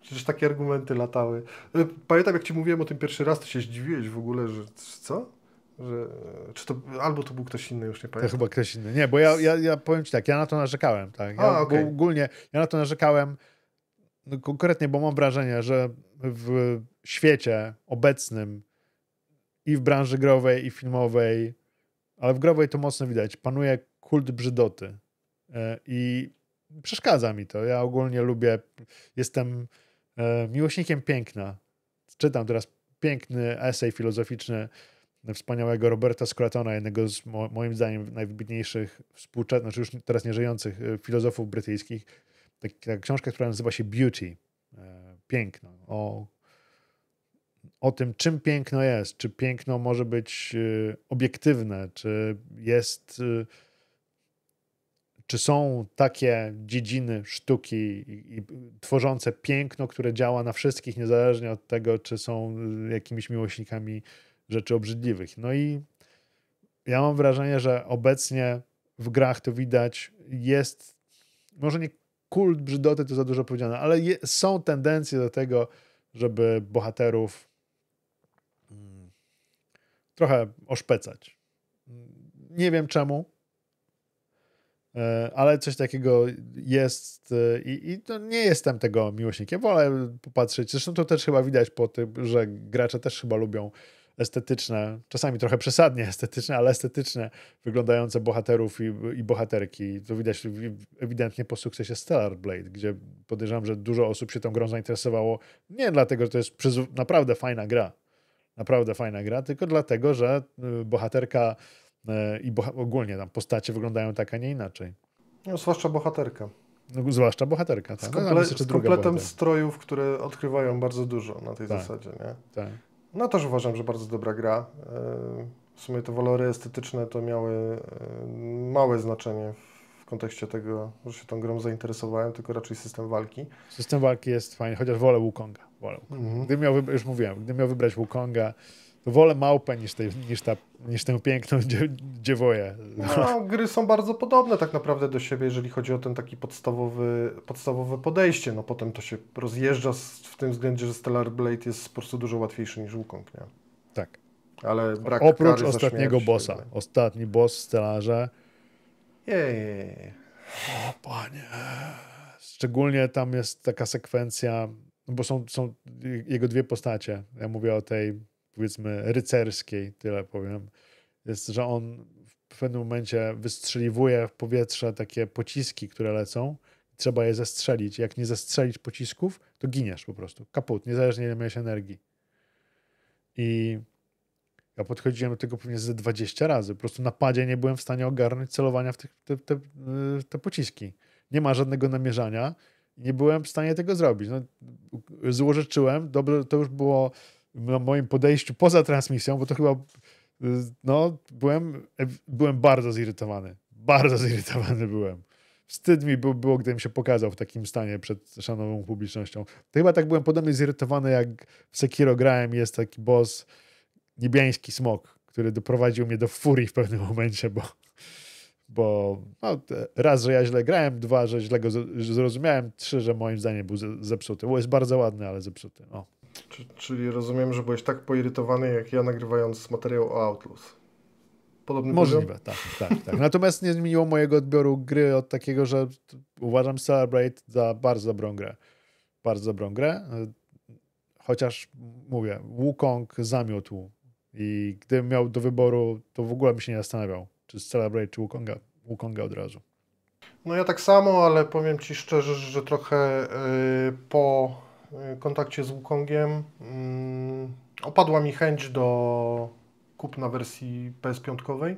Przecież takie argumenty latały. E, pamiętam, jak ci mówiłem o tym pierwszy raz, to się zdziwiłeś w ogóle, że co? Że, e, czy to, albo to był ktoś inny, już nie pamiętam. To chyba ktoś inny. Nie, bo ja, ja, ja powiem ci tak, ja na to narzekałem. Tak? Ja, A, okay. Ogólnie ja na to narzekałem no, konkretnie, bo mam wrażenie, że w świecie obecnym i w branży growej, i filmowej, ale w growej to mocno widać, panuje kult brzydoty. E, I przeszkadza mi to. Ja ogólnie lubię, jestem e, miłośnikiem piękna. Czytam teraz piękny esej filozoficzny wspaniałego Roberta Scrutona, jednego z mo moim zdaniem najwybitniejszych współczesnych, znaczy już teraz nieżyjących e, filozofów brytyjskich. Taka książka, która nazywa się Beauty, e, piękno, o, o tym, czym piękno jest, czy piękno może być e, obiektywne, czy jest, czy są takie dziedziny sztuki i, i tworzące piękno, które działa na wszystkich, niezależnie od tego, czy są jakimiś miłośnikami rzeczy obrzydliwych. No i ja mam wrażenie, że obecnie w grach to widać, jest może nie kult brzydoty to za dużo powiedziane, ale je, są tendencje do tego, żeby bohaterów mm, trochę oszpecać. Nie wiem czemu, e, ale coś takiego jest e, i, i to nie jestem tego miłośnikiem. Wolę popatrzeć. Zresztą to też chyba widać po tym, że gracze też chyba lubią estetyczne, czasami trochę przesadnie estetyczne, ale estetyczne wyglądające bohaterów i, i bohaterki. To widać ewidentnie po sukcesie Stellar Blade, gdzie podejrzewam, że dużo osób się tą grą zainteresowało nie dlatego, że to jest naprawdę fajna gra, naprawdę fajna gra, tylko dlatego, że y, bohaterka y, i boha ogólnie tam postacie wyglądają tak, a nie inaczej. No, zwłaszcza bohaterka. No, zwłaszcza bohaterka. Tak. Z, komple- no, z kompletem strojów, które odkrywają bardzo dużo na tej tak. zasadzie. Nie? Tak. No też uważam, że bardzo dobra gra. E, w sumie te walory estetyczne to miały e, małe znaczenie w kontekście tego, że się tą grą zainteresowałem, tylko raczej system walki. System walki jest fajny, chociaż wolę Wukonga. Wolę Wukonga. Mhm. Gdybym miał, już mówiłem, gdybym miał wybrać Wukonga, wolę małpę niż, tej, niż, ta, niż tę piękną dziewoję. No, gry są bardzo podobne tak naprawdę do siebie, jeżeli chodzi o ten taki podstawowy, podstawowe podejście. No potem to się rozjeżdża w tym względzie, że Stellar Blade jest po prostu dużo łatwiejszy niż Wukong, nie? Tak. Ale brak Oprócz ostatniego bossa. Jakby. Ostatni boss w Stellarze. Jej. O panie. Szczególnie tam jest taka sekwencja, bo są, są jego dwie postacie. Ja mówię o tej powiedzmy rycerskiej, tyle powiem, jest, że on w pewnym momencie wystrzeliwuje w powietrze takie pociski, które lecą. Trzeba je zestrzelić. Jak nie zestrzelić pocisków, to giniesz po prostu. Kaput, niezależnie ile miałeś energii. I ja podchodziłem do tego pewnie ze 20 razy. Po prostu na padzie nie byłem w stanie ogarnąć celowania w te, te, te, y, te pociski. Nie ma żadnego namierzania. Nie byłem w stanie tego zrobić. No, złożyczyłem, dobrze, to już było na moim podejściu poza transmisją, bo to chyba y, no, byłem, byłem bardzo zirytowany. Bardzo zirytowany byłem. Wstyd mi było, gdybym się pokazał w takim stanie przed szanową publicznością. To chyba tak byłem podobnie zirytowany, jak w Sekiro grałem, jest taki boss niebiański smok, który doprowadził mnie do furii w pewnym momencie, bo, bo no, raz, że ja źle grałem, dwa, że źle go zrozumiałem, trzy, że moim zdaniem był zepsuty. Bo jest bardzo ładny, ale zepsuty. O. No czyli rozumiem, że byłeś tak poirytowany jak ja nagrywając materiał o Outlaws. Podobny Możliwe, poziom? tak, tak, tak. Natomiast nie zmieniło mojego odbioru gry od takiego, że uważam Celebrate za bardzo dobrą grę. Bardzo dobrą grę. Chociaż mówię, Wukong zamiotł i gdybym miał do wyboru, to w ogóle bym się nie zastanawiał, czy Celebrate, czy Wukonga, Wukonga od razu. No ja tak samo, ale powiem Ci szczerze, że trochę yy, po kontakcie z Wukongiem mm, opadła mi chęć do kupna wersji PS5. Mm,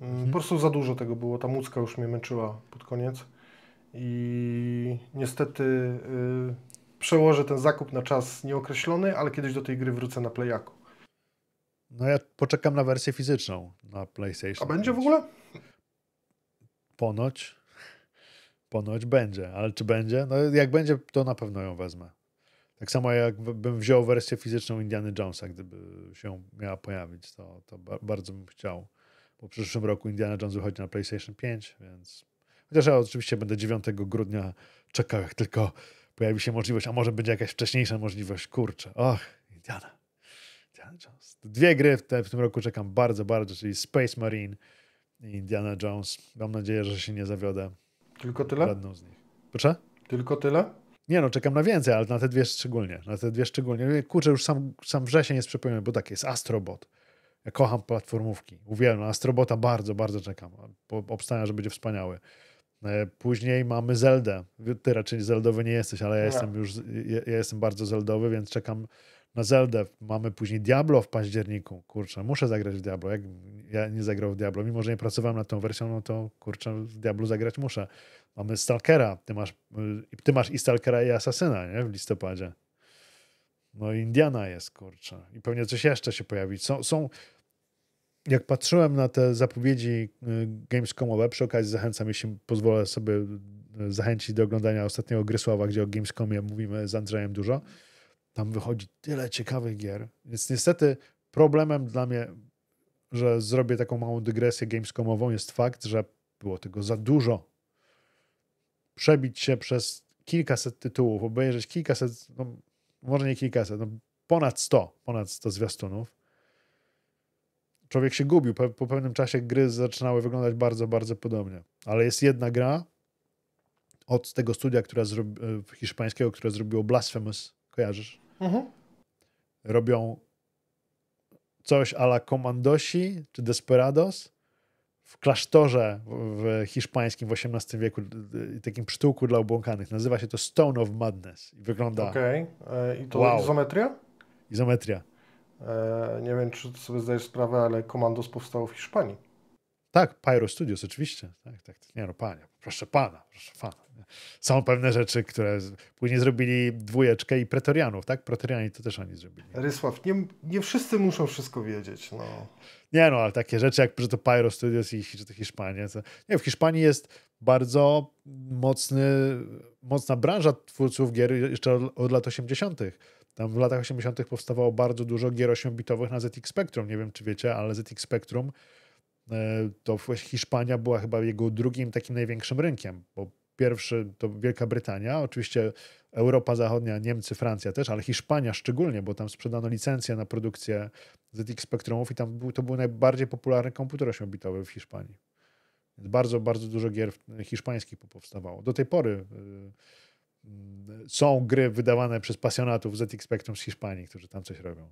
mhm. Po prostu za dużo tego było. Ta mucka już mnie męczyła pod koniec. I niestety y, przełożę ten zakup na czas nieokreślony, ale kiedyś do tej gry wrócę na Playaku. No ja poczekam na wersję fizyczną na PlayStation. A będzie w ogóle? Ponoć. Ponoć będzie, ale czy będzie? No jak będzie, to na pewno ją wezmę. Tak samo jakbym wziął wersję fizyczną Indiana Jonesa, gdyby się miała pojawić, to, to bardzo bym chciał. Bo w przyszłym roku Indiana Jones wychodzi na PlayStation 5, więc. Chociaż ja oczywiście będę 9 grudnia czekał, jak tylko pojawi się możliwość, a może będzie jakaś wcześniejsza możliwość. Kurczę, och, Indiana. Indiana Jones. Dwie gry w, te, w tym roku czekam bardzo, bardzo, czyli Space Marine i Indiana Jones. Mam nadzieję, że się nie zawiodę. Tylko tyle? Żadną z nich. Proszę? Tylko tyle? Nie no, czekam na więcej, ale na te dwie szczególnie. Na te dwie szczególnie. Kurczę, już sam, sam wrzesień jest przypomniany, bo tak jest Astrobot. Ja kocham platformówki. Uwielbiam. Astrobota bardzo, bardzo czekam. Obstawiam, że będzie wspaniały. E, później mamy Zeldę. Ty raczej zeldowy nie jesteś, ale ja, jestem już ja, ja jestem bardzo zeldowy, więc czekam na Zeldę, mamy później Diablo w październiku, kurczę, muszę zagrać w Diablo, jak ja nie zagrał w Diablo, mimo że nie pracowałem nad tą wersją, no to kurczę, w Diablo zagrać muszę. Mamy Stalkera, ty masz, y, ty masz i Stalkera i Asasyna, nie, w listopadzie. No i Indiana jest, kurczę. I pewnie coś jeszcze się pojawi. Są, są jak patrzyłem na te zapowiedzi y, Gamescomowe, przy okazji zachęcam, jeśli pozwolę sobie y, zachęcić do oglądania ostatniego Grysława, gdzie o Gamescomie mówimy z Andrzejem dużo, tam wychodzi tyle ciekawych gier. Więc niestety problemem dla mnie, że zrobię taką małą dygresję gamescomową, jest fakt, że było tego za dużo. Przebić się przez kilkaset tytułów, obejrzeć kilkaset, no, może nie kilkaset, no, ponad 100, ponad 100 zwiastunów. Człowiek się gubił. Po, po pewnym czasie gry zaczynały wyglądać bardzo, bardzo podobnie. Ale jest jedna gra od tego studia, która e, hiszpańskiego, które zrobiło Blasphemous. Kojarzysz? Mhm. Robią coś ala Komandosi czy Desperados w klasztorze w hiszpańskim w XVIII wieku, y, takim przytułku dla obłąkanych. Nazywa się to Stone of Madness i wygląda... Okej. Okay. E, I to wow. izometria? Izometria. E, nie wiem, czy sobie zdajesz sprawę, ale Komandos powstało w Hiszpanii. Tak, Pyro Studios, oczywiście. Tak, tak. Nie no, panie, proszę pana, proszę pana. Są pewne rzeczy, które później zrobili dwójeczkę i pretorianów, tak? Pretoriani to też oni zrobili. Rysław, nie, nie wszyscy muszą wszystko wiedzieć, no. Nie no, ale takie rzeczy jak to Pyro Studios i Hiszpania. To... Nie, w Hiszpanii jest bardzo mocny, mocna branża twórców gier jeszcze od, od lat 80. Tam w latach 80. powstawało bardzo dużo gier 8-bitowych na ZX Spectrum. Nie wiem, czy wiecie, ale ZX Spectrum E, to Hiszpania była chyba jego drugim takim największym rynkiem, bo pierwszy to Wielka Brytania, oczywiście Europa Zachodnia, Niemcy, Francja też, ale Hiszpania szczególnie, bo tam sprzedano licencję na produkcję ZX Spectrumów i tam był, to był najbardziej popularny komputer ośmiobitowy w Hiszpanii. Więc bardzo, bardzo dużo gier hiszpańskich powstawało. Do tej pory y, y, są gry wydawane przez pasjonatów ZX Spectrum z Hiszpanii, którzy tam coś robią.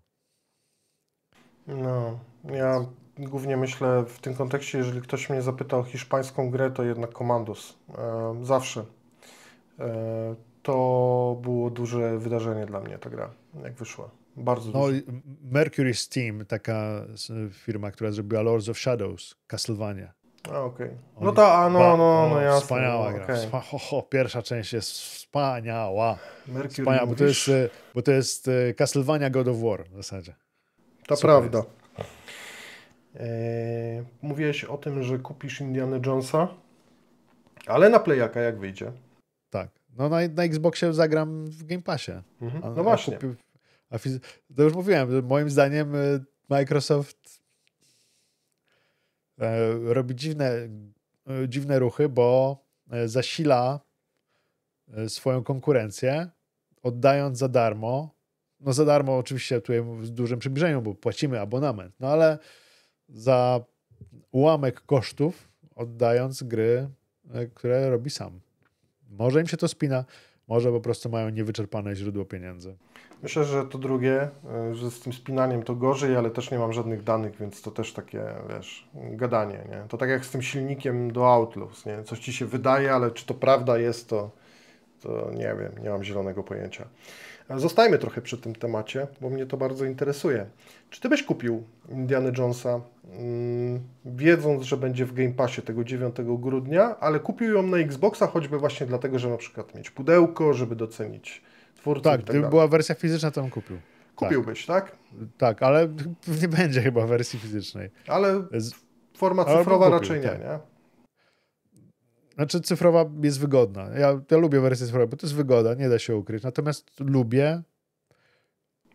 No, ja głównie myślę w tym kontekście, jeżeli ktoś mnie zapytał o hiszpańską grę, to jednak Commandos E, zawsze. E, to było duże wydarzenie dla mnie ta gra, jak wyszła. Bardzo no, duże. Mercury Steam, taka firma, która zrobiła Lords of Shadows, Castlevania. okej. Okay. No ta, a no, no, no, no jasne. Wspaniała no, gra. Okay. Wspa ho, ho, pierwsza część jest wspaniała. Mercury wspaniała, bo to, jest, e, bo to jest e, Castlevania God of War w zasadzie. To Super. prawda. E, mówiłeś o tym, że kupisz Indiana Jonesa, ale na Playaka jak wyjdzie. Tak. No na, na Xboxie zagram w Game Passie. Mhm. No a, właśnie. A kupi, a to już mówiłem, moim zdaniem y, Microsoft e, robi dziwne, y, dziwne ruchy, bo e, zasila swoją konkurencję, oddając za darmo no za darmo oczywiście tutaj w dużym przybliżeniu, bo płacimy abonament, no ale za ułamek kosztów oddając gry, e, które robi sam. Może im się to spina, może po prostu mają niewyczerpane źródło pieniędzy. Myślę, że to drugie, e, że z tym spinaniem to gorzej, ale też nie mam żadnych danych, więc to też takie, wiesz, gadanie, nie? To tak jak z tym silnikiem do Outlaws, nie? Coś ci się wydaje, ale czy to prawda jest, to, to nie wiem, nie mam zielonego pojęcia. Zostajmy trochę przy tym temacie, bo mnie to bardzo interesuje. Czy ty byś kupił Indiana Jonesa, mm, wiedząc, że będzie w Game Passie tego 9 grudnia, ale kupił ją na Xboxa choćby właśnie dlatego, że na przykład mieć pudełko, żeby docenić twórcę Tak, tak gdyby była wersja fizyczna, to bym kupił. Kupiłbyś, tak? Tak, tak ale nie będzie chyba wersji fizycznej. Ale forma cyfrowa kupił, raczej nie, tak. nie? Znaczy cyfrowa jest wygodna. Ja, ja lubię wersję cyfrową, bo to jest wygoda, nie da się ukryć. Natomiast lubię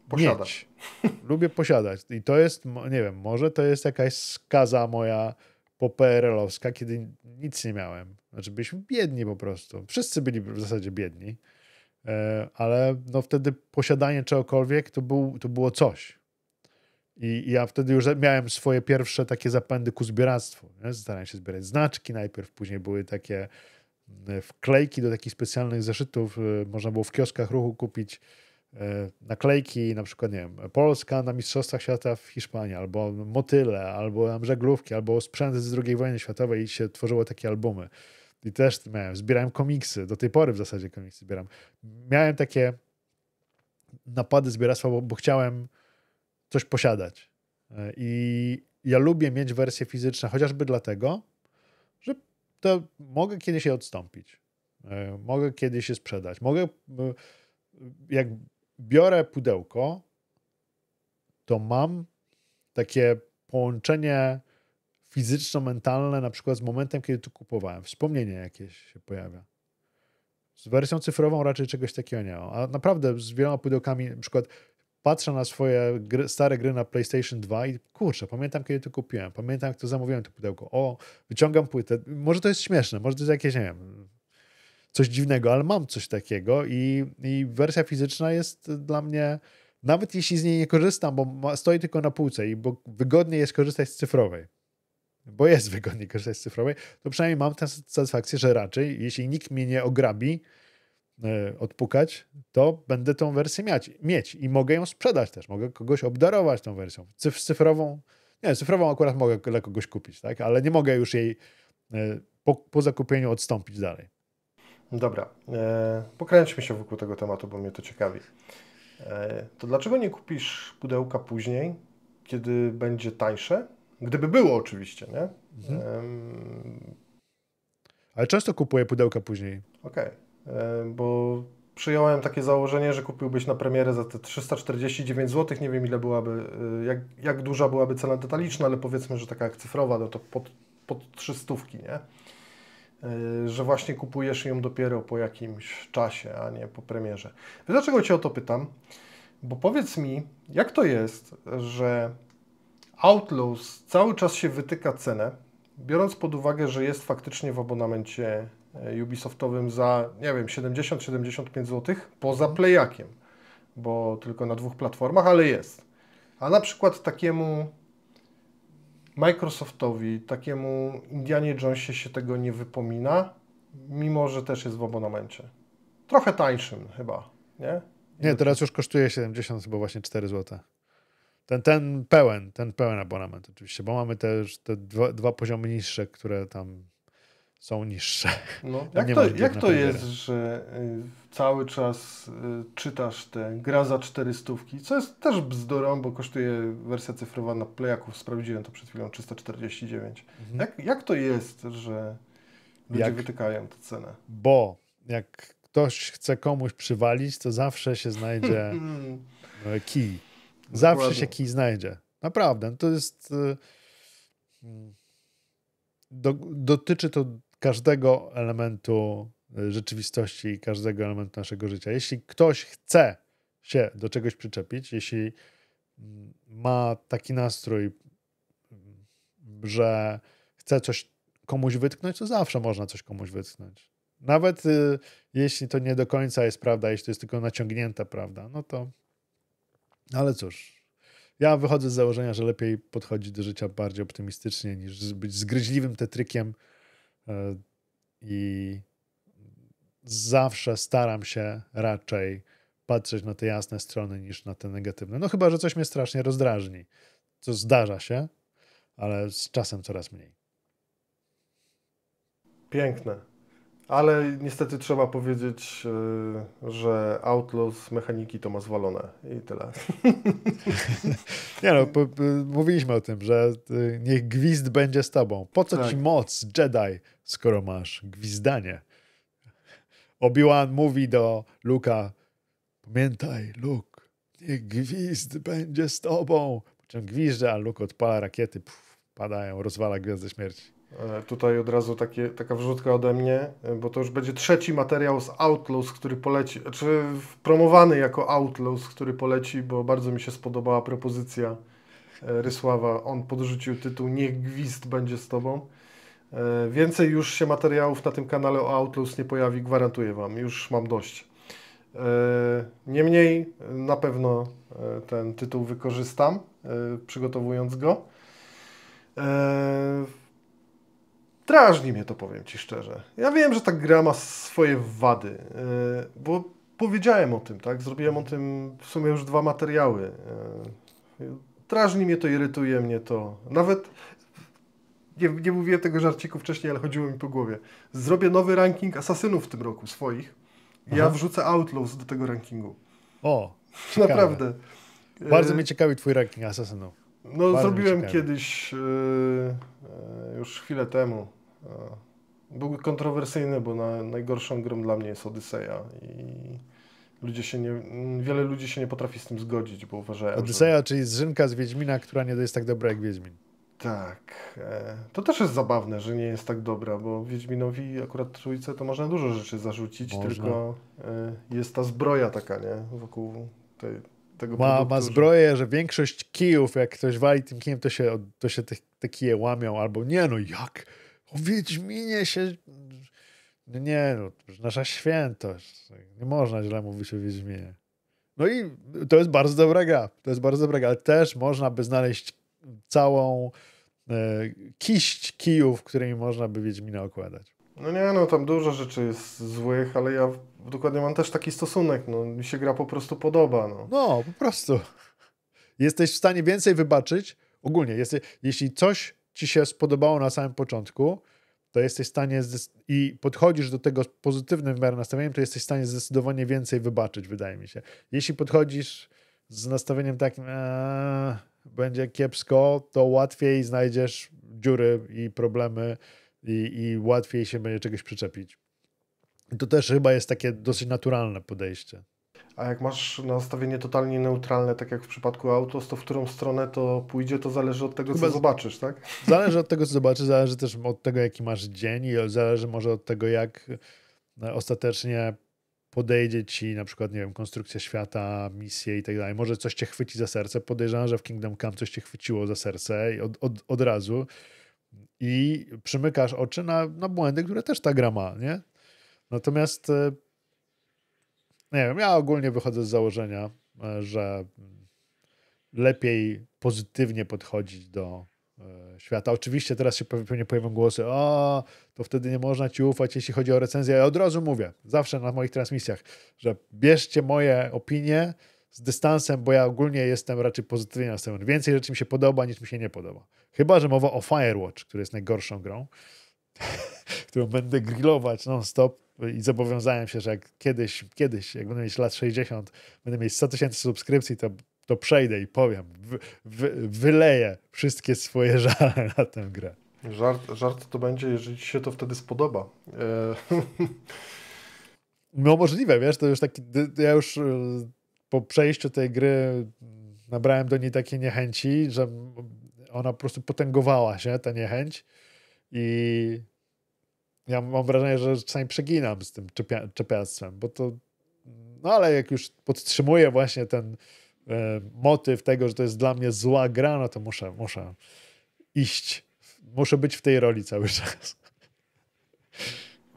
posiadać. Mieć. lubię posiadać. I to jest, nie wiem, może to jest jakaś skaza moja poprl-owska, kiedy nic nie miałem. Znaczy byliśmy biedni po prostu. Wszyscy byli w zasadzie biedni. E, ale no wtedy posiadanie czegokolwiek to, był, to było coś. I, ja wtedy już miałem swoje pierwsze takie zapędy ku zbieractwu. Nie? Starałem się zbierać znaczki najpierw, później były takie mm, wklejki do takich specjalnych zeszytów. Y, można było w kioskach ruchu kupić y, naklejki, na przykład, nie wiem, Polska na Mistrzostwach Świata w Hiszpanii, albo motyle, albo żeglówki, albo sprzęt z II wojny światowej i się tworzyło takie albumy. I też miałem, zbierałem komiksy, do tej pory w zasadzie komiksy zbieram. Miałem takie napady zbieractwa, bo, bo chciałem coś posiadać. E, I ja lubię mieć wersje fizyczne, chociażby dlatego, że to mogę kiedyś je odstąpić. E, mogę kiedyś je sprzedać. Mogę, e, jak biorę pudełko, to mam takie połączenie fizyczno-mentalne, na przykład z momentem, kiedy to kupowałem. Wspomnienie jakieś się pojawia. Z wersją cyfrową raczej czegoś takiego nie ma. A naprawdę z wieloma pudełkami, na przykład patrzę na swoje gry, stare gry na PlayStation 2 i kurczę, pamiętam kiedy to kupiłem, pamiętam jak to zamówiłem to pudełko. O, wyciągam płytę. Może to jest śmieszne, może to jest jakieś, nie wiem, coś dziwnego, ale mam coś takiego i, i wersja fizyczna jest dla mnie, nawet jeśli z niej nie korzystam, bo ma, stoi tylko na półce i bo wygodniej jest korzystać z cyfrowej. Bo jest wygodniej korzystać z cyfrowej, to przynajmniej mam tę satysfakcję, że raczej, jeśli nikt mnie nie ograbi, E, odpukać, to będę tą wersję miać, mieć i mogę ją sprzedać też. Mogę kogoś obdarować tą wersją. Cyf cyfrową, nie, cyfrową akurat mogę dla kogoś kupić, tak? ale nie mogę już jej e, po, po zakupieniu odstąpić dalej. Dobra, e, pokręćmy się wokół tego tematu, bo mnie to ciekawi. E, to dlaczego nie kupisz pudełka później, kiedy będzie tańsze? Gdyby było oczywiście, nie? Mhm. E, ale często kupuję pudełka później. Okej. Okay. E, bo przyjąłem takie założenie, że kupiłbyś na premierę za te 349 zł, nie wiem ile byłaby, e, jak, jak duża byłaby cena detaliczna, ale powiedzmy, że taka jak cyfrowa, no to pod, pod 300, nie? E, że właśnie kupujesz ją dopiero po jakimś czasie, a nie po premierze. Dlaczego Cię o to pytam? Bo powiedz mi, jak to jest, że Outlaws cały czas się wytyka cenę, biorąc pod uwagę, że jest faktycznie w abonamencie E, Ubisoftowym za, nie wiem, 70-75 zł poza mhm. Playakiem, bo tylko na dwóch platformach, ale jest. A na przykład takiemu Microsoftowi, takiemu Indianie Jonesie się tego nie wypomina, mimo że też jest w abonamencie. Trochę tańszym chyba, nie? Nie, teraz już kosztuje 70, bo właśnie 4 zł. Ten, ten pełen, ten pełen abonament oczywiście, bo mamy też te dwa, dwa poziomy niższe, które tam są niższe. No, jak to, jak to jest, że y, cały czas y, czytasz te gra za 400, co jest też bzdurą, bo kosztuje wersja cyfrowa na playaków, sprawdziłem to przed chwilą, 349. Mhm. Jak, jak to jest, że ludzie jak, wytykają tę cenę? Bo jak ktoś chce komuś przywalić, to zawsze się znajdzie no, kij. Zawsze Dokładnie. się kij znajdzie. Naprawdę. To jest... Y, mm, do, dotyczy to każdego elementu e, rzeczywistości i każdego elementu naszego życia. Jeśli ktoś chce się do czegoś przyczepić, jeśli mm, ma taki nastrój, mm, że chce coś komuś wytknąć, to zawsze można coś komuś wytknąć. Nawet y, jeśli to nie do końca jest prawda, jeśli to jest tylko naciągnięta prawda, no to. No ale cóż. Ja wychodzę z założenia, że lepiej podchodzić do życia bardziej optymistycznie niż być zgryźliwym tetrykiem, E, I zawsze staram się raczej patrzeć na te jasne strony niż na te negatywne. No chyba, że coś mnie strasznie rozdrażni, co zdarza się, ale z czasem coraz mniej. Piękne. Ale niestety trzeba powiedzieć, y, że Outlaws mechaniki to ma zwalone i tyle. Nie no, po, po, mówiliśmy o tym, że y, niech gwizd będzie z tobą. Po co tak. ci moc Jedi, skoro masz gwizdanie? Obi-Wan mówi do Luka, pamiętaj Luke, niech gwizd będzie z tobą. Po czym gwizdże, a Luke odpala rakiety, padają, rozwala Gwiazdę Śmierci. E, tutaj od razu takie, taka wrzutka ode mnie, e, bo to już będzie trzeci materiał z Outlaws, który poleci, czy znaczy promowany jako Outlaws, który poleci, bo bardzo mi się spodobała propozycja e, Rysława. On podrzucił tytuł Niech gwizd będzie z tobą. Więcej już się materiałów na tym kanale o Outlaws nie pojawi, gwarantuję Wam, już mam dość. Niemniej na pewno ten tytuł wykorzystam, przygotowując go drażni mnie to, powiem Ci szczerze. Ja wiem, że ta gra ma swoje wady, e, bo powiedziałem o tym, tak? Zrobiłem o tym w sumie już dwa materiały. E, drażni mnie to, irytuje mnie to. Nawet nie, nie mówiłem tego żarciku wcześniej, ale chodziło mi po głowie. Zrobię nowy ranking asasynów w tym roku swoich. Aha. Ja wrzucę Outlaws do tego rankingu. O! Ciekawe. Naprawdę. Bardzo mnie ciekawi Twój ranking asasynów. No, Bardzo zrobiłem kiedyś. Yy E, już chwilę temu. E, był kontrowersyjny, bo na, najgorszą grą dla mnie jest Odyseja i ludzie się nie, wiele ludzi się nie potrafi z tym zgodzić, bo uważają, Odyseja, że... czyli zrzynka z Wiedźmina, która nie jest tak dobra jak Wiedźmin. Tak. E, to też jest zabawne, że nie jest tak dobra, bo Wiedźminowi akurat trójce to można dużo rzeczy zarzucić, można. tylko jest ta zbroja taka, nie? Wokół tej tego ma, produktu, ma zbroję, że... że... większość kijów, jak ktoś wali tym kijem, to się, to się te, te kije łamią, albo nie no jak, o Wiedźminie się... No nie no, nasza świętość. Nie można źle mówić o Wiedźminie. No i to jest bardzo dobra gra. To jest bardzo dobra gra, ale też można by znaleźć całą e, kiść kijów, którymi można by Wiedźmina okładać. No nie, no tam dużo rzeczy jest złych, ale ja Dokładnie mam też taki stosunek, no mi się gra po prostu podoba. No, no po prostu. Jesteś w stanie więcej wybaczyć. Ogólnie, jeśli coś ci się spodobało na samym początku, to jesteś w stanie i podchodzisz do tego z pozytywnym w nastawieniem, to jesteś w stanie zdecydowanie więcej wybaczyć, wydaje mi się. Jeśli podchodzisz z nastawieniem takim, eee, będzie kiepsko, to łatwiej znajdziesz dziury i problemy i, i łatwiej się będzie czegoś przyczepić. To też chyba jest takie dosyć naturalne podejście. A jak masz nastawienie totalnie neutralne, tak jak w przypadku auto, to w którą stronę to pójdzie, to zależy od tego, co zobaczysz, tak? Zależy od tego, co zobaczysz, zależy też od tego, jaki masz dzień i zależy może od tego, jak e, ostatecznie podejdzie ci na przykład, nie wiem, konstrukcja świata, misje i tak dalej. Może coś cię chwyci za serce. Podejrzewam, że w Kingdom Come coś cię chwyciło za serce i od, od, od razu i przymykasz oczy na, na błędy, które też ta gra ma, nie? Natomiast e, nie wiem, ja ogólnie wychodzę z założenia, e, że lepiej pozytywnie podchodzić do e, świata. Oczywiście teraz się pewnie pojawią głosy, o, to wtedy nie można ci ufać, jeśli chodzi o recenzję. Ja od razu mówię, zawsze na moich transmisjach, że bierzcie moje opinie z dystansem, bo ja ogólnie jestem raczej pozytywnie nastawiony. Więcej rzeczy mi się podoba, niż mi się nie podoba. Chyba, że mowa o Firewatch, który jest najgorszą grą, którą będę grillować non-stop i zobowiązałem się, że jak kiedyś, kiedyś, jak będę mieć lat 60, będę mieć 100 tysięcy subskrypcji, to, to przejdę i powiem, wy, wy, wyleję wszystkie swoje żale na tę grę. Żart, żart to będzie, jeżeli ci się to wtedy spodoba. E... No możliwe, wiesz, to już taki, ja już y, po przejściu tej gry nabrałem do niej takiej niechęci, że ona po prostu potęgowała się, ta niechęć i ja mam wrażenie, że czasami przeginam z tym czepiactwem, bo to, no ale jak już podtrzymuję właśnie ten e, motyw tego, że to jest dla mnie zła gra, no to muszę, muszę iść, muszę być w tej roli cały czas.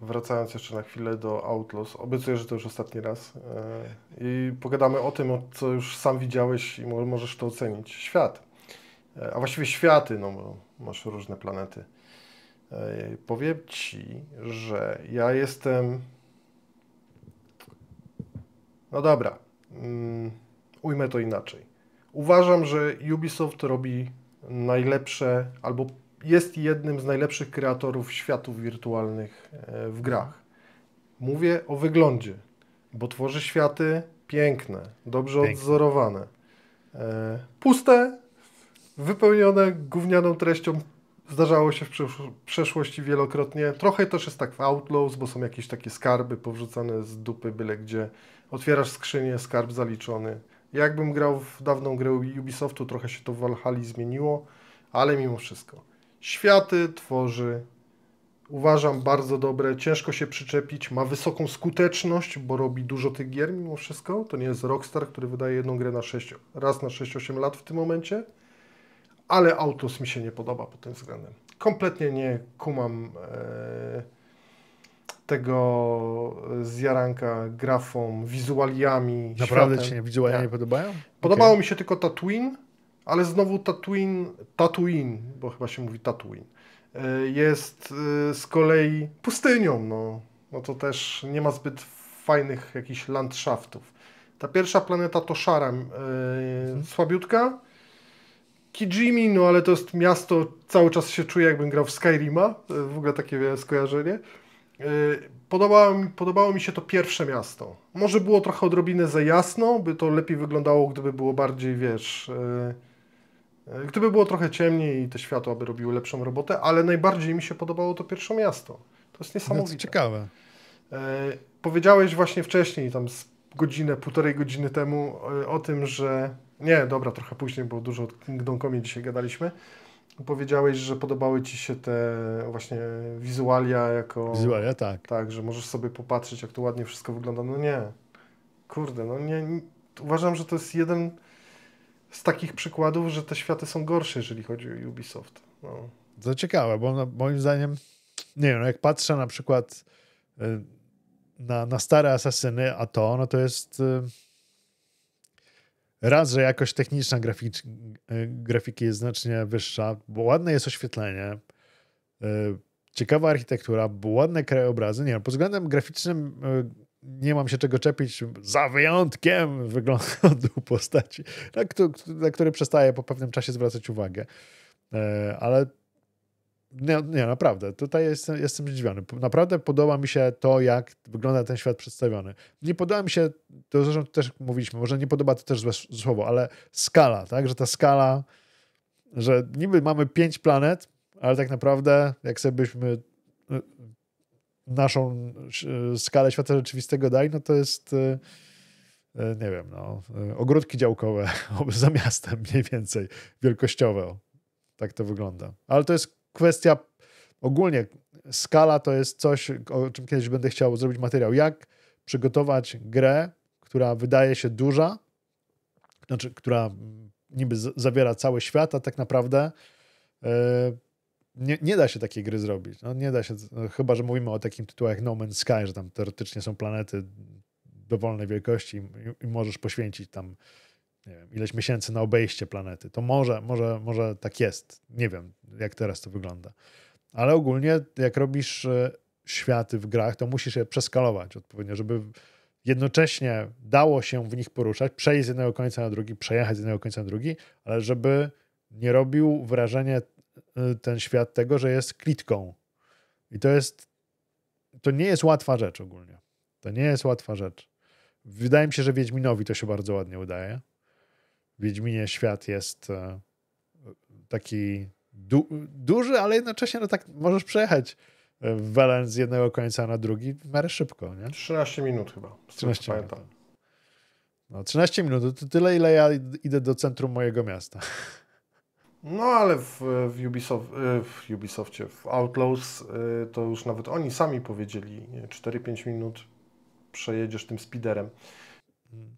Wracając jeszcze na chwilę do Outlaws, obiecuję, że to już ostatni raz e, i pogadamy o tym, co już sam widziałeś i możesz to ocenić. Świat, e, a właściwie światy, no bo masz różne planety. E, powiem Ci, że ja jestem. No dobra, mm, ujmę to inaczej. Uważam, że Ubisoft robi najlepsze, albo jest jednym z najlepszych kreatorów światów wirtualnych e, w grach. Mówię o wyglądzie, bo tworzy światy piękne, dobrze piękne. E, puste, wypełnione gównianą treścią Zdarzało się w przeszłości wielokrotnie. Trochę też jest tak w Outlaws, bo są jakieś takie skarby powrzucane z dupy byle gdzie. Otwierasz skrzynię, skarb zaliczony. Jakbym grał w dawną grę Ubisoftu, trochę się to w Valhalla zmieniło, ale mimo wszystko. Światy tworzy, uważam, bardzo dobre. Ciężko się przyczepić, ma wysoką skuteczność, bo robi dużo tych gier mimo wszystko. To nie jest Rockstar, który wydaje jedną grę na 6, raz na 6-8 lat w tym momencie ale Autos mi się nie podoba pod tym względem. Kompletnie nie kumam e, tego zjaranka grafą, wizualiami. Naprawdę ci nie wizualia nie podobają? Podobało okay. mi się tylko Tatooine, ale znowu Tatooine, Tatooine, bo chyba się mówi Tatooine, e, jest e, z kolei pustynią, no. no to też nie ma zbyt fajnych jakichś landschaftów. Ta pierwsza planeta to szara, e, mhm. słabiutka, Kijimi, no ale to jest miasto, cały czas się czuję jakbym grał w Skyrima, e, w ogóle takie skojarzenie. E, podobało, podobało mi się to pierwsze miasto. Może było trochę odrobinę za jasno, by to lepiej wyglądało, gdyby było bardziej, wiesz, e, gdyby było trochę ciemniej i te światła by robiły lepszą robotę, ale najbardziej mi się podobało to pierwsze miasto. To jest no niesamowite. To ciekawe. Powiedziałeś właśnie wcześniej, tam godzinę, półtorej godziny temu o tym, że nie, dobra, trochę później, bo dużo o Kingdom dzisiaj gadaliśmy. Powiedziałeś, że podobały Ci się te właśnie wizualia jako... Wizualia, tak. Tak, że możesz sobie popatrzeć, jak to ładnie wszystko wygląda. No nie. Kurde, no nie. Uważam, że to jest jeden z takich przykładów, że te światy są gorsze, jeżeli chodzi o Ubisoft. No. To ciekawe, bo moim zdaniem, nie wiem, no jak patrzę na przykład y, na, na stare asasyny, a to, no to jest y, raz, że jakość techniczna y, grafiki jest znacznie wyższa, bo ładne jest oświetlenie, y, ciekawa architektura, bo ładne krajobrazy. Nie wiem, pod względem graficznym y, nie mam się czego czepić, za wyjątkiem wyglądu postaci, na, który, na który przestaję po pewnym czasie zwracać uwagę. E, ale nie, nie, naprawdę, tutaj jestem, jestem zdziwiony. Naprawdę podoba mi się to, jak wygląda ten świat przedstawiony. Nie podoba mi się, to zresztą też mówiliśmy, może nie podoba to też złe słowo, ale skala, tak, że ta skala, że niby mamy pięć planet, ale tak naprawdę, jak sobie byśmy y, naszą skalę świata rzeczywistego dali, no to jest y, y, nie wiem, no, ogródki działkowe za miastem mniej więcej, wielkościowe. Tak to wygląda. Ale to jest kwestia ogólnie, skala to jest coś, o czym kiedyś będę chciał zrobić materiał. Jak przygotować grę, która wydaje się duża, znaczy, która niby zawiera cały świat, a tak naprawdę e, nie, nie, da się takiej gry zrobić. No, nie da się, no, chyba że mówimy o takim tytułach jak No Man's Sky, że tam teoretycznie są planety dowolnej wielkości i, i możesz poświęcić tam nie wiem, ileś miesięcy na obejście planety. To może, może, może tak jest. Nie wiem, jak teraz to wygląda. Ale ogólnie, jak robisz e, światy w grach, to musisz je przeskalować odpowiednio, żeby jednocześnie dało się w nich poruszać, przejść z jednego końca na drugi, przejechać z jednego końca na drugi, ale żeby nie robił wrażenie e, ten świat tego, że jest klitką. I to jest, to nie jest łatwa rzecz ogólnie. To nie jest łatwa rzecz. Wydaje mi się, że Wiedźminowi to się bardzo ładnie udaje Wiedźminie świat jest e, taki du duży, ale jednocześnie no tak możesz przejechać e, Welen z jednego końca na drugi w miarę szybko, nie? 13 minut chyba, 13 minut. Tak. No 13 minut to tyle, ile ja idę do centrum mojego miasta. No ale w, w, Ubisoft, e, w Ubisoftie, w Outlaws to już nawet oni sami powiedzieli 4-5 minut przejedziesz tym speederem. Mm.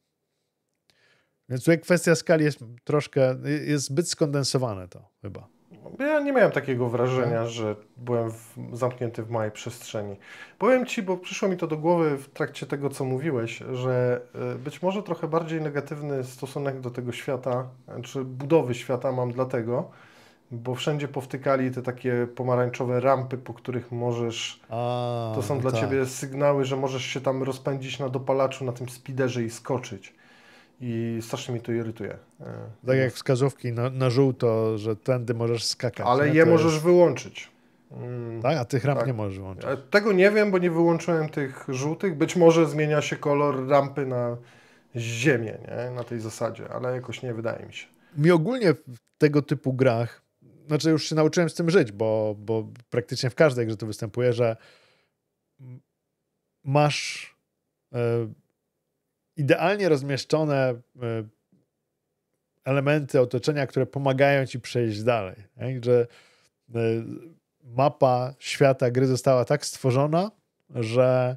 Więc tutaj kwestia skali jest troszkę, jest zbyt skondensowane to chyba. Ja nie miałem takiego mhm. wrażenia, że byłem w, zamknięty w małej przestrzeni. Powiem Ci, bo przyszło mi to do głowy w trakcie tego, co mówiłeś, że e, być może trochę bardziej negatywny stosunek do tego świata, czy budowy świata mam dlatego, bo wszędzie powtykali te takie pomarańczowe rampy, po których możesz. A, to są no dla tak. ciebie sygnały, że możesz się tam rozpędzić na dopalaczu, na tym spiderze i skoczyć i strasznie mi to irytuje. E, tak jak wskazówki na, na żółto, że tędy możesz skakać. Ale nie? je to możesz jest... wyłączyć. Mm, tak, a tych ramp tak. nie możesz wyłączyć. E, tego nie wiem, bo nie wyłączyłem tych żółtych. Być może zmienia się kolor rampy na ziemię, nie? na tej zasadzie, ale jakoś nie wydaje mi się. Mi ogólnie w tego typu grach, znaczy już się nauczyłem z tym żyć, bo, bo praktycznie w każdej grze to występuje, że masz... Yy, idealnie rozmieszczone e, elementy otoczenia, które pomagają ci przejść dalej. Że e, mapa świata gry została tak stworzona, że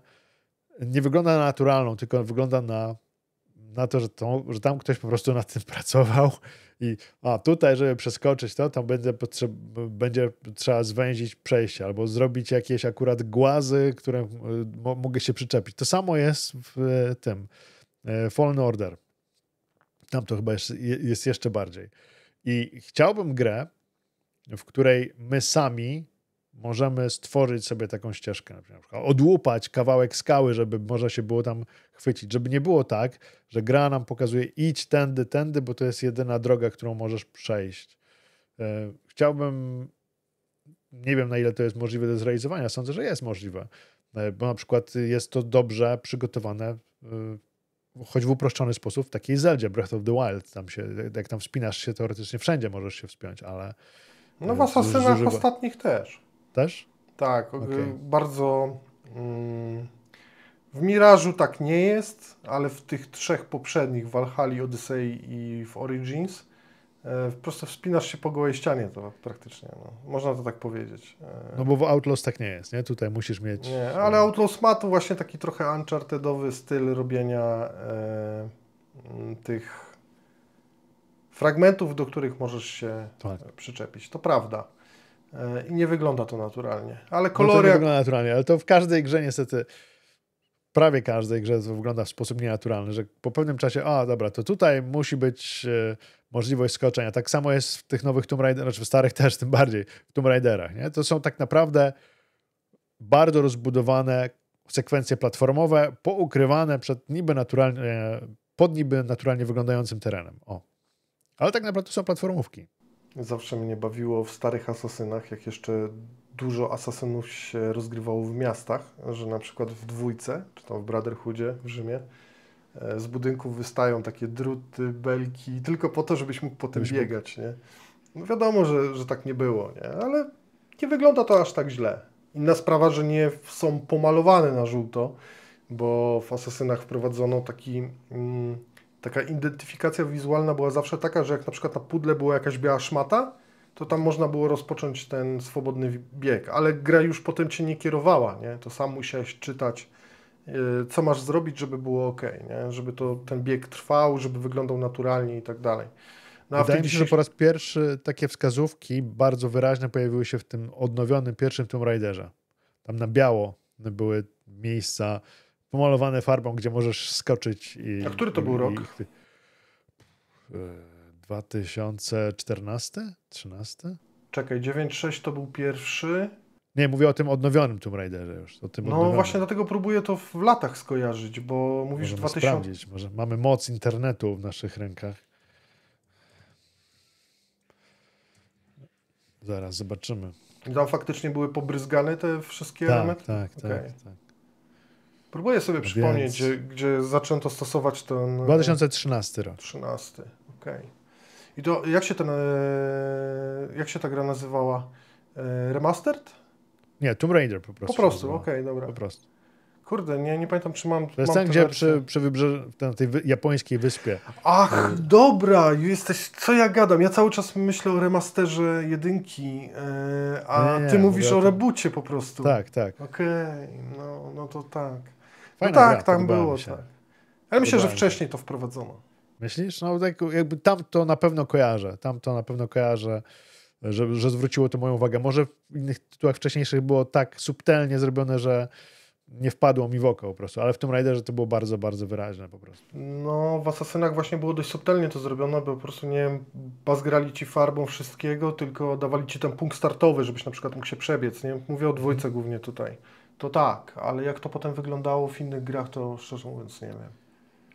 nie wygląda na naturalną, tylko wygląda na, na to, że, to, że tam ktoś po prostu nad tym pracował i a tutaj, żeby przeskoczyć to, tam będzie, potrzeb, będzie trzeba zwęzić przejście albo zrobić jakieś akurat głazy, które e, mogę się przyczepić. To samo jest w tym E, Fallen Order. Tam to chyba jest jeszcze bardziej. I chciałbym grę, w której my sami możemy stworzyć sobie taką ścieżkę, na przykład odłupać kawałek skały, żeby można się było tam chwycić, żeby nie było tak, że gra nam pokazuje idź tędy, tędy, bo to jest jedyna droga, którą możesz przejść. E, chciałbym, nie wiem na ile to jest możliwe do zrealizowania, sądzę, że jest możliwe, e, bo na przykład jest to dobrze przygotowane choć w uproszczony sposób, w takiej Zeldzie Breath of the Wild. Tam się, jak tam wspinasz się, teoretycznie wszędzie możesz się wspiąć, ale... No e, w Asasynach ostatnich też. Też? Tak, e, okay. bardzo... Mm, w Mirażu tak nie jest, ale w tych trzech poprzednich, w Valhalla, Odyssey i w Origins, E, po prostu wspinasz się po gołej ścianie to praktycznie, no. można to tak powiedzieć. E. No bo w Outlaws tak nie jest, nie? Tutaj musisz mieć... Nie, e, ale Outlaws ma tu właśnie taki trochę unchartedowy styl robienia e, tych fragmentów, do których możesz się tak. przyczepić, to prawda. E, I nie wygląda to naturalnie, ale kolory... No to nie wygląda naturalnie, ale to w każdej grze niestety prawie każdej grze wygląda w sposób nienaturalny, że po pewnym czasie, a dobra, to tutaj musi być możliwość skoczenia. Tak samo jest w tych nowych Tomb Raiderach, znaczy w starych też tym bardziej, w Tomb Raiderach. Nie? To są tak naprawdę bardzo rozbudowane sekwencje platformowe, poukrywane przed niby naturalnie, pod niby naturalnie wyglądającym terenem. O. Ale tak naprawdę to są platformówki. Zawsze mnie bawiło w starych asasynach, jak jeszcze dużo asasynów się rozgrywało w miastach, że na przykład w dwójce, czy tam w Brotherhoodzie w Rzymie, E, z budynków wystają takie druty, belki, tylko po to, żebyś mógł potem Byś biegać, nie? No wiadomo, że, że tak nie było, nie? Ale nie wygląda to aż tak źle. Inna sprawa, że nie są pomalowane na żółto, bo w Asasynach wprowadzono taki... Mm, taka identyfikacja wizualna była zawsze taka, że jak na przykład na pudle była jakaś biała szmata, to tam można było rozpocząć ten swobodny bieg, ale gra już potem cię nie kierowała, nie? To sam musiałeś czytać Y, co masz zrobić, żeby było ok, nie? żeby to, ten bieg trwał, żeby wyglądał naturalnie i tak dalej. No, a Wydaje mi się, że po raz pierwszy takie wskazówki bardzo wyraźne pojawiły się w tym odnowionym pierwszym Tomb Raiderze. Tam na biało były miejsca pomalowane farbą, gdzie możesz skoczyć. I, a który to i, był rok? I, 2014? Y, 13? Czekaj, 9.6 to był pierwszy. Nie, mówię o tym odnowionym Tomb Raiderze już. O tym no odnowionym. właśnie dlatego próbuję to w latach skojarzyć, bo mówisz Możemy 2000... sprawdzić, może mamy moc internetu w naszych rękach. Zaraz zobaczymy. Tam faktycznie były pobryzgane te wszystkie tak, elementy? Tak, tak, okay. tak. Próbuję sobie przypomnieć, gdzie, gdzie zaczęto stosować ten... 2013 rok. 13, okej. Okay. I to jak się ten... E, jak się ta gra nazywała? E, remastered? Nie, Tomb Raider po prostu. Po prostu, okej, okay, dobra. Po prostu. Kurde, nie, nie pamiętam, czy mam. To jest ten, gdzie przy, przy wybrzeżu, na tej japońskiej wyspie. Ach, dobra, jesteś. Co ja gadam? Ja cały czas myślę o remasterze jedynki, yy, a nie, ty nie, mówisz o rebucie po prostu. Tak, tak. Okej, okay, no, no to tak. No Fajna no tak, gra, tam było, się. tak. Ale myślę, że wcześniej to wprowadzono. Myślisz? No tak, jakby tam to na pewno kojarzę. Tam to na pewno kojarzę że, że zwróciło to moją uwagę. Może w innych tytułach wcześniejszych było tak subtelnie zrobione, że nie wpadło mi w oko po prostu, ale w tym Raiderze to było bardzo, bardzo wyraźne po prostu. No, w Asasynach właśnie było dość subtelnie to zrobione, bo po prostu nie bazgrali ci farbą wszystkiego, tylko dawali ci ten punkt startowy, żebyś na przykład mógł się przebiec, nie? Mówię o dwójce mhm. głównie tutaj. To tak, ale jak to potem wyglądało w innych grach, to szczerze mówiąc nie wiem.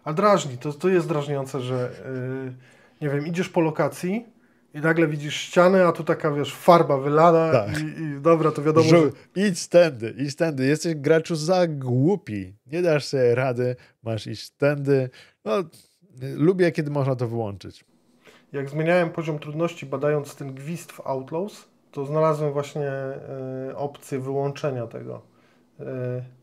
A drażni, to, to jest drażniące, że yy, nie wiem, idziesz po lokacji, i nagle widzisz ścianę, a tu taka, wiesz, farba wylana tak. i, i, dobra, to wiadomo, Żu- że... Idź tędy, idź tędy. Jesteś graczu za głupi. Nie dasz sobie rady, masz iść tędy. No, lubię, kiedy można to wyłączyć. Jak zmieniałem poziom trudności badając ten gwizd w Outlaws, to znalazłem właśnie y, opcję wyłączenia tego. Y,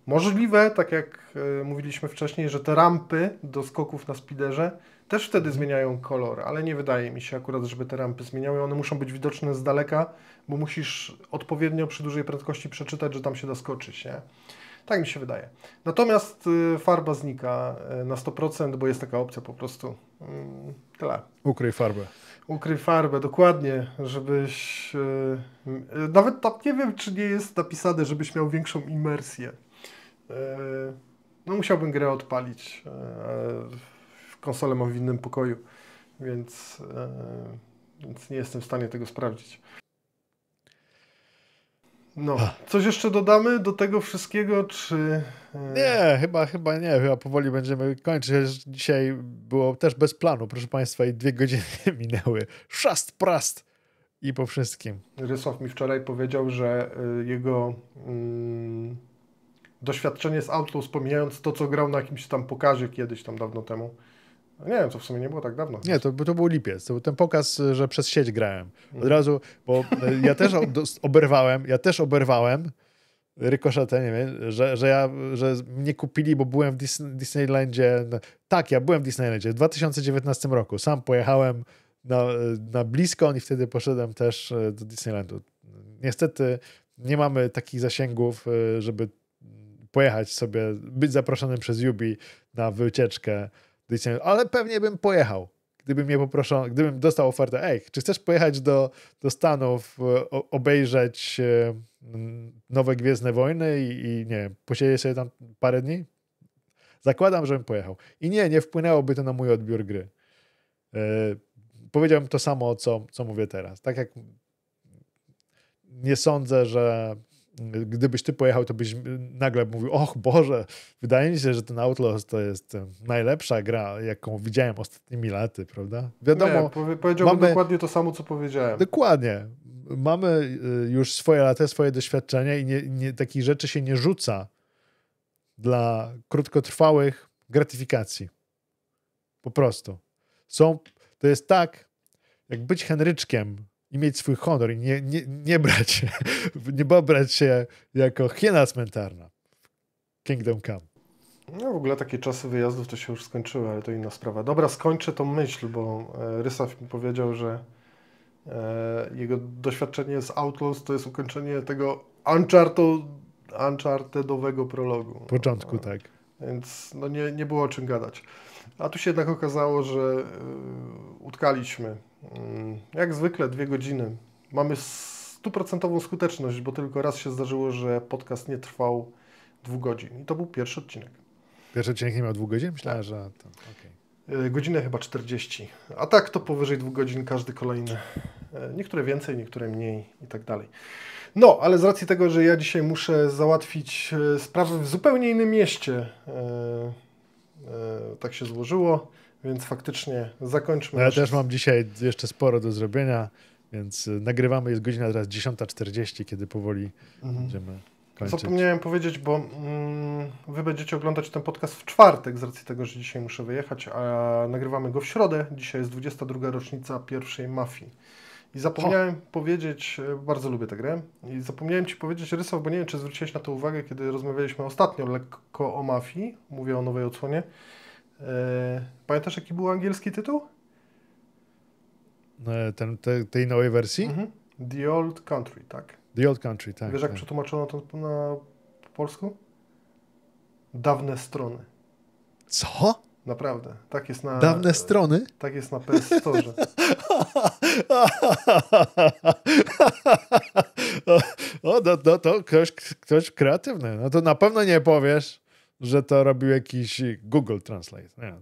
możliwe, tak jak y, mówiliśmy wcześniej, że te rampy do skoków na spiderze też wtedy zmieniają kolor, ale nie wydaje mi się akurat, żeby te rampy zmieniały. One muszą być widoczne z daleka, bo musisz odpowiednio przy dużej prędkości przeczytać, że tam się da skoczyć, nie? Tak mi się wydaje. Natomiast y, farba znika y, na 100%, bo jest taka opcja po prostu. Mm, tyle. Ukryj farbę. Ukryj farbę, dokładnie, żebyś. Y, nawet tam nie wiem, czy nie jest napisane, żebyś miał większą imersję. No musiałbym grę odpalić konsolę mam w innym pokoju, więc, e, więc nie jestem w stanie tego sprawdzić. No, coś jeszcze dodamy do tego wszystkiego, czy... E, nie, chyba, chyba nie, chyba powoli będziemy kończyć. Dzisiaj było też bez planu, proszę Państwa, i dwie godziny minęły. Szast prast i po wszystkim. Rysław mi wczoraj powiedział, że e, jego mm, doświadczenie z Outlaw, wspominając to, co grał na jakimś tam pokazie kiedyś, tam dawno temu, no nie wiem, to w sumie nie było tak dawno. Nie, to, to był lipiec. To był ten pokaz, że przez sieć grałem. Od mhm. razu, bo e, ja też oberwałem, ja też oberwałem rykoszetę, nie wiem, że, że, ja, że mnie kupili, bo byłem w Disneylandzie. Tak, ja byłem w Disneylandzie w 2019 roku. Sam pojechałem na, na blisko i wtedy poszedłem też e, do Disneylandu. Niestety nie mamy takich zasięgów, e, żeby pojechać sobie, być zaproszonym przez Yubi na wycieczkę ale pewnie bym pojechał, gdyby mnie poproszono, gdybym dostał ofertę, ej, czy chcesz pojechać do, do Stanów, e, o, obejrzeć e, nowe Gwiezdne Wojny i, i nie posiedzieć sobie tam parę dni? Zakładam, żebym pojechał. I nie, nie wpłynęłoby to na mój odbiór gry. Yy, powiedziałbym to samo, co, co mówię teraz. Tak jak nie sądzę, że gdybyś ty pojechał, to byś nagle mówił, och Boże, wydaje mi się, że ten Outlaws to jest najlepsza gra, jaką widziałem ostatnimi laty, prawda? Wiadomo, Nie, powiedziałbym mamy, dokładnie to samo, co powiedziałem. Dokładnie. Mamy y, już swoje lata, swoje doświadczenia i nie, nie, takich rzeczy się nie rzuca dla krótkotrwałych gratyfikacji. Po prostu. Są, to jest tak, jak być Henryczkiem i mieć swój honor i nie, nie, nie brać, nie bobrać się jako hiena cmentarna. Kingdom Come. No w ogóle takie czasy wyjazdów to się już skończyły, ale to inna sprawa. Dobra, skończę tą myśl, bo e, Rysaf mi powiedział, że e, jego doświadczenie z Outlaws to jest ukończenie tego Uncharted, Unchartedowego prologu. Początku, no, tak. Więc no nie, nie było o czym gadać. A tu się jednak okazało, że utkaliśmy Mm, jak zwykle dwie godziny. Mamy stuprocentową skuteczność, bo tylko raz się zdarzyło, że podcast nie trwał dwóch godzin. I to był pierwszy odcinek. Pierwszy odcinek nie miał dwóch godzin? Myślałem, że... To, okay. E, godzinę chyba 40. A tak to powyżej dwóch godzin każdy kolejny. E, niektóre więcej, niektóre mniej i tak dalej. No, ale z racji tego, że ja dzisiaj muszę załatwić e, sprawy w zupełnie innym mieście, tak się złożyło. Więc faktycznie zakończmy. No ja też mam dzisiaj jeszcze sporo do zrobienia, więc y, nagrywamy, jest godzina teraz 10.40, kiedy powoli mhm. będziemy kończyć. Zapomniałem powiedzieć, bo mm, wy będziecie oglądać ten podcast w czwartek z racji tego, że dzisiaj muszę wyjechać, a nagrywamy go w środę. Dzisiaj jest 22. rocznica pierwszej mafii. I zapomniałem Ho. powiedzieć, e, bardzo lubię tę grę, i zapomniałem Ci powiedzieć, Rysow, bo nie wiem, czy zwróciłeś na to uwagę, kiedy rozmawialiśmy ostatnio lekko o mafii, mówię o nowej odsłonie, E, pamiętasz, jaki był angielski tytuł? E, ten, te, tej nowej wersji? Mhm. The Old Country, tak. The Old Country, tak. Wiesz, jak tak. przetłumaczono to na polsku? Dawne strony. Co? Naprawdę. Tak jest na. Dawne strony? Tak jest na PS Store. o, no, no, to ktoś, ktoś kreatywny. No to na pewno nie powiesz że to robił jakiś Google Translate. Nie,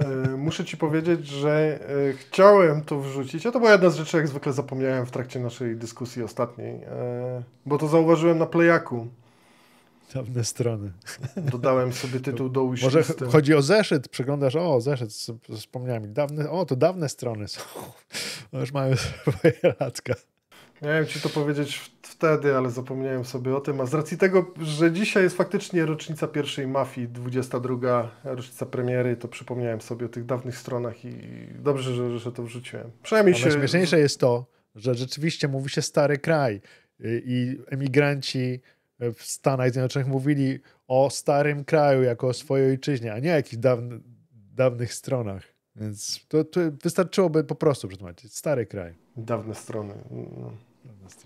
e, Muszę ci powiedzieć, że e, chciałem to wrzucić, a to była jedna z rzeczy, jak zwykle zapomniałem w trakcie naszej dyskusji ostatniej, e, bo to zauważyłem na Playaku. Dawne strony. Dodałem sobie tytuł do uścisku. Może chodzi o zeszyt, przeglądasz, o zeszyt, wspomniałem, dawne, o to dawne strony są, już mają swoje latka. Miałem ci to powiedzieć wtedy, ale zapomniałem sobie o tym. A z racji tego, że dzisiaj jest faktycznie rocznica pierwszej mafii, 22 rocznica premiery, to przypomniałem sobie o tych dawnych stronach i dobrze, że, że to wrzuciłem. Przynajmniej się... Najśmieszniejsze jest to, że rzeczywiście mówi się stary kraj y, i emigranci y, w Stanach Zjednoczonych mówili o starym kraju jako o swojej ojczyźnie, a nie o jakichś dawnych stronach. Więc to, to wystarczyłoby po prostu przetłumaczyć. Stary kraj. Dawne strony. No.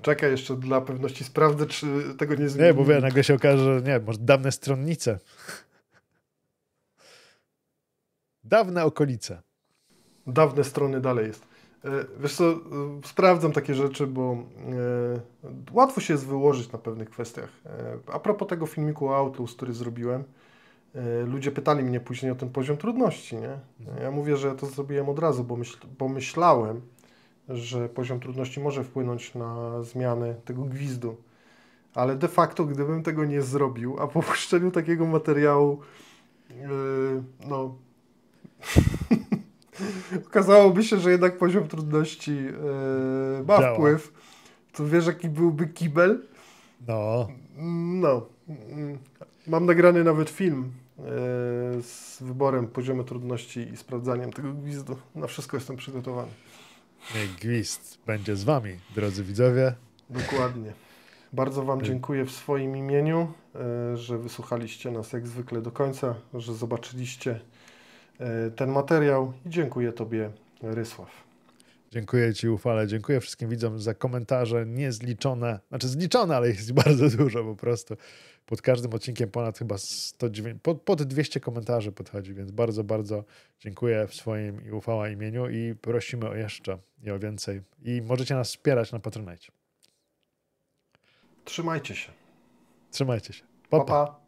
Czekaj jeszcze dla pewności, sprawdzę, czy tego nie zmieniłem. Nie, bo wie, nagle się okaże, że nie, może dawne stronnice. Dawne okolice. Dawne strony dalej jest. E, wiesz co, e, sprawdzam takie rzeczy, bo e, łatwo się jest wyłożyć na pewnych kwestiach. A propos tego filmiku o Outlaws, który zrobiłem, ludzie pytali mnie później o ten poziom trudności, nie? Mhm. Ja mówię, że ja to zrobiłem od razu, bo myślałem że poziom trudności może wpłynąć na zmianę tego gwizdu. Ale de facto, gdybym tego nie zrobił, a po puszczeniu takiego materiału, yy, no. okazałoby się, że jednak poziom trudności yy, ma Działa. wpływ, to wiesz, jaki byłby kibel? No. No. Mam nagrany nawet film yy, z wyborem poziomu trudności i sprawdzaniem tego gwizdu. Na wszystko jestem przygotowany. Niech gwizd będzie z wami, drodzy widzowie. Dokładnie. Bardzo wam dziękuję w swoim imieniu, e, że wysłuchaliście nas jak zwykle do końca, że zobaczyliście e, ten materiał i dziękuję tobie, Rysław. Dziękuję Ci, ufale. Dziękuję wszystkim widzom za komentarze niezliczone, znaczy zliczone, ale jest bardzo dużo po prostu pod każdym odcinkiem ponad chyba 109, pod, pod 200 komentarzy podchodzi, więc bardzo, bardzo dziękuję w swoim i ufała imieniu i prosimy o jeszcze i o więcej. I możecie nas wspierać na Patronite. Trzymajcie się. Trzymajcie się. Pa, pa. pa.